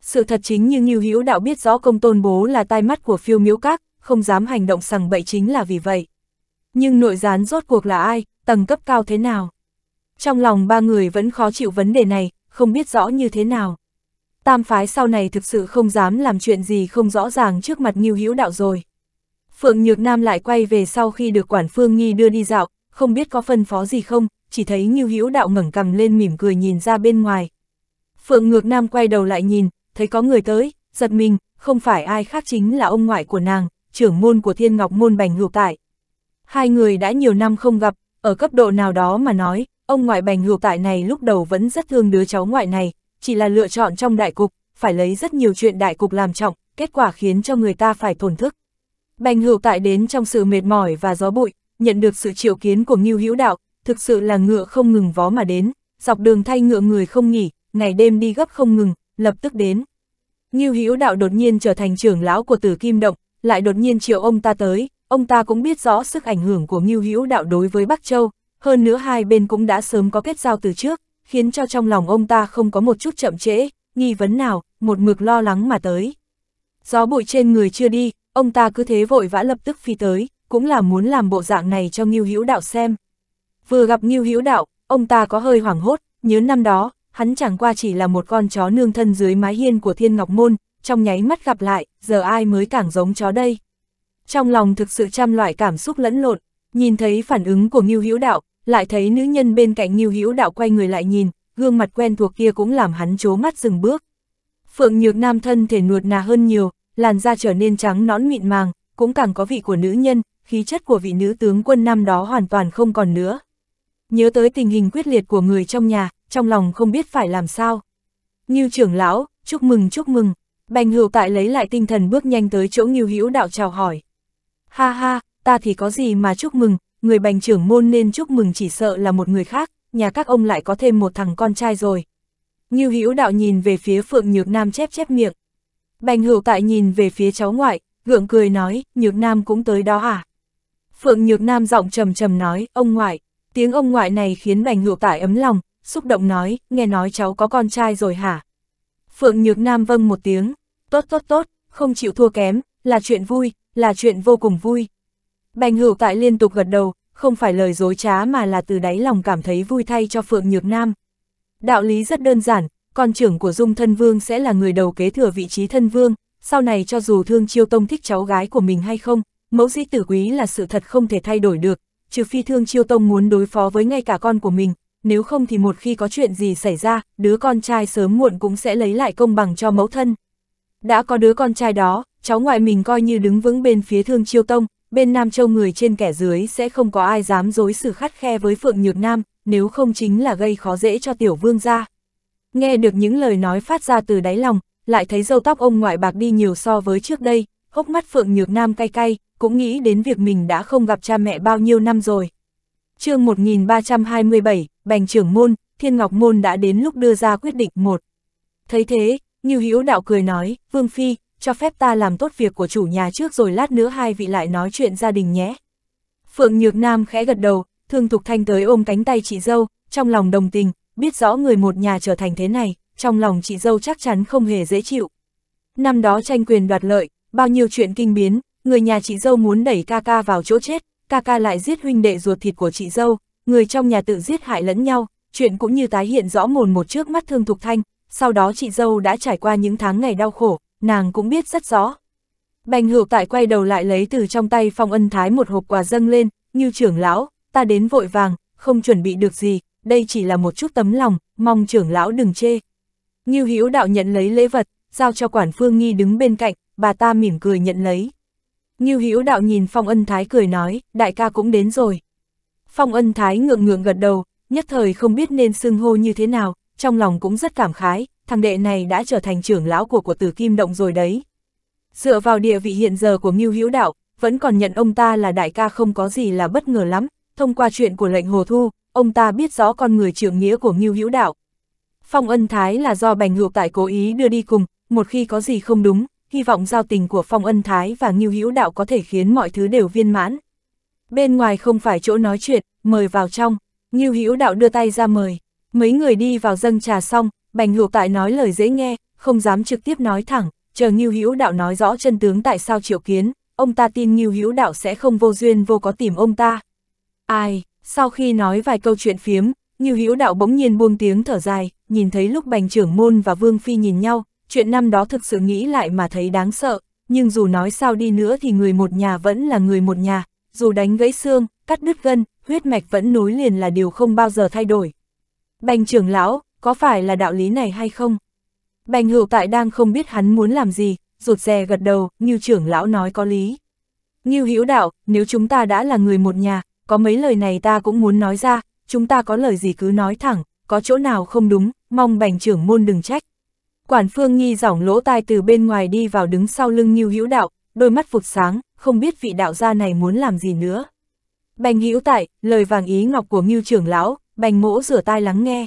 Sự thật chính như nghiêu hữu đạo biết rõ công tôn bố là tai mắt của phiêu miếu các, không dám hành động sằng bậy chính là vì vậy. Nhưng nội gián rốt cuộc là ai, tầng cấp cao thế nào? Trong lòng ba người vẫn khó chịu vấn đề này, không biết rõ như thế nào tam phái sau này thực sự không dám làm chuyện gì không rõ ràng trước mặt Ngưu Hữu Đạo rồi. Phượng Nhược Nam lại quay về sau khi được quản Phương Nghi đưa đi dạo, không biết có phân phó gì không, chỉ thấy Ngưu Hữu Đạo ngẩng cầm lên mỉm cười nhìn ra bên ngoài. Phượng Nhược Nam quay đầu lại nhìn, thấy có người tới, giật mình, không phải ai khác chính là ông ngoại của nàng, trưởng môn của Thiên Ngọc môn Bành Hữu Tại. Hai người đã nhiều năm không gặp, ở cấp độ nào đó mà nói, ông ngoại Bành Hữu Tại này lúc đầu vẫn rất thương đứa cháu ngoại này, chỉ là lựa chọn trong đại cục, phải lấy rất nhiều chuyện đại cục làm trọng, kết quả khiến cho người ta phải thổn thức. Bành hữu tại đến trong sự mệt mỏi và gió bụi, nhận được sự triệu kiến của Ngưu Hữu Đạo, thực sự là ngựa không ngừng vó mà đến, dọc đường thay ngựa người không nghỉ, ngày đêm đi gấp không ngừng, lập tức đến. Ngưu Hữu Đạo đột nhiên trở thành trưởng lão của Tử Kim Động, lại đột nhiên triệu ông ta tới, ông ta cũng biết rõ sức ảnh hưởng của Ngưu Hữu Đạo đối với Bắc Châu, hơn nữa hai bên cũng đã sớm có kết giao từ trước, khiến cho trong lòng ông ta không có một chút chậm trễ, nghi vấn nào, một mực lo lắng mà tới. Gió bụi trên người chưa đi, ông ta cứ thế vội vã lập tức phi tới, cũng là muốn làm bộ dạng này cho Ngưu Hữu Đạo xem. Vừa gặp Ngưu Hữu Đạo, ông ta có hơi hoảng hốt, nhớ năm đó, hắn chẳng qua chỉ là một con chó nương thân dưới mái hiên của Thiên Ngọc Môn, trong nháy mắt gặp lại, giờ ai mới càng giống chó đây. Trong lòng thực sự trăm loại cảm xúc lẫn lộn, nhìn thấy phản ứng của Ngưu Hữu Đạo, lại thấy nữ nhân bên cạnh Nghiêu Hữu Đạo quay người lại nhìn, gương mặt quen thuộc kia cũng làm hắn chố mắt dừng bước. Phượng Nhược Nam thân thể nuột nà hơn nhiều, làn da trở nên trắng nõn mịn màng, cũng càng có vị của nữ nhân, khí chất của vị nữ tướng quân năm đó hoàn toàn không còn nữa. Nhớ tới tình hình quyết liệt của người trong nhà, trong lòng không biết phải làm sao. Nghiêu trưởng lão, chúc mừng chúc mừng, bành hữu tại lấy lại tinh thần bước nhanh tới chỗ Nghiêu Hữu Đạo chào hỏi. Ha ha, ta thì có gì mà chúc mừng, người bành trưởng môn nên chúc mừng chỉ sợ là một người khác, nhà các ông lại có thêm một thằng con trai rồi. Ngưu Hữu Đạo nhìn về phía Phượng Nhược Nam chép chép miệng. Bành Hữu Tại nhìn về phía cháu ngoại, gượng cười nói, Nhược Nam cũng tới đó à? Phượng Nhược Nam giọng trầm trầm nói, ông ngoại, tiếng ông ngoại này khiến Bành Hữu Tại ấm lòng, xúc động nói, nghe nói cháu có con trai rồi hả? Phượng Nhược Nam vâng một tiếng, tốt tốt tốt, không chịu thua kém, là chuyện vui, là chuyện vô cùng vui. Bành hữu tại liên tục gật đầu, không phải lời dối trá mà là từ đáy lòng cảm thấy vui thay cho Phượng Nhược Nam. Đạo lý rất đơn giản, con trưởng của Dung Thân Vương sẽ là người đầu kế thừa vị trí Thân Vương, sau này cho dù Thương Chiêu Tông thích cháu gái của mình hay không, mẫu dĩ tử quý là sự thật không thể thay đổi được, trừ phi Thương Chiêu Tông muốn đối phó với ngay cả con của mình, nếu không thì một khi có chuyện gì xảy ra, đứa con trai sớm muộn cũng sẽ lấy lại công bằng cho mẫu thân. Đã có đứa con trai đó, cháu ngoại mình coi như đứng vững bên phía Thương Chiêu Tông, bên Nam Châu người trên kẻ dưới sẽ không có ai dám dối sự khắt khe với Phượng Nhược Nam, nếu không chính là gây khó dễ cho tiểu vương gia. Nghe được những lời nói phát ra từ đáy lòng, lại thấy dâu tóc ông ngoại bạc đi nhiều so với trước đây, hốc mắt Phượng Nhược Nam cay cay, cũng nghĩ đến việc mình đã không gặp cha mẹ bao nhiêu năm rồi. chương 1327, Bành trưởng môn, Thiên Ngọc môn đã đến lúc đưa ra quyết định một. Thấy thế, như Hữu Đạo cười nói, Vương Phi, cho phép ta làm tốt việc của chủ nhà trước rồi lát nữa hai vị lại nói chuyện gia đình nhé. Phượng Nhược Nam khẽ gật đầu, Thương Thục Thanh tới ôm cánh tay chị dâu, trong lòng đồng tình, biết rõ người một nhà trở thành thế này, trong lòng chị dâu chắc chắn không hề dễ chịu. Năm đó tranh quyền đoạt lợi, bao nhiêu chuyện kinh biến, người nhà chị dâu muốn đẩy ca ca vào chỗ chết, ca ca lại giết huynh đệ ruột thịt của chị dâu, người trong nhà tự giết hại lẫn nhau, chuyện cũng như tái hiện rõ mồn một trước mắt Thương Thục Thanh, sau đó chị dâu đã trải qua những tháng ngày đau khổ, nàng cũng biết rất rõ. Bành hữu tại quay đầu lại lấy từ trong tay phong ân thái một hộp quà dâng lên, như trưởng lão, ta đến vội vàng, không chuẩn bị được gì, đây chỉ là một chút tấm lòng, mong trưởng lão đừng chê. Như Hữu đạo nhận lấy lễ vật, giao cho quản phương nghi đứng bên cạnh, bà ta mỉm cười nhận lấy. Như Hữu đạo nhìn phong ân thái cười nói, đại ca cũng đến rồi. Phong ân thái ngượng ngượng gật đầu, nhất thời không biết nên xưng hô như thế nào, trong lòng cũng rất cảm khái, thằng đệ này đã trở thành trưởng lão của của tử kim động rồi đấy. Dựa vào địa vị hiện giờ của Ngưu Hữu Đạo, vẫn còn nhận ông ta là đại ca không có gì là bất ngờ lắm, thông qua chuyện của lệnh hồ thu, ông ta biết rõ con người trưởng nghĩa của Ngưu Hữu Đạo. Phong ân thái là do bành hữu tại cố ý đưa đi cùng, một khi có gì không đúng, hy vọng giao tình của Phong ân thái và Ngưu Hữu Đạo có thể khiến mọi thứ đều viên mãn. Bên ngoài không phải chỗ nói chuyện, mời vào trong, Ngưu Hữu Đạo đưa tay ra mời, mấy người đi vào dâng trà xong, Bành luộc tại nói lời dễ nghe, không dám trực tiếp nói thẳng, chờ Ngưu Hữu Đạo nói rõ chân tướng tại sao triệu kiến, ông ta tin Ngưu Hữu Đạo sẽ không vô duyên vô có tìm ông ta. Ai, sau khi nói vài câu chuyện phiếm, Ngưu Hữu Đạo bỗng nhiên buông tiếng thở dài, nhìn thấy lúc Bành trưởng môn và Vương Phi nhìn nhau, chuyện năm đó thực sự nghĩ lại mà thấy đáng sợ, nhưng dù nói sao đi nữa thì người một nhà vẫn là người một nhà, dù đánh gãy xương, cắt đứt gân, huyết mạch vẫn nối liền là điều không bao giờ thay đổi. Bành trưởng lão, có phải là đạo lý này hay không? Bành hữu tại đang không biết hắn muốn làm gì, rụt rè gật đầu, Như trưởng lão nói có lý. Như Hữu đạo, nếu chúng ta đã là người một nhà, có mấy lời này ta cũng muốn nói ra, chúng ta có lời gì cứ nói thẳng, có chỗ nào không đúng, mong bành trưởng môn đừng trách. Quản Phương Nhi giỏng lỗ tai từ bên ngoài đi vào đứng sau lưng Như Hữu đạo, đôi mắt phụt sáng, không biết vị đạo gia này muốn làm gì nữa. Bành Hữu tại, lời vàng ý ngọc của Như trưởng lão, Bành Mỗ rửa tai lắng nghe.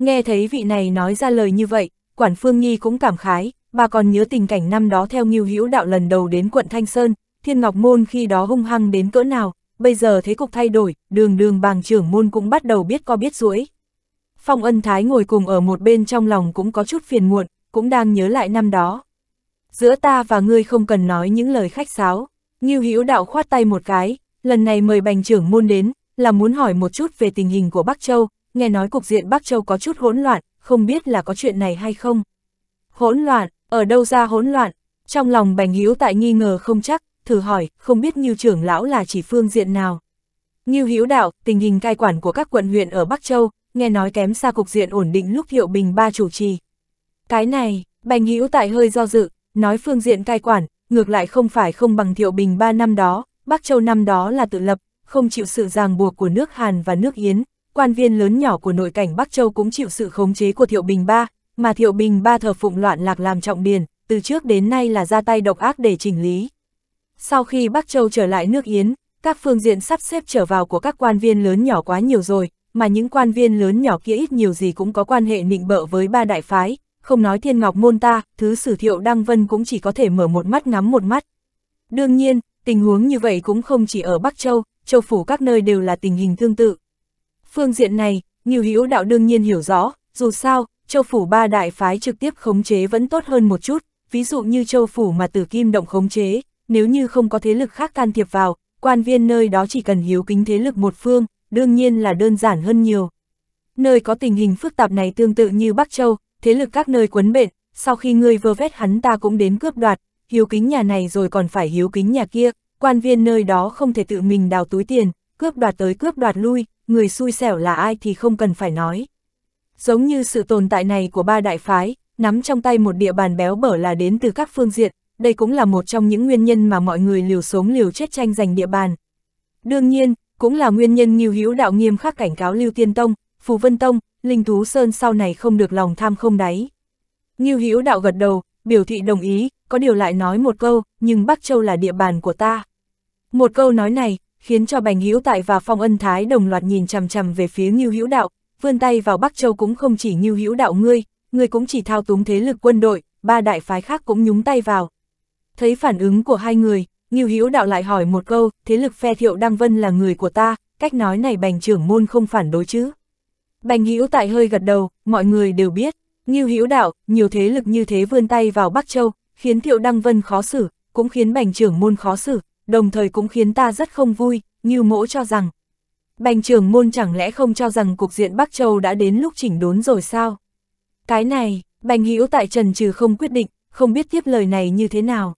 Nghe thấy vị này nói ra lời như vậy, Quản Phương Nhi cũng cảm khái, bà còn nhớ tình cảnh năm đó theo Ngưu Hữu Đạo lần đầu đến quận Thanh Sơn, Thiên Ngọc Môn khi đó hung hăng đến cỡ nào, bây giờ thế cục thay đổi, đường đường bàng trưởng môn cũng bắt đầu biết co biết duỗi. Phong ân thái ngồi cùng ở một bên trong lòng cũng có chút phiền muộn, cũng đang nhớ lại năm đó. Giữa ta và ngươi không cần nói những lời khách sáo, Ngưu Hữu Đạo khoát tay một cái, lần này mời bành trưởng môn đến, là muốn hỏi một chút về tình hình của Bắc Châu, nghe nói cục diện Bắc Châu có chút hỗn loạn, không biết là có chuyện này hay không. Hỗn loạn, ở đâu ra hỗn loạn? Trong lòng Bành Hiếu tại nghi ngờ không chắc, thử hỏi, không biết Như trưởng lão là chỉ phương diện nào. Như Hiếu đạo, tình hình cai quản của các quận huyện ở Bắc Châu, nghe nói kém xa cục diện ổn định lúc Hiệu Bình ba chủ trì. Cái này, Bành Hiếu tại hơi do dự, nói phương diện cai quản, ngược lại không phải không bằng Thiệu Bình ba năm đó, Bắc Châu năm đó là tự lập, không chịu sự ràng buộc của nước Hàn và nước Yến, quan viên lớn nhỏ của nội cảnh Bắc Châu cũng chịu sự khống chế của Thiệu Bình Ba, mà Thiệu Bình Ba thờ phụng loạn lạc làm trọng điền, từ trước đến nay là ra tay độc ác để chỉnh lý. Sau khi Bắc Châu trở lại nước Yến, các phương diện sắp xếp trở vào của các quan viên lớn nhỏ quá nhiều rồi, mà những quan viên lớn nhỏ kia ít nhiều gì cũng có quan hệ nịnh bợ với ba đại phái, không nói thiên ngọc môn ta, thứ sử thiệu Đăng Vân cũng chỉ có thể mở một mắt ngắm một mắt. Đương nhiên, tình huống như vậy cũng không chỉ ở Bắc Châu, châu phủ các nơi đều là tình hình tương tự. Phương diện này, nhiều Hữu Đạo đương nhiên hiểu rõ, dù sao, châu phủ ba đại phái trực tiếp khống chế vẫn tốt hơn một chút, ví dụ như châu phủ mà Tử Kim động khống chế, nếu như không có thế lực khác can thiệp vào, quan viên nơi đó chỉ cần hiếu kính thế lực một phương, đương nhiên là đơn giản hơn nhiều. Nơi có tình hình phức tạp này tương tự như Bắc Châu, thế lực các nơi quấn bệnh, sau khi ngươi vơ vét hắn ta cũng đến cướp đoạt, hiếu kính nhà này rồi còn phải hiếu kính nhà kia, quan viên nơi đó không thể tự mình đào túi tiền, cướp đoạt tới cướp đoạt lui, người xui xẻo là ai thì không cần phải nói. Giống như sự tồn tại này của ba đại phái, nắm trong tay một địa bàn béo bở là đến từ các phương diện, đây cũng là một trong những nguyên nhân mà mọi người liều sống liều chết tranh giành địa bàn. Đương nhiên, cũng là nguyên nhân Ngưu Hữu Đạo nghiêm khắc cảnh cáo Lưu Tiên Tông, Phù Vân Tông, Linh Thú Sơn sau này không được lòng tham không đáy. Ngưu Hữu Đạo gật đầu, biểu thị đồng ý, có điều lại nói một câu, nhưng Bắc Châu là địa bàn của ta. Một câu nói này, khiến cho Bành Hữu Tại và Phong Ân Thái đồng loạt nhìn chằm chằm về phía Ngưu Hữu Đạo, vươn tay vào Bắc Châu cũng không chỉ Ngưu Hữu Đạo ngươi, ngươi cũng chỉ thao túng thế lực quân đội, ba đại phái khác cũng nhúng tay vào. Thấy phản ứng của hai người, Ngưu Hữu Đạo lại hỏi một câu, thế lực phe Thiệu Đăng Vân là người của ta, cách nói này Bành trưởng môn không phản đối chứ? Bành Hữu Tại hơi gật đầu, mọi người đều biết, Ngưu Hữu Đạo, nhiều thế lực như thế vươn tay vào Bắc Châu, khiến Thiệu Đăng Vân khó xử, cũng khiến Bành trưởng môn khó xử, đồng thời cũng khiến ta rất không vui, như mỗ cho rằng. Bành trưởng môn chẳng lẽ không cho rằng cục diện Bắc Châu đã đến lúc chỉnh đốn rồi sao? Cái này, bành hữu tại trần trừ không quyết định, không biết tiếp lời này như thế nào.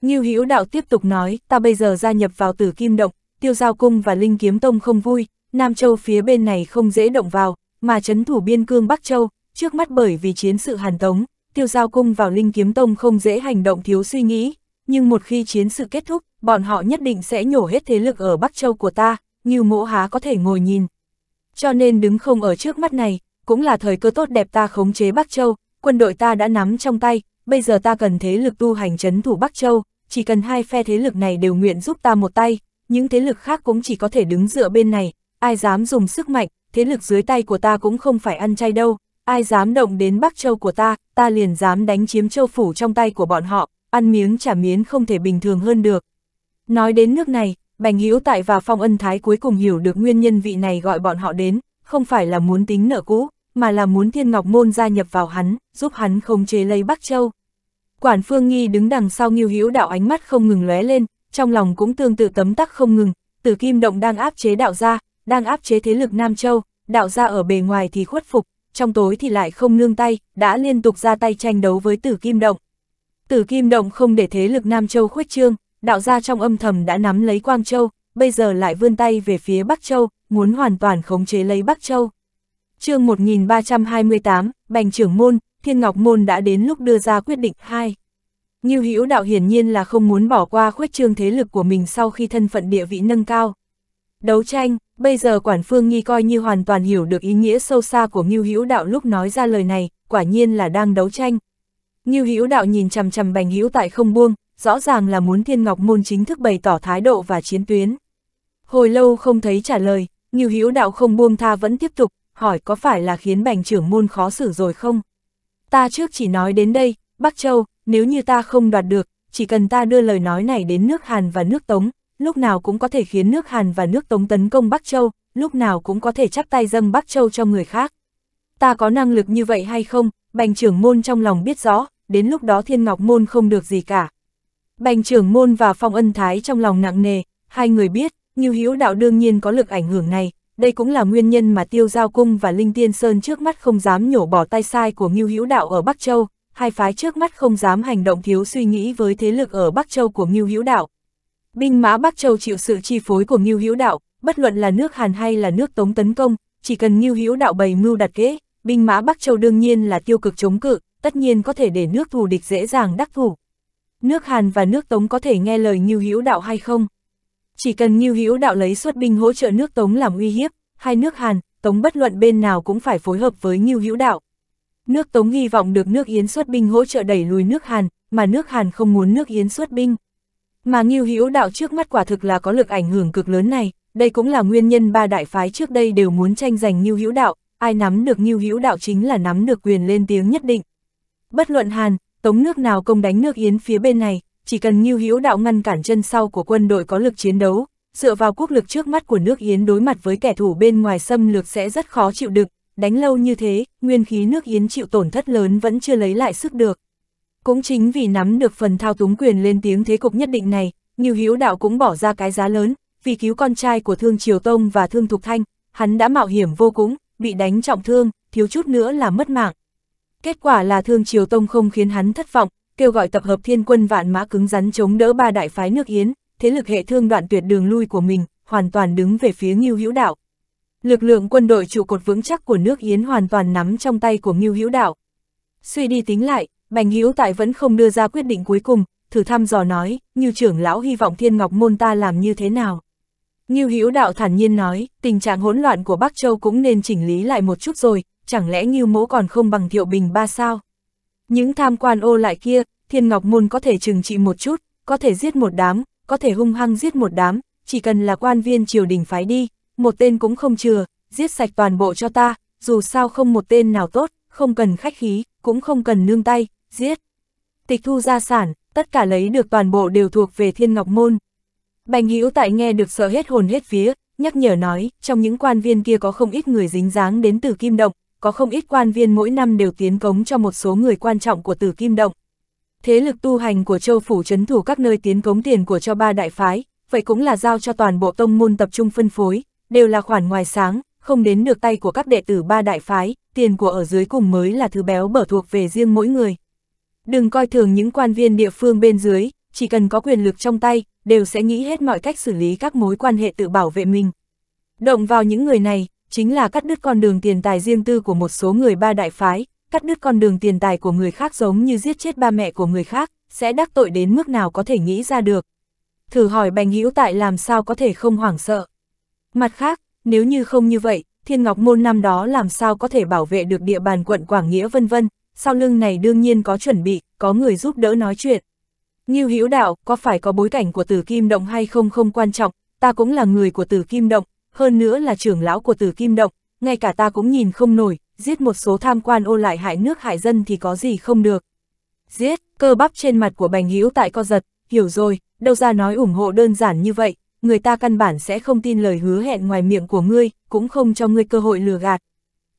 Như hữu đạo tiếp tục nói, ta bây giờ gia nhập vào tử kim động, tiêu giao cung và linh kiếm tông không vui, Nam Châu phía bên này không dễ động vào, mà chấn thủ biên cương Bắc Châu, trước mắt bởi vì chiến sự Hàn Tống, tiêu giao cung vào linh kiếm tông không dễ hành động thiếu suy nghĩ, nhưng một khi chiến sự kết thúc, bọn họ nhất định sẽ nhổ hết thế lực ở Bắc Châu của ta, như mỗ há có thể ngồi nhìn. Cho nên đứng không ở trước mắt này, cũng là thời cơ tốt đẹp ta khống chế Bắc Châu, quân đội ta đã nắm trong tay, bây giờ ta cần thế lực tu hành chấn thủ Bắc Châu, chỉ cần hai phe thế lực này đều nguyện giúp ta một tay, những thế lực khác cũng chỉ có thể đứng dựa bên này, ai dám dùng sức mạnh, thế lực dưới tay của ta cũng không phải ăn chay đâu, ai dám động đến Bắc Châu của ta, ta liền dám đánh chiếm châu phủ trong tay của bọn họ, ăn miếng trả miếng không thể bình thường hơn được. Nói đến nước này, Bành Hữu Tại và Phong Ân Thái cuối cùng hiểu được nguyên nhân vị này gọi bọn họ đến, không phải là muốn tính nợ cũ, mà là muốn Thiên Ngọc Môn gia nhập vào hắn, giúp hắn không chế lấy Bắc Châu. Quản Phương Nghi đứng đằng sau Ngưu Hữu đạo ánh mắt không ngừng lóe lên, trong lòng cũng tương tự tấm tắc không ngừng, Tử Kim Động đang áp chế đạo gia, đang áp chế thế lực Nam Châu, đạo gia ở bề ngoài thì khuất phục, trong tối thì lại không nương tay, đã liên tục ra tay tranh đấu với Tử Kim Động. Tử Kim Động không để thế lực Nam Châu khuếch trương, đạo gia trong âm thầm đã nắm lấy Quang Châu, bây giờ lại vươn tay về phía Bắc Châu, muốn hoàn toàn khống chế lấy Bắc Châu. chương 1328, Bành trưởng môn, Thiên Ngọc môn đã đến lúc đưa ra quyết định 2. Ngưu Hữu đạo hiển nhiên là không muốn bỏ qua khuếch trương thế lực của mình sau khi thân phận địa vị nâng cao. Đấu tranh, bây giờ Quản Phương Nghi coi như hoàn toàn hiểu được ý nghĩa sâu xa của Ngưu Hữu đạo lúc nói ra lời này, quả nhiên là đang đấu tranh. Ngưu Hữu đạo nhìn chằm chằm Bành Hữu tại không buông, rõ ràng là muốn thiên ngọc môn chính thức bày tỏ thái độ và chiến tuyến. Hồi lâu không thấy trả lời, Nghiêu Hữu đạo không buông tha vẫn tiếp tục, hỏi có phải là khiến bành trưởng môn khó xử rồi không? Ta trước chỉ nói đến đây, Bắc Châu, nếu như ta không đoạt được, chỉ cần ta đưa lời nói này đến nước Hàn và nước Tống, lúc nào cũng có thể khiến nước Hàn và nước Tống tấn công Bắc Châu, lúc nào cũng có thể chắp tay dâng Bắc Châu cho người khác. Ta có năng lực như vậy hay không, bành trưởng môn trong lòng biết rõ, đến lúc đó thiên ngọc môn không được gì cả, Bành trưởng môn và Phong Ân Thái trong lòng nặng nề, hai người biết, Ngưu Hữu Đạo đương nhiên có lực ảnh hưởng này, đây cũng là nguyên nhân mà Tiêu Giao Cung và Linh Tiên Sơn trước mắt không dám nhổ bỏ tay sai của Ngưu Hữu Đạo ở Bắc Châu, hai phái trước mắt không dám hành động thiếu suy nghĩ với thế lực ở Bắc Châu của Ngưu Hữu Đạo. Binh mã Bắc Châu chịu sự chi phối của Ngưu Hữu Đạo, bất luận là nước Hàn hay là nước Tống tấn công, chỉ cần Ngưu Hữu Đạo bày mưu đặt kế, binh mã Bắc Châu đương nhiên là tiêu cực chống cự, tất nhiên có thể để nước thù địch dễ dàng đắc thủ nước Hàn và nước Tống có thể nghe lời Ngưu Hữu Đạo hay không? Chỉ cần Ngưu Hữu Đạo lấy xuất binh hỗ trợ nước Tống làm uy hiếp, hay nước Hàn, Tống bất luận bên nào cũng phải phối hợp với Ngưu Hữu Đạo. Nước Tống hy vọng được nước Yến xuất binh hỗ trợ đẩy lùi nước Hàn, mà nước Hàn không muốn nước Yến xuất binh. Mà Ngưu Hữu Đạo trước mắt quả thực là có lực ảnh hưởng cực lớn này, đây cũng là nguyên nhân ba đại phái trước đây đều muốn tranh giành Ngưu Hữu Đạo, ai nắm được Ngưu Hữu Đạo chính là nắm được quyền lên tiếng nhất định. Bất luận Hàn, tống nước nào công đánh nước Yến phía bên này, chỉ cần Ngưu Hữu Đạo ngăn cản chân sau của quân đội có lực chiến đấu, dựa vào quốc lực trước mắt của nước Yến đối mặt với kẻ thù bên ngoài xâm lược sẽ rất khó chịu đựng, đánh lâu như thế, nguyên khí nước Yến chịu tổn thất lớn vẫn chưa lấy lại sức được. Cũng chính vì nắm được phần thao túng quyền lên tiếng thế cục nhất định này, Ngưu Hữu Đạo cũng bỏ ra cái giá lớn, vì cứu con trai của Thương Triều Tông và Thương Thục Thanh, hắn đã mạo hiểm vô cùng, bị đánh trọng thương, thiếu chút nữa là mất mạng. Kết quả là Thương Triều Tông không khiến hắn thất vọng, kêu gọi tập hợp thiên quân vạn mã cứng rắn chống đỡ ba đại phái nước Yến, thế lực hệ thương đoạn tuyệt đường lui của mình, hoàn toàn đứng về phía Ngưu Hữu Đạo. Lực lượng quân đội trụ cột vững chắc của nước Yến hoàn toàn nắm trong tay của Ngưu Hữu Đạo. Suy đi tính lại, Bành Hữu Tại vẫn không đưa ra quyết định cuối cùng, thử thăm dò nói, Ngưu trưởng lão hy vọng Thiên Ngọc môn ta làm như thế nào. Ngưu Hữu Đạo thản nhiên nói, tình trạng hỗn loạn của Bắc Châu cũng nên chỉnh lý lại một chút rồi, chẳng lẽ như mỗ còn không bằng thiệu bình ba sao? Những tham quan ô lại kia, thiên ngọc môn có thể trừng trị một chút, có thể giết một đám, có thể hung hăng giết một đám, chỉ cần là quan viên triều đình phái đi, một tên cũng không chừa, giết sạch toàn bộ cho ta, dù sao không một tên nào tốt, không cần khách khí, cũng không cần nương tay, giết. Tịch thu gia sản, tất cả lấy được toàn bộ đều thuộc về thiên ngọc môn. Bành hữu tại nghe được sợ hết hồn hết phía nhắc nhở nói, trong những quan viên kia có không ít người dính dáng đến từ kim động, có không ít quan viên mỗi năm đều tiến cống cho một số người quan trọng của tử kim động. Thế lực tu hành của châu phủ chấn thủ các nơi tiến cống tiền của cho ba đại phái, vậy cũng là giao cho toàn bộ tông môn tập trung phân phối, đều là khoản ngoài sáng, không đến được tay của các đệ tử ba đại phái, tiền của ở dưới cùng mới là thứ béo bở thuộc về riêng mỗi người. Đừng coi thường những quan viên địa phương bên dưới, chỉ cần có quyền lực trong tay, đều sẽ nghĩ hết mọi cách xử lý các mối quan hệ tự bảo vệ mình. Động vào những người này, chính là cắt đứt con đường tiền tài riêng tư của một số người ba đại phái, cắt đứt con đường tiền tài của người khác giống như giết chết ba mẹ của người khác, sẽ đắc tội đến mức nào có thể nghĩ ra được. Thử hỏi Bành Hữu Tại làm sao có thể không hoảng sợ. Mặt khác, nếu như không như vậy, Thiên Ngọc Môn năm đó làm sao có thể bảo vệ được địa bàn quận Quảng Nghĩa vân vân, sau lưng này đương nhiên có chuẩn bị, có người giúp đỡ nói chuyện. Ngưu Hữu Đạo, có phải có bối cảnh của Tử Kim Động hay không không quan trọng, ta cũng là người của Tử Kim Động, hơn nữa là trưởng lão của tử kim động, ngay cả ta cũng nhìn không nổi, giết một số tham quan ô lại hại nước hại dân thì có gì không được. Giết, cơ bắp trên mặt của bành hữu tại co giật, hiểu rồi, đâu ra nói ủng hộ đơn giản như vậy, người ta căn bản sẽ không tin lời hứa hẹn ngoài miệng của ngươi, cũng không cho ngươi cơ hội lừa gạt.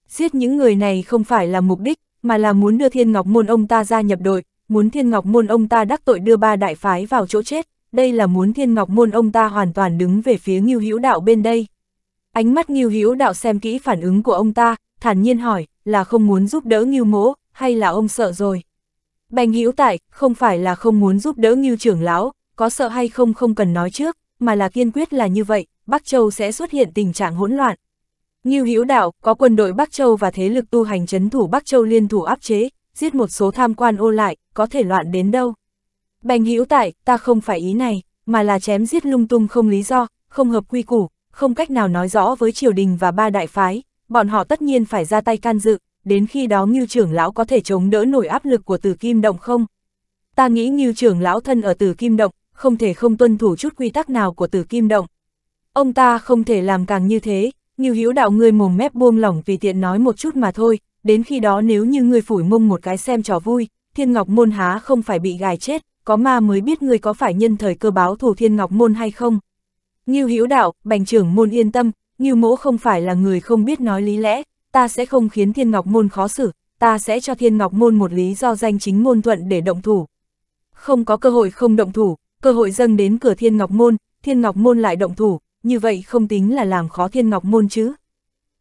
Giết những người này không phải là mục đích, mà là muốn đưa thiên ngọc môn ông ta ra nhập đội, muốn thiên ngọc môn ông ta đắc tội đưa ba đại phái vào chỗ chết, đây là muốn thiên ngọc môn ông ta hoàn toàn đứng về phía ngưu hữu đạo bên đây. Ánh mắt Ngưu Hữu Đạo xem kỹ phản ứng của ông ta, thản nhiên hỏi, là không muốn giúp đỡ Ngưu Mỗ, hay là ông sợ rồi? Bành Hữu Tại, không phải là không muốn giúp đỡ Ngưu trưởng lão, có sợ hay không không cần nói trước, mà là kiên quyết là như vậy, Bắc Châu sẽ xuất hiện tình trạng hỗn loạn. Ngưu Hữu Đạo, có quân đội Bắc Châu và thế lực tu hành chấn thủ Bắc Châu liên thủ áp chế, giết một số tham quan ô lại, có thể loạn đến đâu. Bành Hữu Tại, ta không phải ý này, mà là chém giết lung tung không lý do, không hợp quy củ, không cách nào nói rõ với triều đình và ba đại phái, bọn họ tất nhiên phải ra tay can dự, đến khi đó Ngưu trưởng lão có thể chống đỡ nổi áp lực của Từ Kim Động không? Ta nghĩ Ngưu trưởng lão thân ở Từ Kim Động, không thể không tuân thủ chút quy tắc nào của Từ Kim Động. Ông ta không thể làm càng như thế, Ngưu Hữu đạo ngươi mồm mép buông lỏng vì tiện nói một chút mà thôi, đến khi đó nếu như ngươi phủi mông một cái xem trò vui, Thiên Ngọc môn há không phải bị gài chết, có ma mới biết ngươi có phải nhân thời cơ báo thù Thiên Ngọc môn hay không? Ngưu Hữu Đạo, Bành trưởng môn yên tâm, Ngưu Mỗ không phải là người không biết nói lý lẽ, ta sẽ không khiến Thiên Ngọc môn khó xử, ta sẽ cho Thiên Ngọc môn một lý do danh chính ngôn thuận để động thủ. Không có cơ hội không động thủ, cơ hội dâng đến cửa Thiên Ngọc môn, Thiên Ngọc môn lại động thủ, như vậy không tính là làm khó Thiên Ngọc môn chứ.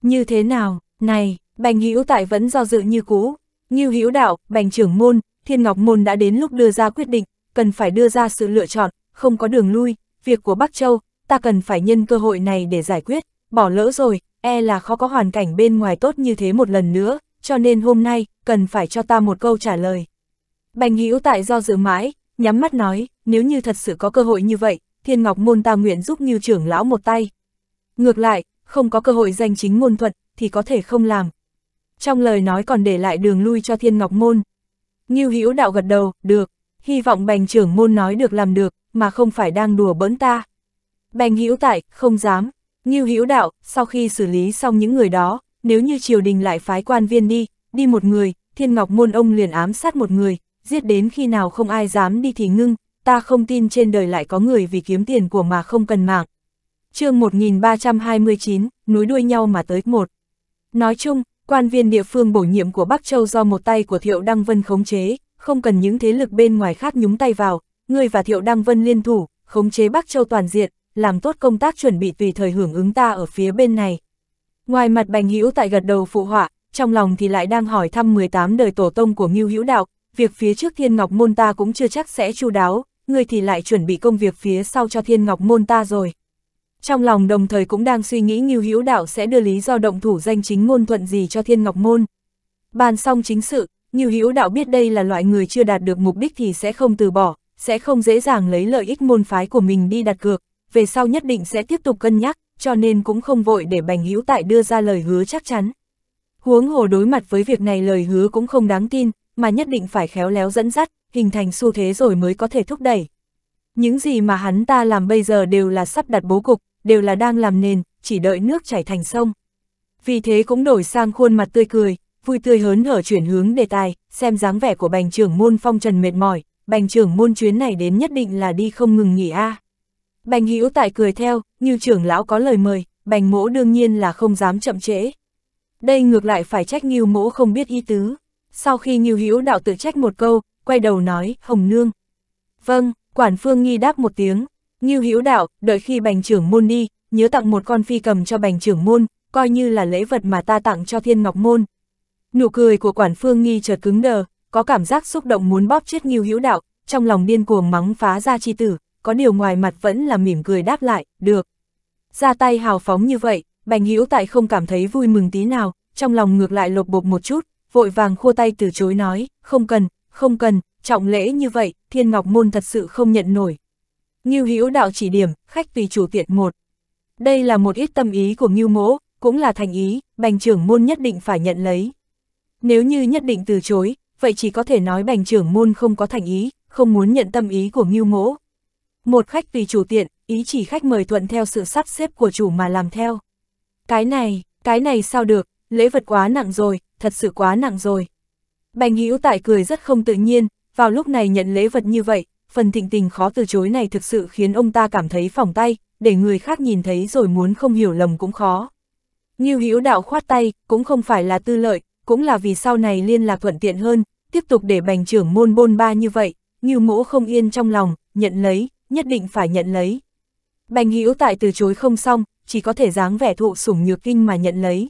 Như thế nào, này, Bành Hữu Tại vẫn do dự như cũ, Ngưu Hữu Đạo, Bành trưởng môn, Thiên Ngọc môn đã đến lúc đưa ra quyết định, cần phải đưa ra sự lựa chọn, không có đường lui, việc của Bắc Châu ta cần phải nhân cơ hội này để giải quyết, bỏ lỡ rồi, e là khó có hoàn cảnh bên ngoài tốt như thế một lần nữa, cho nên hôm nay, cần phải cho ta một câu trả lời. Bành Hữu tại do dự mãi, nhắm mắt nói, nếu như thật sự có cơ hội như vậy, Thiên Ngọc Môn ta nguyện giúp như trưởng lão một tay. Ngược lại, không có cơ hội danh chính ngôn thuận, thì có thể không làm. Trong lời nói còn để lại đường lui cho Thiên Ngọc Môn. Ngưu Hữu đạo gật đầu, được, hy vọng bành trưởng môn nói được làm được, mà không phải đang đùa bỡn ta. Bành hữu tại, không dám. Ngưu hữu đạo, sau khi xử lý xong những người đó, nếu như triều đình lại phái quan viên đi, đi một người, thiên ngọc môn ông liền ám sát một người, giết đến khi nào không ai dám đi thì ngưng, ta không tin trên đời lại có người vì kiếm tiền của mà không cần mạng. chương 1329, núi đuôi nhau mà tới một. Nói chung, quan viên địa phương bổ nhiệm của Bắc Châu do một tay của Thiệu Đăng Vân khống chế, không cần những thế lực bên ngoài khác nhúng tay vào, người và Thiệu Đăng Vân liên thủ, khống chế Bắc Châu toàn diện, làm tốt công tác chuẩn bị tùy thời hưởng ứng ta ở phía bên này. Ngoài mặt Bành Hữu tại gật đầu phụ họa, trong lòng thì lại đang hỏi thăm 18 đời tổ tông của Ngưu Hữu Đạo, việc phía trước Thiên Ngọc môn ta cũng chưa chắc sẽ chu đáo, người thì lại chuẩn bị công việc phía sau cho Thiên Ngọc môn ta rồi. Trong lòng đồng thời cũng đang suy nghĩ Ngưu Hữu Đạo sẽ đưa lý do động thủ danh chính ngôn thuận gì cho Thiên Ngọc môn. Bàn xong chính sự, Ngưu Hữu Đạo biết đây là loại người chưa đạt được mục đích thì sẽ không từ bỏ, sẽ không dễ dàng lấy lợi ích môn phái của mình đi đặt cược, về sau nhất định sẽ tiếp tục cân nhắc, cho nên cũng không vội để Bành Hữu Tại đưa ra lời hứa chắc chắn. Huống hồ đối mặt với việc này lời hứa cũng không đáng tin, mà nhất định phải khéo léo dẫn dắt, hình thành xu thế rồi mới có thể thúc đẩy. Những gì mà hắn ta làm bây giờ đều là sắp đặt bố cục, đều là đang làm nền, chỉ đợi nước chảy thành sông. Vì thế cũng đổi sang khuôn mặt tươi cười, vui tươi hớn hở chuyển hướng đề tài, xem dáng vẻ của bành trưởng môn phong trần mệt mỏi, bành trưởng môn chuyến này đến nhất định là đi không ngừng nghỉ a à. Bành Hữu Tại cười theo, như trưởng lão có lời mời, bành mỗ đương nhiên là không dám chậm trễ. Đây ngược lại phải trách Ngưu mỗ không biết ý tứ. Sau khi Ngưu Hữu đạo tự trách một câu, quay đầu nói, Hồng Nương. Vâng, Quản Phương Nghi đáp một tiếng. Ngưu Hữu đạo, đợi khi bành trưởng môn đi, nhớ tặng một con phi cầm cho bành trưởng môn, coi như là lễ vật mà ta tặng cho Thiên Ngọc Môn. Nụ cười của Quản Phương Nghi chợt cứng đờ, có cảm giác xúc động muốn bóp chết Ngưu Hữu đạo, trong lòng điên cuồng mắng phá ra chi tử, có điều ngoài mặt vẫn là mỉm cười đáp lại, được. Ra tay hào phóng như vậy, Bành Hữu Tại không cảm thấy vui mừng tí nào, trong lòng ngược lại lột bột một chút, vội vàng khua tay từ chối nói, không cần, không cần, trọng lễ như vậy, Thiên Ngọc Môn thật sự không nhận nổi. Ngưu Hữu đạo chỉ điểm, khách tùy chủ tiện một. Đây là một ít tâm ý của Ngưu Mỗ, cũng là thành ý, Bành trưởng môn nhất định phải nhận lấy. Nếu như nhất định từ chối, vậy chỉ có thể nói Bành trưởng môn không có thành ý, không muốn nhận tâm ý của Ngưu Mỗ. Một khách vì chủ tiện, ý chỉ khách mời thuận theo sự sắp xếp của chủ mà làm theo. Cái này, cái này sao được, lễ vật quá nặng rồi, thật sự quá nặng rồi. Bành hữu tại cười rất không tự nhiên, vào lúc này nhận lễ vật như vậy, phần thịnh tình khó từ chối này thực sự khiến ông ta cảm thấy phỏng tay, để người khác nhìn thấy rồi muốn không hiểu lầm cũng khó. Như hữu đạo khoát tay, cũng không phải là tư lợi, cũng là vì sau này liên lạc thuận tiện hơn, tiếp tục để bành trưởng môn bôn ba như vậy, như mỗ không yên trong lòng, nhận lấy, nhất định phải nhận lấy. Bành Hữu tại từ chối không xong, chỉ có thể dáng vẻ thụ sủng nhược kinh mà nhận lấy.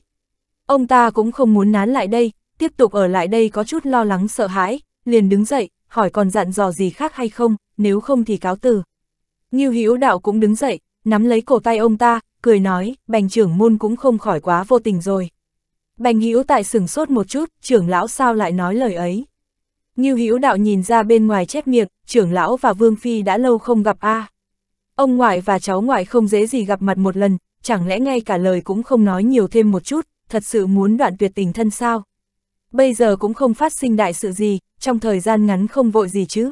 Ông ta cũng không muốn nán lại đây, tiếp tục ở lại đây có chút lo lắng sợ hãi, liền đứng dậy, hỏi còn dặn dò gì khác hay không, nếu không thì cáo từ. Nghiêu Hữu Đạo cũng đứng dậy, nắm lấy cổ tay ông ta, cười nói, Bành trưởng môn cũng không khỏi quá vô tình rồi. Bành Hữu tại sừng sốt một chút, trưởng lão sao lại nói lời ấy. Ngưu Hữu Đạo nhìn ra bên ngoài chép miệng, trưởng lão và Vương Phi đã lâu không gặp a. À. Ông ngoại và cháu ngoại không dễ gì gặp mặt một lần, chẳng lẽ ngay cả lời cũng không nói nhiều thêm một chút, thật sự muốn đoạn tuyệt tình thân sao? Bây giờ cũng không phát sinh đại sự gì, trong thời gian ngắn không vội gì chứ.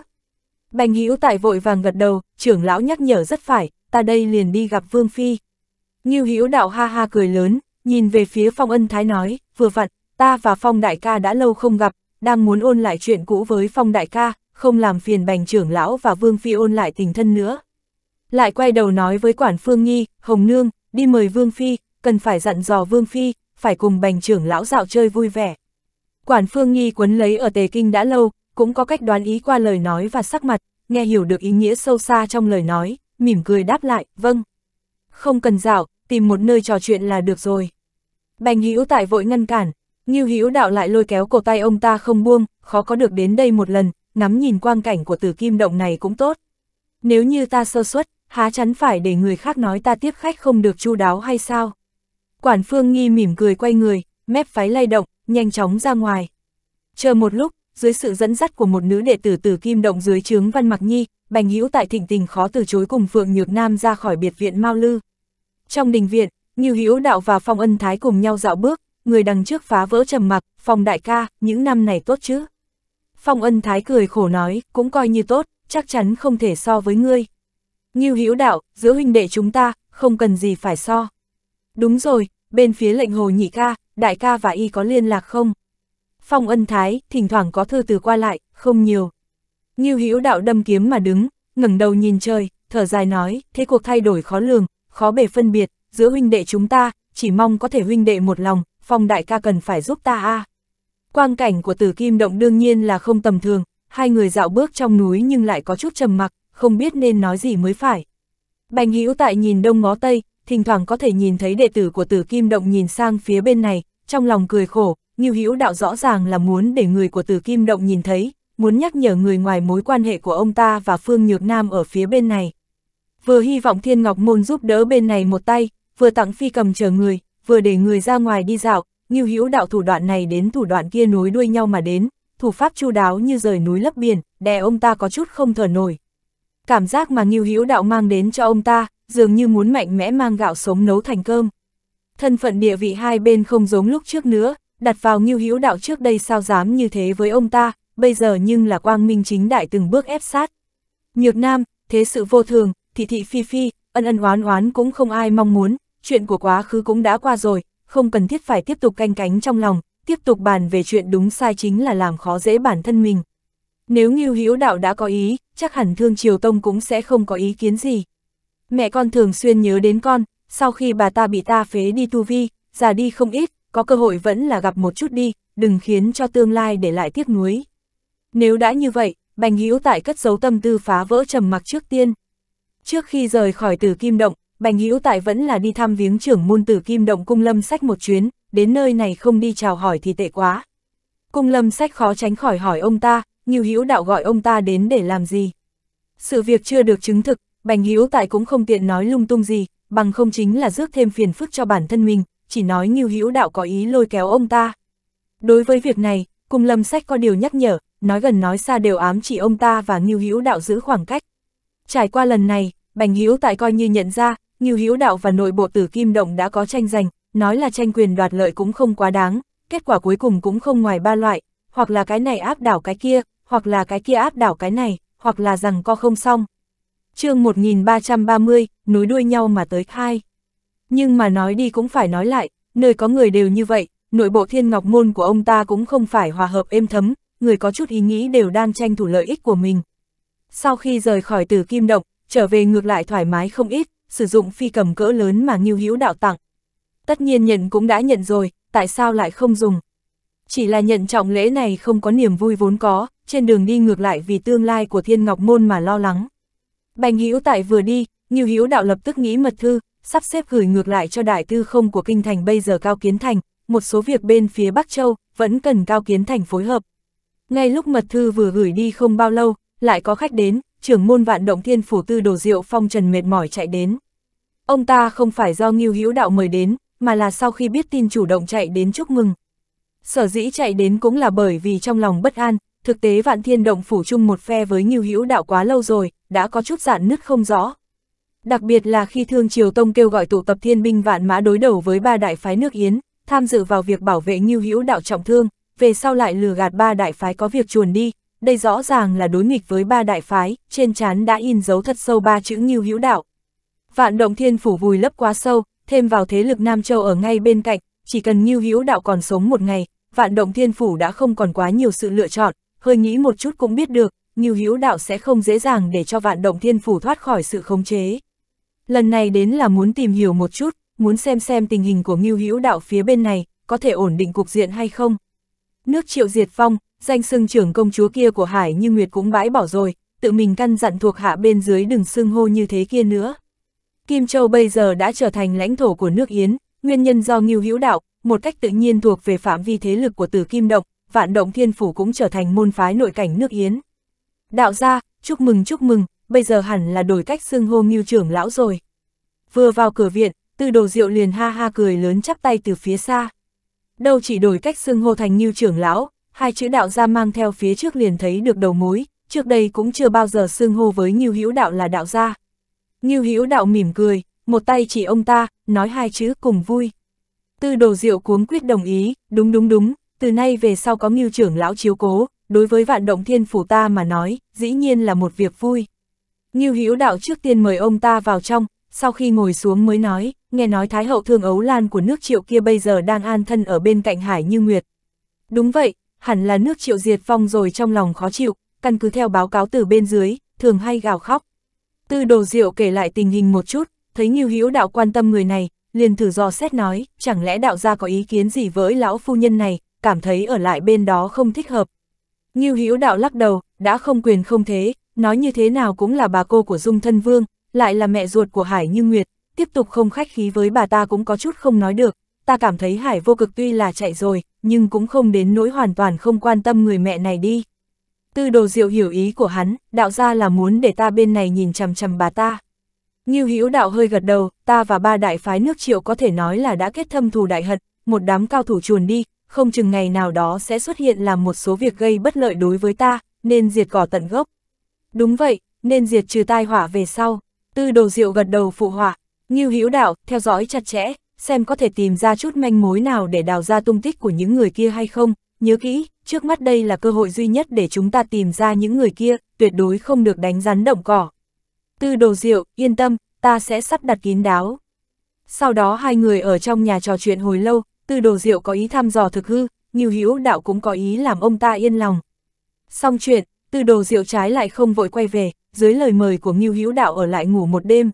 Bành Hữu Tại vội vàng gật đầu, trưởng lão nhắc nhở rất phải, ta đây liền đi gặp Vương Phi. Ngưu Hữu Đạo ha ha cười lớn, nhìn về phía Phong Ân Thái nói, vừa vặn, ta và Phong Đại ca đã lâu không gặp, đang muốn ôn lại chuyện cũ với Phong Đại ca, không làm phiền bành trưởng lão và Vương Phi ôn lại tình thân nữa. Lại quay đầu nói với quản Phương Nhi, Hồng Nương, đi mời Vương Phi, cần phải dặn dò Vương Phi, phải cùng bành trưởng lão dạo chơi vui vẻ. Quản Phương Nhi quấn lấy ở Tề Kinh đã lâu, cũng có cách đoán ý qua lời nói và sắc mặt, nghe hiểu được ý nghĩa sâu xa trong lời nói, mỉm cười đáp lại, vâng. Không cần dạo, tìm một nơi trò chuyện là được rồi. Bành Hữu tại vội ngăn cản, Ngưu Hữu Đạo lại lôi kéo cổ tay ông ta không buông, khó có được đến đây một lần, ngắm nhìn quang cảnh của Tử Kim động này cũng tốt. Nếu như ta sơ suất, há chắn phải để người khác nói ta tiếp khách không được chu đáo hay sao? Quản Phương Nghi mỉm cười quay người, mép phái lay động, nhanh chóng ra ngoài. Chờ một lúc, dưới sự dẫn dắt của một nữ đệ tử Tử Kim động dưới trướng Văn Mặc Nhi, Bành Hữu tại thịnh tình khó từ chối cùng Phượng Nhược Nam ra khỏi biệt viện Mao Lư. Trong đình viện, Ngưu Hữu Đạo và Phong Ân Thái cùng nhau dạo bước, người đằng trước phá vỡ trầm mặc, phong đại ca, những năm này tốt chứ. Phong ân thái cười khổ nói, cũng coi như tốt, chắc chắn không thể so với ngươi. Nghiêu hữu đạo, giữa huynh đệ chúng ta, không cần gì phải so. Đúng rồi, bên phía lệnh hồ nhị ca, đại ca và y có liên lạc không? Phong ân thái, thỉnh thoảng có thư từ qua lại, không nhiều. Nghiêu hữu đạo đâm kiếm mà đứng, ngẩng đầu nhìn trời, thở dài nói, thế cuộc thay đổi khó lường, khó bề phân biệt, giữa huynh đệ chúng ta, chỉ mong có thể huynh đệ một lòng, phong đại ca cần phải giúp ta a Quang cảnh của tử kim động đương nhiên là không tầm thường, hai người dạo bước trong núi nhưng lại có chút trầm mặc, không biết nên nói gì mới phải. Bành hữu tại nhìn đông ngó tây, thỉnh thoảng có thể nhìn thấy đệ tử của tử kim động nhìn sang phía bên này, trong lòng cười khổ, nghiêu hữu đạo rõ ràng là muốn để người của tử kim động nhìn thấy, muốn nhắc nhở người ngoài mối quan hệ của ông ta và Phương Nhược Nam ở phía bên này. Vừa hy vọng Thiên Ngọc Môn giúp đỡ bên này một tay, vừa tặng phi cầm chờ người, vừa để người ra ngoài đi dạo, nghiêu hữu đạo thủ đoạn này đến thủ đoạn kia nối đuôi nhau mà đến, thủ pháp chu đáo như rời núi lấp biển, đè ông ta có chút không thở nổi. Cảm giác mà nghiêu hữu đạo mang đến cho ông ta, dường như muốn mạnh mẽ mang gạo sống nấu thành cơm. Thân phận địa vị hai bên không giống lúc trước nữa, đặt vào nghiêu hữu đạo trước đây sao dám như thế với ông ta, bây giờ nhưng là quang minh chính đại từng bước ép sát. Nhược nam, thế sự vô thường, thị thị phi phi, ân ân oán oán cũng không ai mong muốn, chuyện của quá khứ cũng đã qua rồi, không cần thiết phải tiếp tục canh cánh trong lòng, tiếp tục bàn về chuyện đúng sai chính là làm khó dễ bản thân mình. Nếu Ngưu Hữu Đạo đã có ý, chắc hẳn Thương Triều Tông cũng sẽ không có ý kiến gì. Mẹ con thường xuyên nhớ đến con, sau khi bà ta bị ta phế đi tu vi, già đi không ít, có cơ hội vẫn là gặp một chút đi, đừng khiến cho tương lai để lại tiếc nuối. Nếu đã như vậy, Bành Hữu Tại cất giấu tâm tư phá vỡ trầm mặc trước tiên. Trước khi rời khỏi Tử Kim Động, Bành Hữu Tại vẫn là đi thăm viếng trưởng môn tử Kim Động Cung Lâm Sách một chuyến, đến nơi này không đi chào hỏi thì tệ quá. Cung Lâm Sách khó tránh khỏi hỏi ông ta, Ngưu Hữu Đạo gọi ông ta đến để làm gì. Sự việc chưa được chứng thực, Bành Hữu Tại cũng không tiện nói lung tung gì, bằng không chính là rước thêm phiền phức cho bản thân mình, chỉ nói Ngưu Hữu Đạo có ý lôi kéo ông ta. Đối với việc này, Cung Lâm Sách có điều nhắc nhở, nói gần nói xa đều ám chỉ ông ta và Ngưu Hữu Đạo giữ khoảng cách. Trải qua lần này, Bành Hữu Tại coi như nhận ra, nhiều hữu Đạo và nội bộ tử Kim Động đã có tranh giành, nói là tranh quyền đoạt lợi cũng không quá đáng, kết quả cuối cùng cũng không ngoài ba loại, hoặc là cái này áp đảo cái kia, hoặc là cái kia áp đảo cái này, hoặc là rằng co không xong. chương 1330, núi đuôi nhau mà tới khai. Nhưng mà nói đi cũng phải nói lại, nơi có người đều như vậy, nội bộ thiên ngọc môn của ông ta cũng không phải hòa hợp êm thấm, người có chút ý nghĩ đều đang tranh thủ lợi ích của mình. Sau khi rời khỏi tử kim động, trở về ngược lại thoải mái không ít, sử dụng phi cầm cỡ lớn mà Ngưu Hữu đạo tặng. Tất nhiên nhận cũng đã nhận rồi, tại sao lại không dùng? Chỉ là nhận trọng lễ này không có niềm vui vốn có, trên đường đi ngược lại vì tương lai của Thiên Ngọc Môn mà lo lắng. Bành Hữu tại vừa đi, Ngưu Hữu đạo lập tức nghĩ mật thư, sắp xếp gửi ngược lại cho đại tư không của kinh thành bây giờ Cao Kiến Thành, một số việc bên phía Bắc Châu vẫn cần Cao Kiến Thành phối hợp. Ngay lúc mật thư vừa gửi đi không bao lâu, lại có khách đến, trưởng môn vạn động thiên phủ tư đồ diệu phong trần mệt mỏi chạy đến. Ông ta không phải do nghiêu hữu đạo mời đến, mà là sau khi biết tin chủ động chạy đến chúc mừng. Sở dĩ chạy đến cũng là bởi vì trong lòng bất an, thực tế vạn thiên động phủ chung một phe với nghiêu hữu đạo quá lâu rồi, đã có chút giản nứt không rõ. Đặc biệt là khi Thương Triều Tông kêu gọi tụ tập thiên binh vạn mã đối đầu với ba đại phái nước Yến, tham dự vào việc bảo vệ nghiêu hữu đạo trọng thương, về sau lại lừa gạt ba đại phái có việc chuồn đi, đây rõ ràng là đối nghịch với ba đại phái, trên trán đã in dấu thật sâu ba chữ như hữu đạo. Vạn động thiên phủ vùi lấp quá sâu, thêm vào thế lực Nam Châu ở ngay bên cạnh, chỉ cần như hữu đạo còn sống một ngày, vạn động thiên phủ đã không còn quá nhiều sự lựa chọn, hơi nghĩ một chút cũng biết được, như hữu đạo sẽ không dễ dàng để cho vạn động thiên phủ thoát khỏi sự khống chế. Lần này đến là muốn tìm hiểu một chút, muốn xem xem tình hình của nghiêu hữu đạo phía bên này, có thể ổn định cục diện hay không. Nước triệu diệt phong danh xưng trưởng công chúa kia của Hải Như Nguyệt cũng bãi bỏ rồi, tự mình căn dặn thuộc hạ bên dưới đừng xưng hô như thế kia nữa. Kim Châu bây giờ đã trở thành lãnh thổ của nước Yến, nguyên nhân do Ngưu Hữu Đạo, một cách tự nhiên thuộc về phạm vi thế lực của Tử Kim Động, Vạn Động Thiên Phủ cũng trở thành môn phái nội cảnh nước Yến. Đạo gia, chúc mừng chúc mừng, bây giờ hẳn là đổi cách xưng hô Ngưu trưởng lão rồi. Vừa vào cửa viện, Tư Đồ Diệu liền ha ha cười lớn chắp tay từ phía xa. Đâu chỉ đổi cách xưng hô thành Ngưu trưởng lão, hai chữ đạo gia mang theo phía trước liền thấy được đầu mối, trước đây cũng chưa bao giờ xưng hô với nhiêu Hữu Đạo là đạo gia. nhiêu Hữu Đạo mỉm cười, một tay chỉ ông ta, nói hai chữ cùng vui. Tư đồ diệu cuống quyết đồng ý, đúng đúng đúng, từ nay về sau có nhiêu trưởng lão chiếu cố, đối với vạn động thiên phủ ta mà nói, dĩ nhiên là một việc vui. nhiêu Hữu Đạo trước tiên mời ông ta vào trong, sau khi ngồi xuống mới nói, nghe nói Thái hậu thương ấu lan của nước triệu kia bây giờ đang an thân ở bên cạnh Hải Như Nguyệt. Đúng vậy, hẳn là nước triệu diệt phong rồi trong lòng khó chịu, căn cứ theo báo cáo từ bên dưới, thường hay gào khóc. Tư đồ diệu kể lại tình hình một chút, thấy Nghiêu Hữu đạo quan tâm người này, liền thử dò xét nói, chẳng lẽ đạo gia có ý kiến gì với lão phu nhân này, cảm thấy ở lại bên đó không thích hợp. Nghiêu Hữu đạo lắc đầu, đã không quyền không thế, nói như thế nào cũng là bà cô của Dung Thân Vương, lại là mẹ ruột của Hải Như Nguyệt, tiếp tục không khách khí với bà ta cũng có chút không nói được, ta cảm thấy Hải vô cực tuy là chạy rồi, nhưng cũng không đến nỗi hoàn toàn không quan tâm người mẹ này đi. Tư đồ diệu hiểu ý của hắn, đạo ra là muốn để ta bên này nhìn chằm chằm bà ta. Ngưu Hữu đạo hơi gật đầu, ta và ba đại phái nước triệu có thể nói là đã kết thâm thù đại hận, một đám cao thủ chuồn đi, không chừng ngày nào đó sẽ xuất hiện làm một số việc gây bất lợi đối với ta, nên diệt cỏ tận gốc. Đúng vậy, nên diệt trừ tai họa về sau. Tư đồ diệu gật đầu phụ họa, Ngưu Hữu đạo, theo dõi chặt chẽ, xem có thể tìm ra chút manh mối nào để đào ra tung tích của những người kia hay không, nhớ kỹ, trước mắt đây là cơ hội duy nhất để chúng ta tìm ra những người kia, tuyệt đối không được đánh rắn động cỏ. Tư đồ diệu, yên tâm, ta sẽ sắp đặt kín đáo. Sau đó hai người ở trong nhà trò chuyện hồi lâu, tư đồ diệu có ý thăm dò thực hư, nhiều hữu đạo cũng có ý làm ông ta yên lòng. Xong chuyện, tư đồ diệu trái lại không vội quay về, dưới lời mời của Ngưu Hữu Đạo ở lại ngủ một đêm.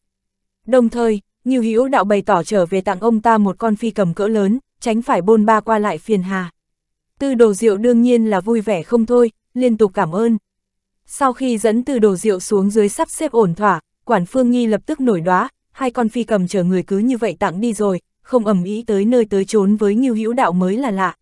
Đồng thời, nhiều hữu đạo bày tỏ trở về tặng ông ta một con phi cầm cỡ lớn, tránh phải bôn ba qua lại phiền hà. Tư đồ diệu đương nhiên là vui vẻ không thôi, liên tục cảm ơn. Sau khi dẫn Tư đồ rượu xuống dưới sắp xếp ổn thỏa, quản phương nghi lập tức nổi đoá, hai con phi cầm chở người cứ như vậy tặng đi rồi, không ẩm ý tới nơi tới trốn với Ngưu Hữu Đạo mới là lạ.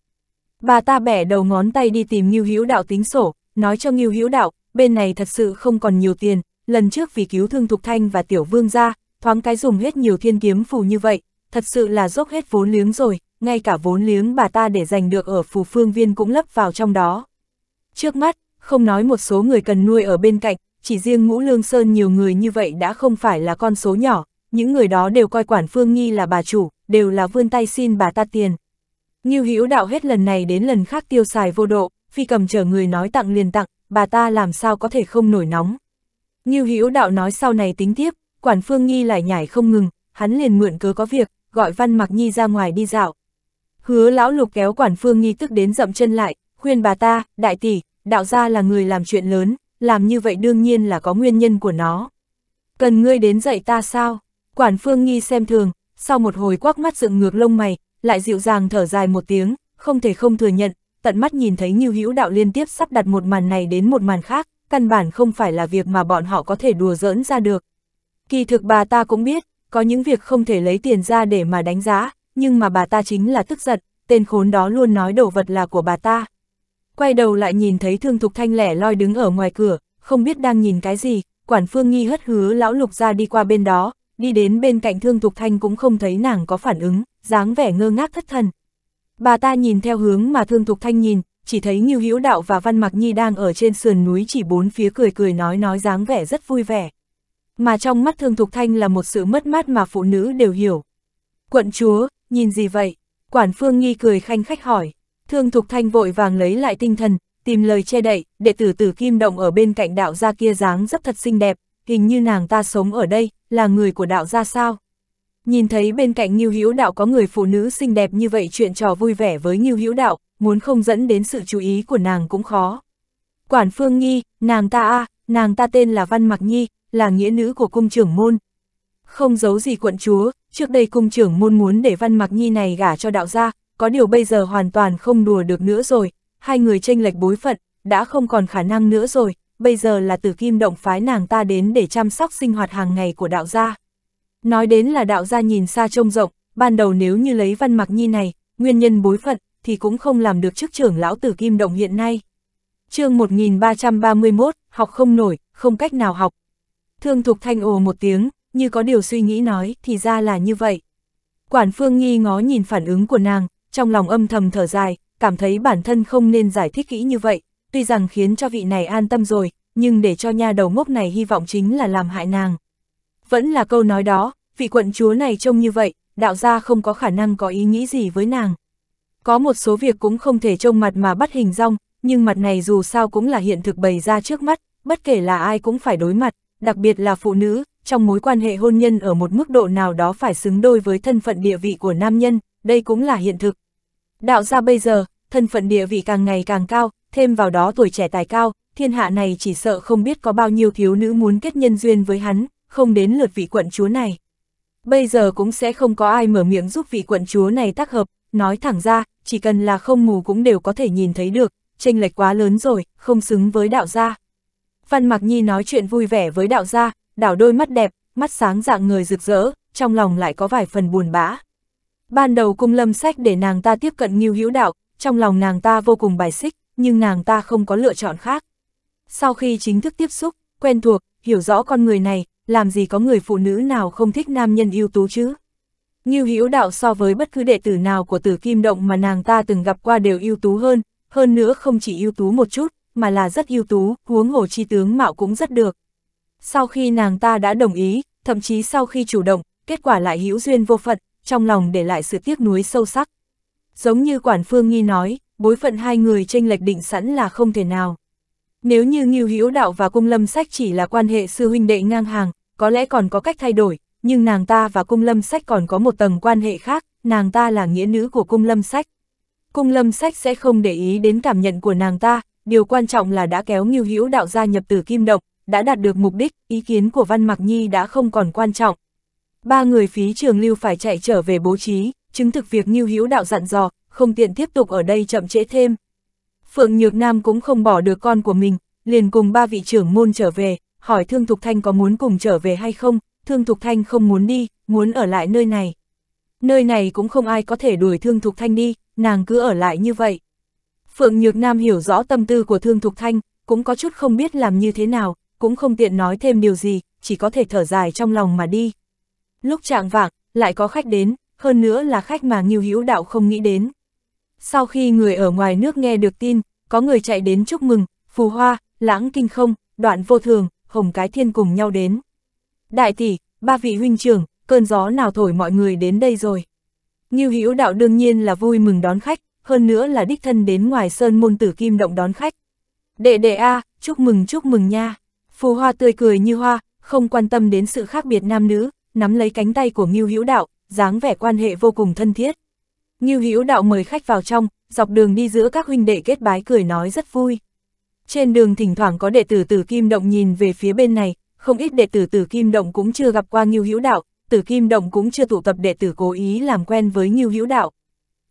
Bà ta bẻ đầu ngón tay đi tìm Ngưu Hữu Đạo tính sổ, nói cho Ngưu Hữu Đạo, bên này thật sự không còn nhiều tiền, lần trước vì cứu Thương Thục Thanh và Tiểu Vương gia, thoáng cái dùng hết nhiều thiên kiếm phù như vậy, thật sự là dốc hết vốn liếng rồi, ngay cả vốn liếng bà ta để giành được ở phù phương viên cũng lấp vào trong đó. Trước mắt, không nói một số người cần nuôi ở bên cạnh, chỉ riêng ngũ lương sơn nhiều người như vậy đã không phải là con số nhỏ, những người đó đều coi quản phương nghi là bà chủ, đều là vươn tay xin bà ta tiền. Nghiêu hữu đạo hết lần này đến lần khác tiêu xài vô độ, phi cầm chờ người nói tặng liền tặng, bà ta làm sao có thể không nổi nóng. Nghiêu hữu đạo nói sau này tính tiếp, Quản Phương Nhi lại nhảy không ngừng, hắn liền mượn cớ có việc, gọi Văn Mặc Nhi ra ngoài đi dạo. Hứa lão lục kéo Quản Phương Nhi tức đến dậm chân lại, khuyên bà ta, đại tỷ, đạo gia là người làm chuyện lớn, làm như vậy đương nhiên là có nguyên nhân của nó. Cần ngươi đến dạy ta sao? Quản Phương Nhi xem thường, sau một hồi quắc mắt dựng ngược lông mày, lại dịu dàng thở dài một tiếng, không thể không thừa nhận, tận mắt nhìn thấy Như Hữu Đạo liên tiếp sắp đặt một màn này đến một màn khác, căn bản không phải là việc mà bọn họ có thể đùa giỡn ra được. Kỳ thực bà ta cũng biết, có những việc không thể lấy tiền ra để mà đánh giá, nhưng mà bà ta chính là tức giận, tên khốn đó luôn nói đồ vật là của bà ta. Quay đầu lại nhìn thấy thương thục thanh lẻ loi đứng ở ngoài cửa, không biết đang nhìn cái gì, quản phương nghi hất hứa lão lục ra đi qua bên đó, đi đến bên cạnh thương thục thanh cũng không thấy nàng có phản ứng, dáng vẻ ngơ ngác thất thần. Bà ta nhìn theo hướng mà thương thục thanh nhìn, chỉ thấy Ngưu Hữu Đạo và Văn Mặc Nhi đang ở trên sườn núi chỉ bốn phía cười cười nói nói dáng vẻ rất vui vẻ mà trong mắt Thương Thục Thanh là một sự mất mát mà phụ nữ đều hiểu. Quận chúa, nhìn gì vậy? Quản Phương Nghi cười khanh khách hỏi. Thương Thục Thanh vội vàng lấy lại tinh thần, tìm lời che đậy, đệ tử tử Kim Động ở bên cạnh đạo gia kia dáng rất thật xinh đẹp, hình như nàng ta sống ở đây, là người của đạo gia sao? Nhìn thấy bên cạnh Ngưu Hữu Đạo có người phụ nữ xinh đẹp như vậy chuyện trò vui vẻ với Ngưu Hữu Đạo, muốn không dẫn đến sự chú ý của nàng cũng khó. Quản Phương Nghi, nàng ta a, à, nàng ta tên là Văn Mặc Nhi, là nghĩa nữ của cung trưởng môn. Không giấu gì quận chúa, trước đây cung trưởng môn muốn để Văn Mặc Nhi này gả cho đạo gia, có điều bây giờ hoàn toàn không đùa được nữa rồi, hai người tranh lệch bối phận, đã không còn khả năng nữa rồi, bây giờ là từ kim động phái nàng ta đến để chăm sóc sinh hoạt hàng ngày của đạo gia. Nói đến là đạo gia nhìn xa trông rộng, ban đầu nếu như lấy Văn Mặc Nhi này, nguyên nhân bối phận, thì cũng không làm được chức trưởng lão tử kim động hiện nay. chương 1331, học không nổi, không cách nào học, Thương Thục Thanh ồ một tiếng, như có điều suy nghĩ nói, thì ra là như vậy. Quản Phương Nghi ngó nhìn phản ứng của nàng, trong lòng âm thầm thở dài, cảm thấy bản thân không nên giải thích kỹ như vậy, tuy rằng khiến cho vị này an tâm rồi, nhưng để cho nha đầu ngốc này hy vọng chính là làm hại nàng. Vẫn là câu nói đó, vị quận chúa này trông như vậy, đạo gia không có khả năng có ý nghĩ gì với nàng. Có một số việc cũng không thể trông mặt mà bắt hình rong, nhưng mặt này dù sao cũng là hiện thực bày ra trước mắt, bất kể là ai cũng phải đối mặt đặc biệt là phụ nữ, trong mối quan hệ hôn nhân ở một mức độ nào đó phải xứng đôi với thân phận địa vị của nam nhân, đây cũng là hiện thực. Đạo gia bây giờ, thân phận địa vị càng ngày càng cao, thêm vào đó tuổi trẻ tài cao, thiên hạ này chỉ sợ không biết có bao nhiêu thiếu nữ muốn kết nhân duyên với hắn, không đến lượt vị quận chúa này. Bây giờ cũng sẽ không có ai mở miệng giúp vị quận chúa này tác hợp, nói thẳng ra, chỉ cần là không mù cũng đều có thể nhìn thấy được, chênh lệch quá lớn rồi, không xứng với đạo gia. Văn Mặc Nhi nói chuyện vui vẻ với đạo gia, đảo đôi mắt đẹp, mắt sáng dạng người rực rỡ, trong lòng lại có vài phần buồn bã. Ban đầu cung lâm sách để nàng ta tiếp cận Ngưu hữu đạo, trong lòng nàng ta vô cùng bài xích, nhưng nàng ta không có lựa chọn khác. Sau khi chính thức tiếp xúc, quen thuộc, hiểu rõ con người này, làm gì có người phụ nữ nào không thích nam nhân ưu tú chứ? Ngưu hữu đạo so với bất cứ đệ tử nào của tử kim động mà nàng ta từng gặp qua đều ưu tú hơn, hơn nữa không chỉ ưu tú một chút, mà là rất ưu tú, huống hồ chi tướng mạo cũng rất được. Sau khi nàng ta đã đồng ý, thậm chí sau khi chủ động, kết quả lại hữu duyên vô phận, trong lòng để lại sự tiếc nuối sâu sắc. Giống như Quản Phương Nghi nói, bối phận hai người tranh lệch định sẵn là không thể nào. Nếu như Ngưu Hữu Đạo và Cung Lâm Sách chỉ là quan hệ sư huynh đệ ngang hàng, có lẽ còn có cách thay đổi, nhưng nàng ta và Cung Lâm Sách còn có một tầng quan hệ khác, nàng ta là nghĩa nữ của Cung Lâm Sách. Cung Lâm Sách sẽ không để ý đến cảm nhận của nàng ta, điều quan trọng là đã kéo Ngưu Hữu đạo gia nhập từ kim độc, đã đạt được mục đích, ý kiến của Văn Mặc Nhi đã không còn quan trọng. Ba người phí trường lưu phải chạy trở về bố trí, chứng thực việc Ngưu Hữu đạo dặn dò, không tiện tiếp tục ở đây chậm trễ thêm. Phượng Nhược Nam cũng không bỏ được con của mình, liền cùng ba vị trưởng môn trở về, hỏi Thương Thục Thanh có muốn cùng trở về hay không, Thương Thục Thanh không muốn đi, muốn ở lại nơi này. Nơi này cũng không ai có thể đuổi Thương Thục Thanh đi, nàng cứ ở lại như vậy. Phượng Nhược Nam hiểu rõ tâm tư của Thương Thục Thanh, cũng có chút không biết làm như thế nào, cũng không tiện nói thêm điều gì, chỉ có thể thở dài trong lòng mà đi. Lúc trạng vạng, lại có khách đến, hơn nữa là khách mà Ngưu Hữu Đạo không nghĩ đến. Sau khi người ở ngoài nước nghe được tin, có người chạy đến chúc mừng, Phù Hoa, Lãng Kinh Không, Đoạn Vô Thường, Hồng Cái Thiên cùng nhau đến. Đại tỷ, ba vị huynh trưởng, cơn gió nào thổi mọi người đến đây rồi. Ngưu Hữu Đạo đương nhiên là vui mừng đón khách, hơn nữa là đích thân đến ngoài sơn môn tử kim động đón khách. Đệ đệ A, chúc mừng chúc mừng nha. Phù hoa tươi cười như hoa, không quan tâm đến sự khác biệt nam nữ, nắm lấy cánh tay của Ngưu Hữu Đạo, dáng vẻ quan hệ vô cùng thân thiết. Ngưu Hữu Đạo mời khách vào trong, dọc đường đi giữa các huynh đệ kết bái cười nói rất vui. Trên đường thỉnh thoảng có đệ tử Tử Kim Động nhìn về phía bên này, không ít đệ tử Tử Kim Động cũng chưa gặp qua Ngưu Hữu Đạo, Tử Kim Động cũng chưa tụ tập đệ tử cố ý làm quen với Ngưu Hữu Đạo.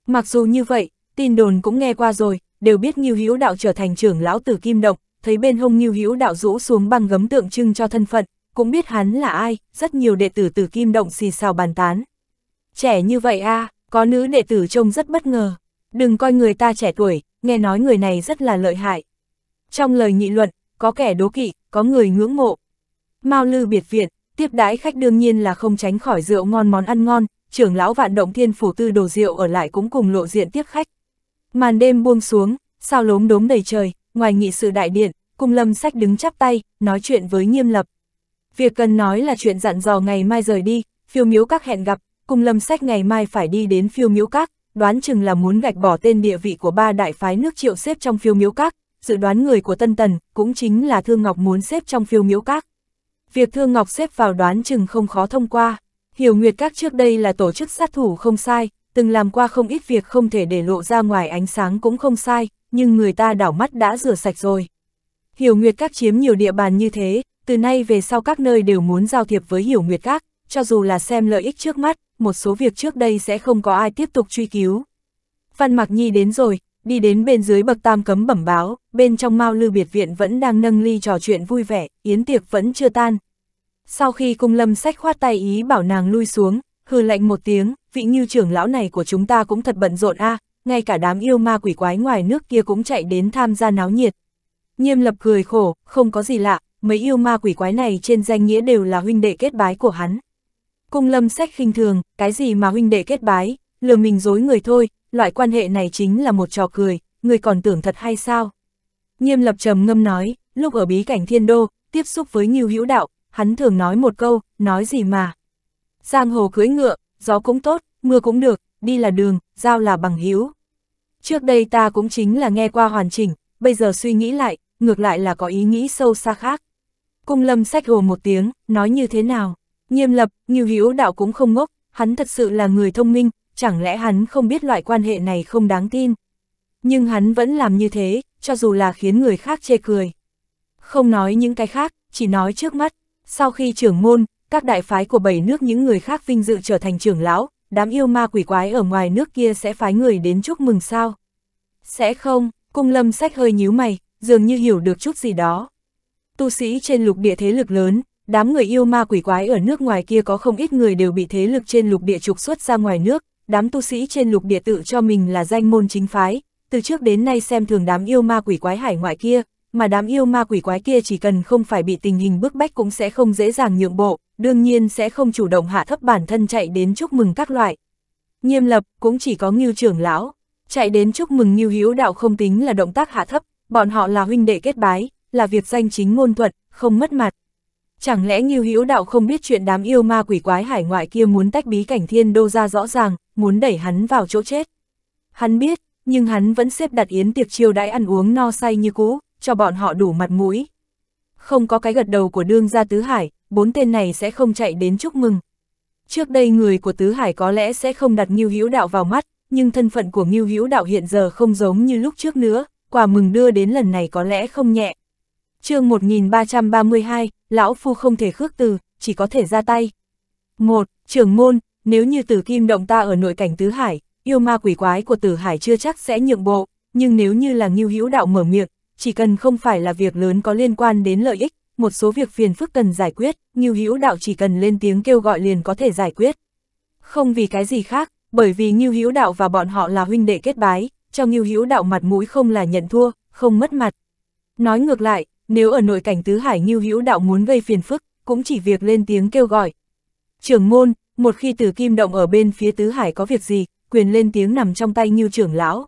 Mặc dù như vậy, Tin đồn cũng nghe qua rồi, đều biết Ngưu Hữu Đạo trở thành trưởng lão tử Kim Động, thấy bên hông Ngưu Hữu Đạo rũ xuống băng gấm tượng trưng cho thân phận, cũng biết hắn là ai, rất nhiều đệ tử tử Kim Động xì xào bàn tán. Trẻ như vậy a, à, có nữ đệ tử trông rất bất ngờ. Đừng coi người ta trẻ tuổi, nghe nói người này rất là lợi hại. Trong lời nghị luận, có kẻ đố kỵ, có người ngưỡng mộ. Mao Lư biệt viện, tiếp đãi khách đương nhiên là không tránh khỏi rượu ngon món ăn ngon, trưởng lão vạn động thiên phủ tư đồ rượu ở lại cũng cùng lộ diện tiếp khách. Màn đêm buông xuống, sao lốm đốm đầy trời, ngoài nghị sự đại điện, cung lâm sách đứng chắp tay, nói chuyện với nghiêm lập. Việc cần nói là chuyện dặn dò ngày mai rời đi, phiêu miếu các hẹn gặp, cung lâm sách ngày mai phải đi đến phiêu miếu các, đoán chừng là muốn gạch bỏ tên địa vị của ba đại phái nước triệu xếp trong phiêu miếu các, dự đoán người của Tân Tần cũng chính là Thương Ngọc muốn xếp trong phiêu miếu các. Việc Thương Ngọc xếp vào đoán chừng không khó thông qua, Hiểu Nguyệt các trước đây là tổ chức sát thủ không sai, từng làm qua không ít việc không thể để lộ ra ngoài ánh sáng cũng không sai, nhưng người ta đảo mắt đã rửa sạch rồi. Hiểu Nguyệt Các chiếm nhiều địa bàn như thế, từ nay về sau các nơi đều muốn giao thiệp với Hiểu Nguyệt Các, cho dù là xem lợi ích trước mắt, một số việc trước đây sẽ không có ai tiếp tục truy cứu. Văn Mạc Nhi đến rồi, đi đến bên dưới bậc tam cấm bẩm báo, bên trong Mao Lư Biệt Viện vẫn đang nâng ly trò chuyện vui vẻ, yến tiệc vẫn chưa tan. Sau khi cung lâm sách khoát tay ý bảo nàng lui xuống, hừ lạnh một tiếng, vị như trưởng lão này của chúng ta cũng thật bận rộn a à, ngay cả đám yêu ma quỷ quái ngoài nước kia cũng chạy đến tham gia náo nhiệt. Nhiêm lập cười khổ, không có gì lạ, mấy yêu ma quỷ quái này trên danh nghĩa đều là huynh đệ kết bái của hắn. Cung lâm sách khinh thường, cái gì mà huynh đệ kết bái, lừa mình dối người thôi, loại quan hệ này chính là một trò cười, người còn tưởng thật hay sao? Nhiêm lập trầm ngâm nói, lúc ở bí cảnh thiên đô, tiếp xúc với nhiều hữu đạo, hắn thường nói một câu, nói gì mà. Giang hồ cưỡi ngựa, gió cũng tốt, mưa cũng được, đi là đường, giao là bằng hiếu. Trước đây ta cũng chính là nghe qua hoàn chỉnh, bây giờ suy nghĩ lại, ngược lại là có ý nghĩ sâu xa khác. Cung lâm sách hồ một tiếng, nói như thế nào? Nghiêm lập, như hữu đạo cũng không ngốc, hắn thật sự là người thông minh, chẳng lẽ hắn không biết loại quan hệ này không đáng tin. Nhưng hắn vẫn làm như thế, cho dù là khiến người khác chê cười. Không nói những cái khác, chỉ nói trước mắt. Sau khi trưởng môn, các đại phái của bảy nước những người khác vinh dự trở thành trưởng lão, đám yêu ma quỷ quái ở ngoài nước kia sẽ phái người đến chúc mừng sao? Sẽ không, cung lâm sách hơi nhíu mày, dường như hiểu được chút gì đó. Tu sĩ trên lục địa thế lực lớn, đám người yêu ma quỷ quái ở nước ngoài kia có không ít người đều bị thế lực trên lục địa trục xuất ra ngoài nước, đám tu sĩ trên lục địa tự cho mình là danh môn chính phái, từ trước đến nay xem thường đám yêu ma quỷ quái hải ngoại kia, mà đám yêu ma quỷ quái kia chỉ cần không phải bị tình hình bức bách cũng sẽ không dễ dàng nhượng bộ, đương nhiên sẽ không chủ động hạ thấp bản thân chạy đến chúc mừng các loại. Nghiêm lập, cũng chỉ có Ngưu trưởng lão, chạy đến chúc mừng Ngưu Hữu đạo không tính là động tác hạ thấp, bọn họ là huynh đệ kết bái, là việc danh chính ngôn thuận, không mất mặt. Chẳng lẽ Ngưu Hữu đạo không biết chuyện đám yêu ma quỷ quái hải ngoại kia muốn tách bí cảnh thiên đô ra rõ ràng, muốn đẩy hắn vào chỗ chết. Hắn biết, nhưng hắn vẫn xếp đặt yến tiệc chiêu đãi ăn uống no say như cũ, cho bọn họ đủ mặt mũi. Không có cái gật đầu của đương gia Tứ Hải, bốn tên này sẽ không chạy đến chúc mừng. Trước đây người của Tứ Hải có lẽ sẽ không đặt Ngưu Hữu Đạo vào mắt, nhưng thân phận của Ngưu Hữu Đạo hiện giờ không giống như lúc trước nữa, quà mừng đưa đến lần này có lẽ không nhẹ. chương 1332, Lão Phu không thể khước từ, chỉ có thể ra tay. một Trưởng môn, nếu như tử kim động ta ở nội cảnh Tứ Hải, yêu ma quỷ quái của Tử Hải chưa chắc sẽ nhượng bộ, nhưng nếu như là Ngưu Hữu Đạo mở miệng, chỉ cần không phải là việc lớn có liên quan đến lợi ích, một số việc phiền phức cần giải quyết, Ngưu Hữu Đạo chỉ cần lên tiếng kêu gọi liền có thể giải quyết. Không vì cái gì khác, bởi vì Ngưu Hữu Đạo và bọn họ là huynh đệ kết bái, cho Ngưu Hữu Đạo mặt mũi không là nhận thua, không mất mặt. Nói ngược lại, nếu ở nội cảnh tứ hải Ngưu Hữu Đạo muốn gây phiền phức, cũng chỉ việc lên tiếng kêu gọi. Trưởng môn, một khi Từ Kim động ở bên phía tứ hải có việc gì, quyền lên tiếng nằm trong tay Ngưu trưởng lão.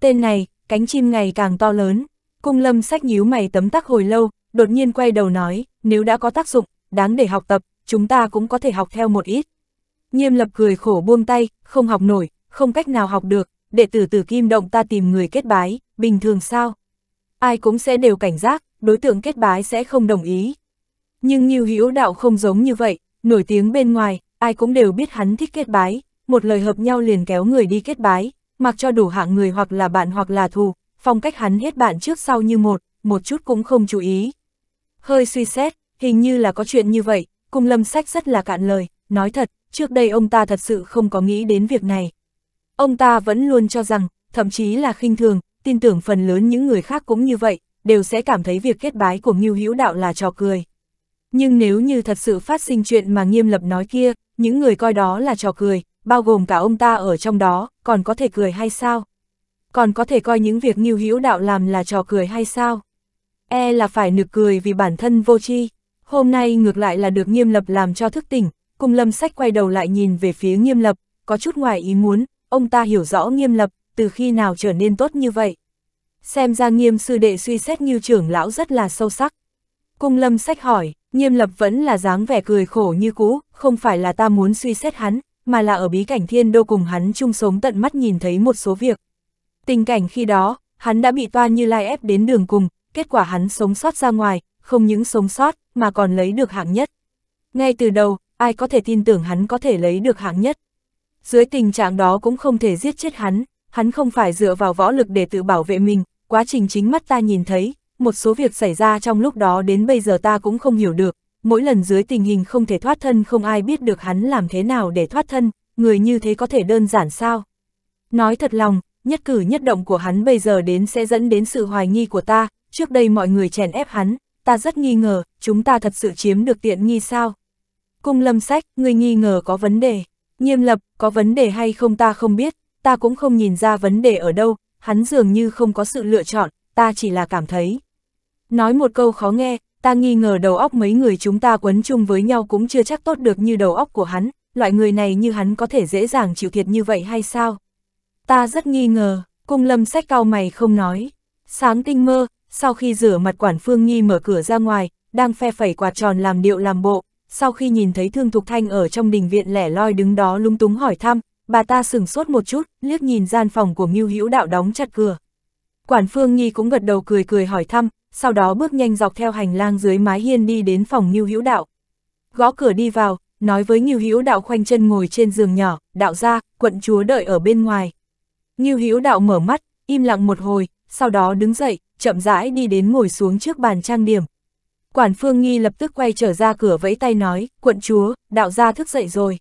Tên này, cánh chim ngày càng to lớn, Cung lâm sách nhíu mày tấm tắc hồi lâu, đột nhiên quay đầu nói, nếu đã có tác dụng, đáng để học tập, chúng ta cũng có thể học theo một ít. Nhiêm lập cười khổ buông tay, không học nổi, không cách nào học được, đệ tử tử kim động ta tìm người kết bái, bình thường sao? Ai cũng sẽ đều cảnh giác, đối tượng kết bái sẽ không đồng ý. Nhưng Nhiêu Hữu Đạo không giống như vậy, nổi tiếng bên ngoài, ai cũng đều biết hắn thích kết bái, một lời hợp nhau liền kéo người đi kết bái, mặc cho đủ hạng người hoặc là bạn hoặc là thù, phong cách hắn hết bạn trước sau như một, một chút cũng không chú ý. Hơi suy xét, hình như là có chuyện như vậy, cùng lâm sách rất là cạn lời, nói thật, trước đây ông ta thật sự không có nghĩ đến việc này. Ông ta vẫn luôn cho rằng, thậm chí là khinh thường, tin tưởng phần lớn những người khác cũng như vậy, đều sẽ cảm thấy việc kết bái của Ngưu Hữu Đạo là trò cười. Nhưng nếu như thật sự phát sinh chuyện mà nghiêm lập nói kia, những người coi đó là trò cười, bao gồm cả ông ta ở trong đó, còn có thể cười hay sao? còn có thể coi những việc nghiêu hữu đạo làm là trò cười hay sao? E là phải nực cười vì bản thân vô tri. Hôm nay ngược lại là được nghiêm lập làm cho thức tỉnh, cùng lâm sách quay đầu lại nhìn về phía nghiêm lập, có chút ngoài ý muốn, ông ta hiểu rõ nghiêm lập, từ khi nào trở nên tốt như vậy. Xem ra nghiêm sư đệ suy xét như trưởng lão rất là sâu sắc. Cung lâm sách hỏi, nghiêm lập vẫn là dáng vẻ cười khổ như cũ, không phải là ta muốn suy xét hắn, mà là ở bí cảnh thiên đô cùng hắn chung sống tận mắt nhìn thấy một số việc. Tình cảnh khi đó, hắn đã bị Toan Như Lai ép đến đường cùng, kết quả hắn sống sót ra ngoài, không những sống sót, mà còn lấy được hạng nhất. Ngay từ đầu, ai có thể tin tưởng hắn có thể lấy được hạng nhất. Dưới tình trạng đó cũng không thể giết chết hắn, hắn không phải dựa vào võ lực để tự bảo vệ mình, quá trình chính mắt ta nhìn thấy, một số việc xảy ra trong lúc đó đến bây giờ ta cũng không hiểu được, mỗi lần dưới tình hình không thể thoát thân không ai biết được hắn làm thế nào để thoát thân, người như thế có thể đơn giản sao. Nói thật lòng, nhất cử nhất động của hắn bây giờ đến sẽ dẫn đến sự hoài nghi của ta, trước đây mọi người chèn ép hắn, ta rất nghi ngờ, chúng ta thật sự chiếm được tiện nghi sao? Cung lâm sách, người nghi ngờ có vấn đề, nghiêm lập, có vấn đề hay không ta không biết, ta cũng không nhìn ra vấn đề ở đâu, hắn dường như không có sự lựa chọn, ta chỉ là cảm thấy. Nói một câu khó nghe, ta nghi ngờ đầu óc mấy người chúng ta quấn chung với nhau cũng chưa chắc tốt được như đầu óc của hắn, loại người này như hắn có thể dễ dàng chịu thiệt như vậy hay sao? Ta rất nghi ngờ, cung lâm sách cao mày không nói. Sáng tinh mơ, sau khi rửa mặt quản phương nhi mở cửa ra ngoài, đang phe phẩy quạt tròn làm điệu làm bộ, sau khi nhìn thấy Thương Thục Thanh ở trong đình viện lẻ loi đứng đó lung túng hỏi thăm, bà ta sừng sốt một chút, liếc nhìn gian phòng của Ngưu Hữu Đạo đóng chặt cửa. Quản Phương Nhi cũng gật đầu cười cười hỏi thăm, sau đó bước nhanh dọc theo hành lang dưới mái hiên đi đến phòng Ngưu Hữu Đạo. Gõ cửa đi vào, nói với Ngưu Hữu Đạo khoanh chân ngồi trên giường nhỏ, đạo ra, quận chúa đợi ở bên ngoài. Ngưu Hữu Đạo mở mắt, im lặng một hồi, sau đó đứng dậy, chậm rãi đi đến ngồi xuống trước bàn trang điểm. Quản Phương Nghi lập tức quay trở ra cửa vẫy tay nói, quận chúa, đạo gia thức dậy rồi.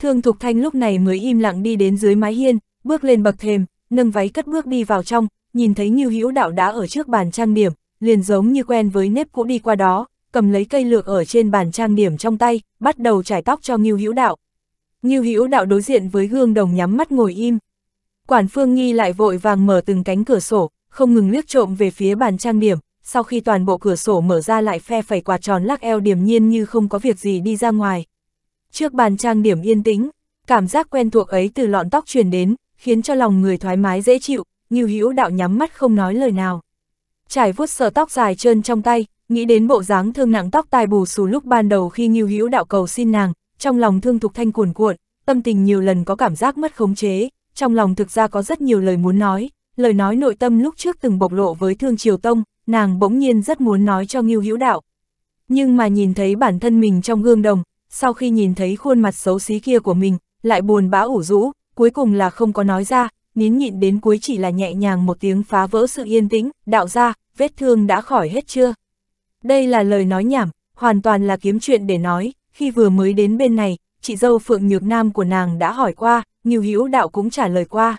Thương Thục Thanh lúc này mới im lặng đi đến dưới mái hiên, bước lên bậc thềm, nâng váy cất bước đi vào trong, nhìn thấy Ngưu Hữu Đạo đã ở trước bàn trang điểm, liền giống như quen với nếp cũ đi qua đó, cầm lấy cây lược ở trên bàn trang điểm trong tay, bắt đầu chải tóc cho Ngưu Hữu Đạo. Ngưu Hữu Đạo đối diện với gương đồng nhắm mắt ngồi im. Quản Phương Nghi lại vội vàng mở từng cánh cửa sổ, không ngừng liếc trộm về phía bàn trang điểm, sau khi toàn bộ cửa sổ mở ra lại phe phẩy quạt tròn lắc eo điềm nhiên như không có việc gì đi ra ngoài. Trước bàn trang điểm yên tĩnh, cảm giác quen thuộc ấy từ lọn tóc truyền đến, khiến cho lòng người thoải mái dễ chịu, như hữu đạo nhắm mắt không nói lời nào. Trải vuốt sờ tóc dài trơn trong tay, nghĩ đến bộ dáng thương nặng tóc tai bù xù lúc ban đầu khi Ngưu Hữu đạo cầu xin nàng, trong lòng thương thục thanh cuồn cuộn, tâm tình nhiều lần có cảm giác mất khống chế, trong lòng thực ra có rất nhiều lời muốn nói, lời nói nội tâm lúc trước từng bộc lộ với Thương Triều Tông, nàng bỗng nhiên rất muốn nói cho Ngưu Hữu Đạo. Nhưng mà nhìn thấy bản thân mình trong gương đồng, sau khi nhìn thấy khuôn mặt xấu xí kia của mình, lại buồn bã ủ rũ, cuối cùng là không có nói ra, nín nhịn đến cuối chỉ là nhẹ nhàng một tiếng phá vỡ sự yên tĩnh, đạo ra, vết thương đã khỏi hết chưa? Đây là lời nói nhảm, hoàn toàn là kiếm chuyện để nói, khi vừa mới đến bên này, chị dâu Phượng Nhược Nam của nàng đã hỏi qua, Ngưu Hữu Đạo cũng trả lời qua.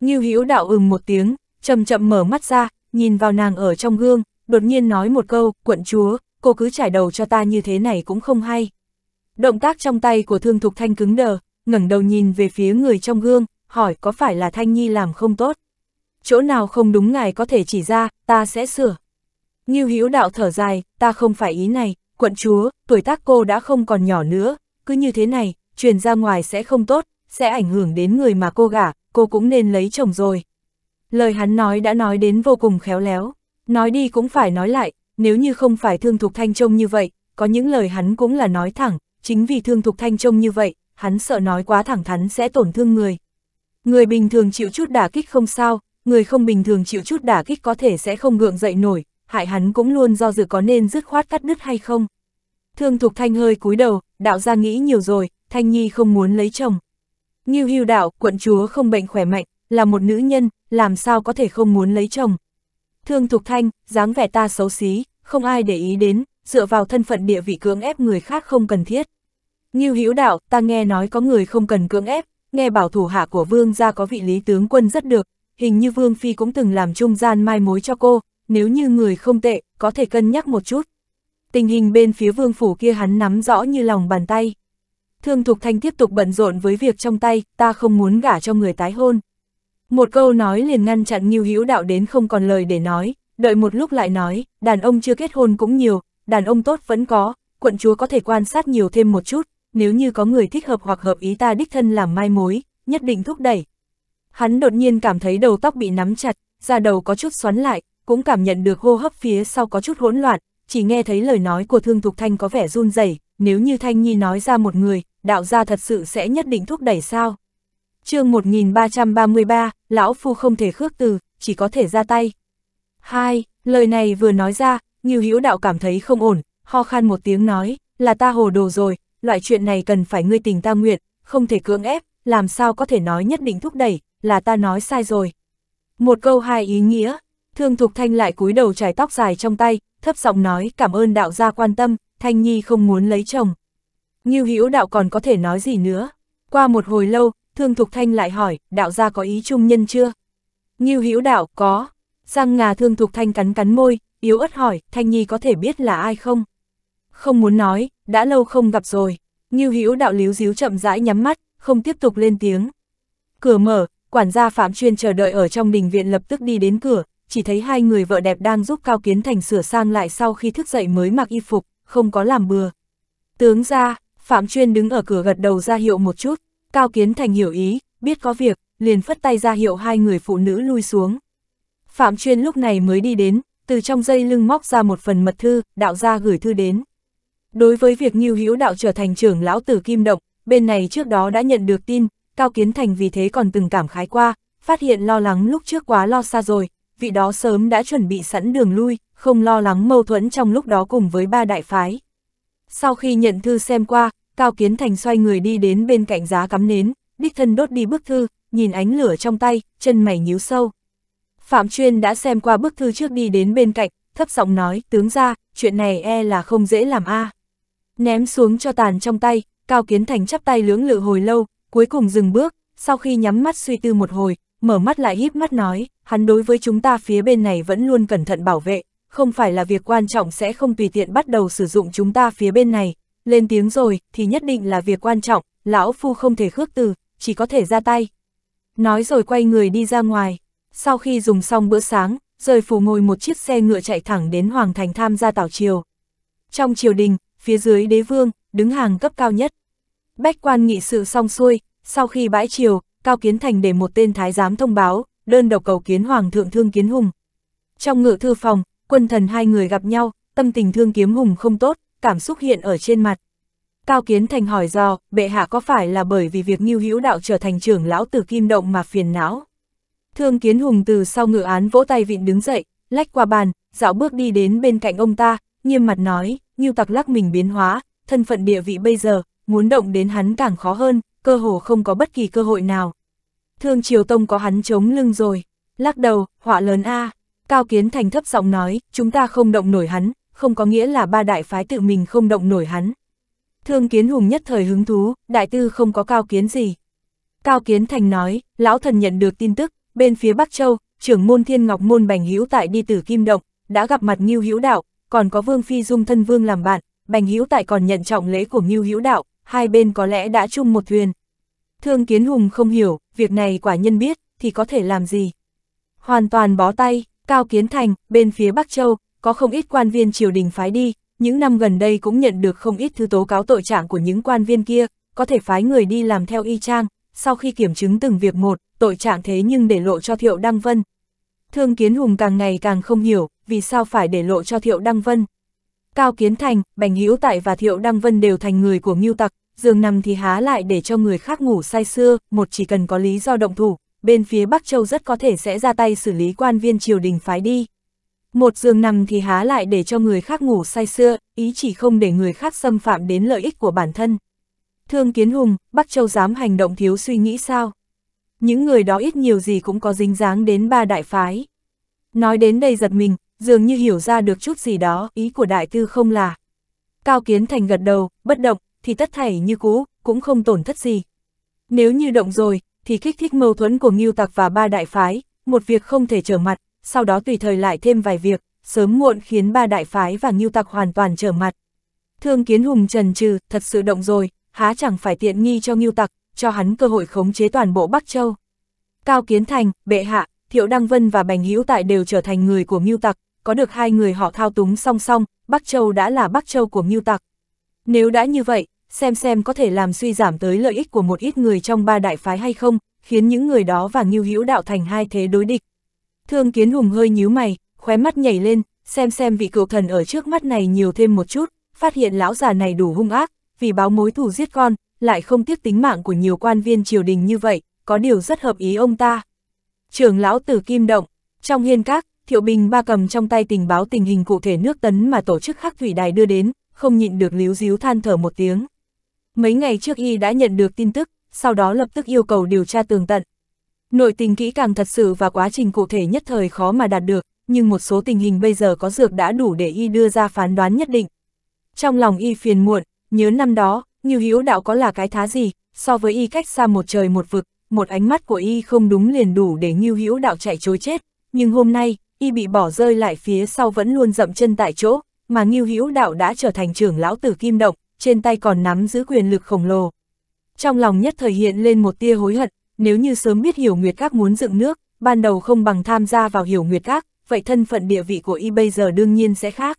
Ngưu Hữu Đạo ừm một tiếng, chậm chậm mở mắt ra, nhìn vào nàng ở trong gương, đột nhiên nói một câu, quận chúa, cô cứ trải đầu cho ta như thế này cũng không hay. Động tác trong tay của Thương Thục Thanh cứng đờ, ngẩng đầu nhìn về phía người trong gương, hỏi có phải là Thanh Nhi làm không tốt. Chỗ nào không đúng ngài có thể chỉ ra, ta sẽ sửa. Ngưu Hữu Đạo thở dài, ta không phải ý này, quận chúa, tuổi tác cô đã không còn nhỏ nữa, cứ như thế này, truyền ra ngoài sẽ không tốt, sẽ ảnh hưởng đến người mà cô gả, cô cũng nên lấy chồng rồi. Lời hắn nói đã nói đến vô cùng khéo léo, nói đi cũng phải nói lại, nếu như không phải Thương Thục Thanh trông như vậy, có những lời hắn cũng là nói thẳng, chính vì Thương Thục Thanh trông như vậy, hắn sợ nói quá thẳng thắn sẽ tổn thương người. Người bình thường chịu chút đả kích không sao, người không bình thường chịu chút đả kích có thể sẽ không gượng dậy nổi, hại hắn cũng luôn do dự có nên dứt khoát cắt đứt hay không. Thương Thục Thanh hơi cúi đầu, đạo gia nghĩ nhiều rồi, Thanh Nhi không muốn lấy chồng. Ngưu hưu đạo, quận chúa không bệnh khỏe mạnh, là một nữ nhân, làm sao có thể không muốn lấy chồng. Thương Thục Thanh, dáng vẻ ta xấu xí, không ai để ý đến, dựa vào thân phận địa vị cưỡng ép người khác không cần thiết. Ngưu Hữu Đạo, ta nghe nói có người không cần cưỡng ép, nghe bảo thủ hạ của vương gia có vị lý tướng quân rất được, hình như vương phi cũng từng làm trung gian mai mối cho cô, nếu như người không tệ, có thể cân nhắc một chút. Tình hình bên phía vương phủ kia hắn nắm rõ như lòng bàn tay. Thương Thục Thanh tiếp tục bận rộn với việc trong tay, ta không muốn gả cho người tái hôn. Một câu nói liền ngăn chặn Ngưu Hữu Đạo đến không còn lời để nói, đợi một lúc lại nói, đàn ông chưa kết hôn cũng nhiều, đàn ông tốt vẫn có, quận chúa có thể quan sát nhiều thêm một chút, nếu như có người thích hợp hoặc hợp ý ta đích thân làm mai mối, nhất định thúc đẩy. Hắn đột nhiên cảm thấy đầu tóc bị nắm chặt, da đầu có chút xoắn lại, cũng cảm nhận được hô hấp phía sau có chút hỗn loạn, chỉ nghe thấy lời nói của Thương Thục Thanh có vẻ run rẩy, nếu như Thanh Nhi nói ra một người, đạo gia thật sự sẽ nhất định thúc đẩy sao? chương 1333, Lão Phu không thể khước từ, chỉ có thể ra tay. Hai, lời này vừa nói ra, Nghiêu Hữu Đạo cảm thấy không ổn, ho khan một tiếng nói, là ta hồ đồ rồi, loại chuyện này cần phải ngươi tình ta nguyện, không thể cưỡng ép, làm sao có thể nói nhất định thúc đẩy, là ta nói sai rồi. Một câu hai ý nghĩa, Thương Thục Thanh lại cúi đầu trải tóc dài trong tay, thấp giọng nói cảm ơn đạo gia quan tâm, Thanh Nhi không muốn lấy chồng. Ngưu Hữu Đạo còn có thể nói gì nữa? Qua một hồi lâu, Thương Thục Thanh lại hỏi, đạo gia có ý chung nhân chưa? Ngưu Hữu Đạo, có. Giang ngà Thương Thục Thanh cắn cắn môi, yếu ớt hỏi, Thanh Nhi có thể biết là ai không? Không muốn nói, đã lâu không gặp rồi. Ngưu Hữu Đạo líu díu chậm rãi nhắm mắt, không tiếp tục lên tiếng. Cửa mở, quản gia Phạm Chuyên chờ đợi ở trong đình viện lập tức đi đến cửa, chỉ thấy hai người vợ đẹp đang giúp Cao Kiến Thành sửa sang lại sau khi thức dậy mới mặc y phục, không có làm bừa. Tướng ra, Phạm Chuyên đứng ở cửa gật đầu ra hiệu một chút, Cao Kiến Thành hiểu ý, biết có việc, liền phất tay ra hiệu hai người phụ nữ lui xuống. Phạm Chuyên lúc này mới đi đến, từ trong dây lưng móc ra một phần mật thư, đạo ra gửi thư đến. Đối với việc Ngưu Hữu Đạo trở thành trưởng lão tử Kim Động, bên này trước đó đã nhận được tin, Cao Kiến Thành vì thế còn từng cảm khái qua, phát hiện lo lắng lúc trước quá lo xa rồi, vị đó sớm đã chuẩn bị sẵn đường lui, không lo lắng mâu thuẫn trong lúc đó cùng với ba đại phái. Sau khi nhận thư xem qua, Cao Kiến Thành xoay người đi đến bên cạnh giá cắm nến, đích thân đốt đi bức thư, nhìn ánh lửa trong tay, chân mày nhíu sâu. Phạm Chuyên đã xem qua bức thư trước đi đến bên cạnh, thấp giọng nói, tướng ra, chuyện này e là không dễ làm a. Ném xuống cho tàn trong tay, Cao Kiến Thành chắp tay lưỡng lự hồi lâu, cuối cùng dừng bước, sau khi nhắm mắt suy tư một hồi, mở mắt lại híp mắt nói, hắn đối với chúng ta phía bên này vẫn luôn cẩn thận bảo vệ, không phải là việc quan trọng sẽ không tùy tiện bắt đầu sử dụng chúng ta phía bên này, lên tiếng rồi thì nhất định là việc quan trọng, lão phu không thể khước từ, chỉ có thể ra tay. Nói rồi quay người đi ra ngoài, sau khi dùng xong bữa sáng, rời phủ ngồi một chiếc xe ngựa chạy thẳng đến Hoàng Thành tham gia tảo triều. Trong triều đình, phía dưới đế vương, đứng hàng cấp cao nhất. Bách quan nghị sự xong xuôi, sau khi bãi triều, Cao Kiến Thành để một tên thái giám thông báo, đơn độc cầu kiến Hoàng thượng Thương Kiến Hùng. Trong ngự thư phòng, quân thần hai người gặp nhau, tâm tình thương kiếm hùng không tốt, cảm xúc hiện ở trên mặt. Cao Kiến Thành hỏi do, bệ hạ có phải là bởi vì việc nghiêu hữu đạo trở thành trưởng lão từ kim động mà phiền não? Thương Kiến Hùng từ sau ngự án vỗ tay vịn đứng dậy, lách qua bàn, dạo bước đi đến bên cạnh ông ta, nghiêm mặt nói, nghiêu tặc lắc mình biến hóa, thân phận địa vị bây giờ, muốn động đến hắn càng khó hơn, cơ hồ không có bất kỳ cơ hội nào. Thương Triều Tông có hắn chống lưng rồi, lắc đầu, họa lớn A. À. Cao Kiến Thành thấp giọng nói, chúng ta không động nổi hắn, không có nghĩa là ba đại phái tự mình không động nổi hắn. Thương Kiến Hùng nhất thời hứng thú, đại tư không có cao kiến gì. Cao Kiến Thành nói, lão thần nhận được tin tức, bên phía Bắc Châu, trưởng môn Thiên Ngọc môn Bành Hữu tại đi tử Kim Động, đã gặp mặt Ngưu Hữu Đạo, còn có Vương Phi Dung thân vương làm bạn, Bành Hữu tại còn nhận trọng lễ của Ngưu Hữu Đạo, hai bên có lẽ đã chung một thuyền. Thương Kiến Hùng không hiểu, việc này quả nhân biết, thì có thể làm gì? Hoàn toàn bó tay, Cao Kiến Thành, bên phía Bắc Châu, có không ít quan viên triều đình phái đi, những năm gần đây cũng nhận được không ít thư tố cáo tội trạng của những quan viên kia, có thể phái người đi làm theo y trang, sau khi kiểm chứng từng việc một, tội trạng thế nhưng để lộ cho Thiệu Đăng Vân. Thương Kiến Hùng càng ngày càng không hiểu, vì sao phải để lộ cho Thiệu Đăng Vân. Cao Kiến Thành, Bành Hữu Tại và Thiệu Đăng Vân đều thành người của mưu tặc, giường nằm thì há lại để cho người khác ngủ say xưa, một chỉ cần có lý do động thủ, bên phía Bắc Châu rất có thể sẽ ra tay xử lý quan viên triều đình phái đi. Một giường nằm thì há lại để cho người khác ngủ say sưa, ý chỉ không để người khác xâm phạm đến lợi ích của bản thân. Thương Kiến Hùng, Bắc Châu dám hành động thiếu suy nghĩ sao? Những người đó ít nhiều gì cũng có dính dáng đến ba đại phái. Nói đến đây giật mình, dường như hiểu ra được chút gì đó, ý của đại tư không là. Cao Kiến Thành gật đầu, bất động, thì tất thảy như cũ, cũng không tổn thất gì. Nếu như động rồi, thì kích thích mâu thuẫn của Ngưu Tặc và ba đại phái, một việc không thể trở mặt, sau đó tùy thời lại thêm vài việc, sớm muộn khiến ba đại phái và Ngưu Tặc hoàn toàn trở mặt. Thương Kiến Hùng trần trừ, thật sự động rồi, há chẳng phải tiện nghi cho Ngưu Tặc, cho hắn cơ hội khống chế toàn bộ Bắc Châu. Cao Kiến Thành, Bệ Hạ, Thiệu Đăng Vân và Bành Hữu Tại đều trở thành người của Ngưu Tặc, có được hai người họ thao túng song song, Bắc Châu đã là Bắc Châu của Ngưu Tặc. Nếu đã như vậy, xem xem có thể làm suy giảm tới lợi ích của một ít người trong ba đại phái hay không, khiến những người đó và Ngưu Hữu đạo thành hai thế đối địch. Thương Kiến Hùng hơi nhíu mày, khóe mắt nhảy lên, xem xem vị cựu thần ở trước mắt này nhiều thêm một chút, phát hiện lão già này đủ hung ác, vì báo mối thù giết con, lại không tiếc tính mạng của nhiều quan viên triều đình như vậy, có điều rất hợp ý ông ta. Trưởng lão tử kim động, trong hiên các, Thiệu Bình ba cầm trong tay tình báo tình hình cụ thể nước tấn mà tổ chức Hắc Thủy Đài đưa đến, không nhịn được líu díu than thở một tiếng. Mấy ngày trước y đã nhận được tin tức, sau đó lập tức yêu cầu điều tra tường tận. Nội tình kỹ càng thật sự và quá trình cụ thể nhất thời khó mà đạt được, nhưng một số tình hình bây giờ có dược đã đủ để y đưa ra phán đoán nhất định. Trong lòng y phiền muộn, nhớ năm đó, Nghiêu Hữu Đạo có là cái thá gì, so với y cách xa một trời một vực, một ánh mắt của y không đúng liền đủ để Nghiêu Hữu Đạo chạy chối chết, nhưng hôm nay, y bị bỏ rơi lại phía sau vẫn luôn dậm chân tại chỗ, mà Nghiêu Hữu Đạo đã trở thành trưởng lão tử kim động, trên tay còn nắm giữ quyền lực khổng lồ. Trong lòng nhất thời hiện lên một tia hối hận, nếu như sớm biết Hiểu Nguyệt Các muốn dựng nước, ban đầu không bằng tham gia vào Hiểu Nguyệt Các, vậy thân phận địa vị của y bây giờ đương nhiên sẽ khác.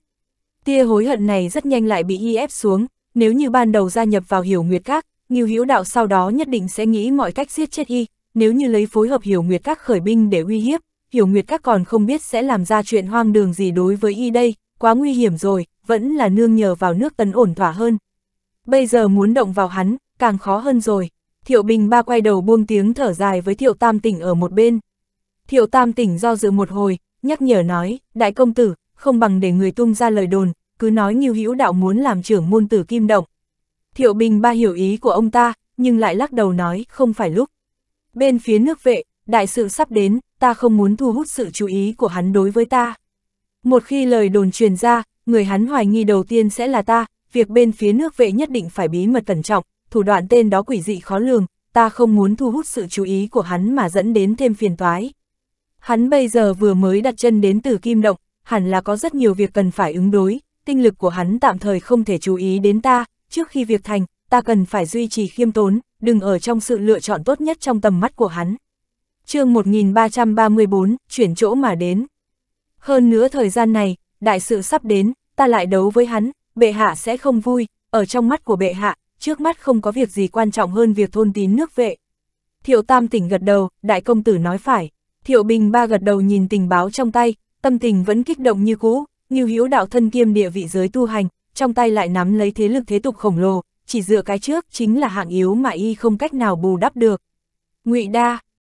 Tia hối hận này rất nhanh lại bị y ép xuống, nếu như ban đầu gia nhập vào Hiểu Nguyệt Các, Ngưu Hữu Đạo sau đó nhất định sẽ nghĩ mọi cách giết chết y, nếu như lấy phối hợp Hiểu Nguyệt Các khởi binh để uy hiếp, Hiểu Nguyệt Các còn không biết sẽ làm ra chuyện hoang đường gì đối với y đây, quá nguy hiểm rồi, vẫn là nương nhờ vào nước tấn ổn thỏa hơn, bây giờ muốn động vào hắn, càng khó hơn rồi. Thiệu Bình ba quay đầu buông tiếng thở dài với Thiệu Tam Tỉnh ở một bên. Thiệu Tam Tỉnh do dự một hồi, nhắc nhở nói, đại công tử, không bằng để người tung ra lời đồn, cứ nói như hữu đạo muốn làm trưởng môn tử kim động. Thiệu Bình ba hiểu ý của ông ta, nhưng lại lắc đầu nói, không phải lúc. Bên phía nước vệ, đại sự sắp đến, ta không muốn thu hút sự chú ý của hắn đối với ta. Một khi lời đồn truyền ra, người hắn hoài nghi đầu tiên sẽ là ta, việc bên phía nước vệ nhất định phải bí mật cẩn trọng, thủ đoạn tên đó quỷ dị khó lường, ta không muốn thu hút sự chú ý của hắn mà dẫn đến thêm phiền toái. Hắn bây giờ vừa mới đặt chân đến từ kim động, hẳn là có rất nhiều việc cần phải ứng đối, tinh lực của hắn tạm thời không thể chú ý đến ta, trước khi việc thành, ta cần phải duy trì khiêm tốn, đừng ở trong sự lựa chọn tốt nhất trong tầm mắt của hắn. chương 1334, chuyển chỗ mà đến. Hơn nữa thời gian này, đại sự sắp đến, ta lại đấu với hắn, bệ hạ sẽ không vui, ở trong mắt của bệ hạ, trước mắt không có việc gì quan trọng hơn việc thôn tín nước vệ. Thiệu Tam tỉnh gật đầu, đại công tử nói phải. Thiệu Bình Ba gật đầu nhìn tình báo trong tay, tâm tình vẫn kích động như cũ, như hiếu đạo thân kiêm địa vị giới tu hành, trong tay lại nắm lấy thế lực thế tục khổng lồ, chỉ dựa cái trước chính là hạng yếu mà y không cách nào bù đắp được. Ngụy Đa,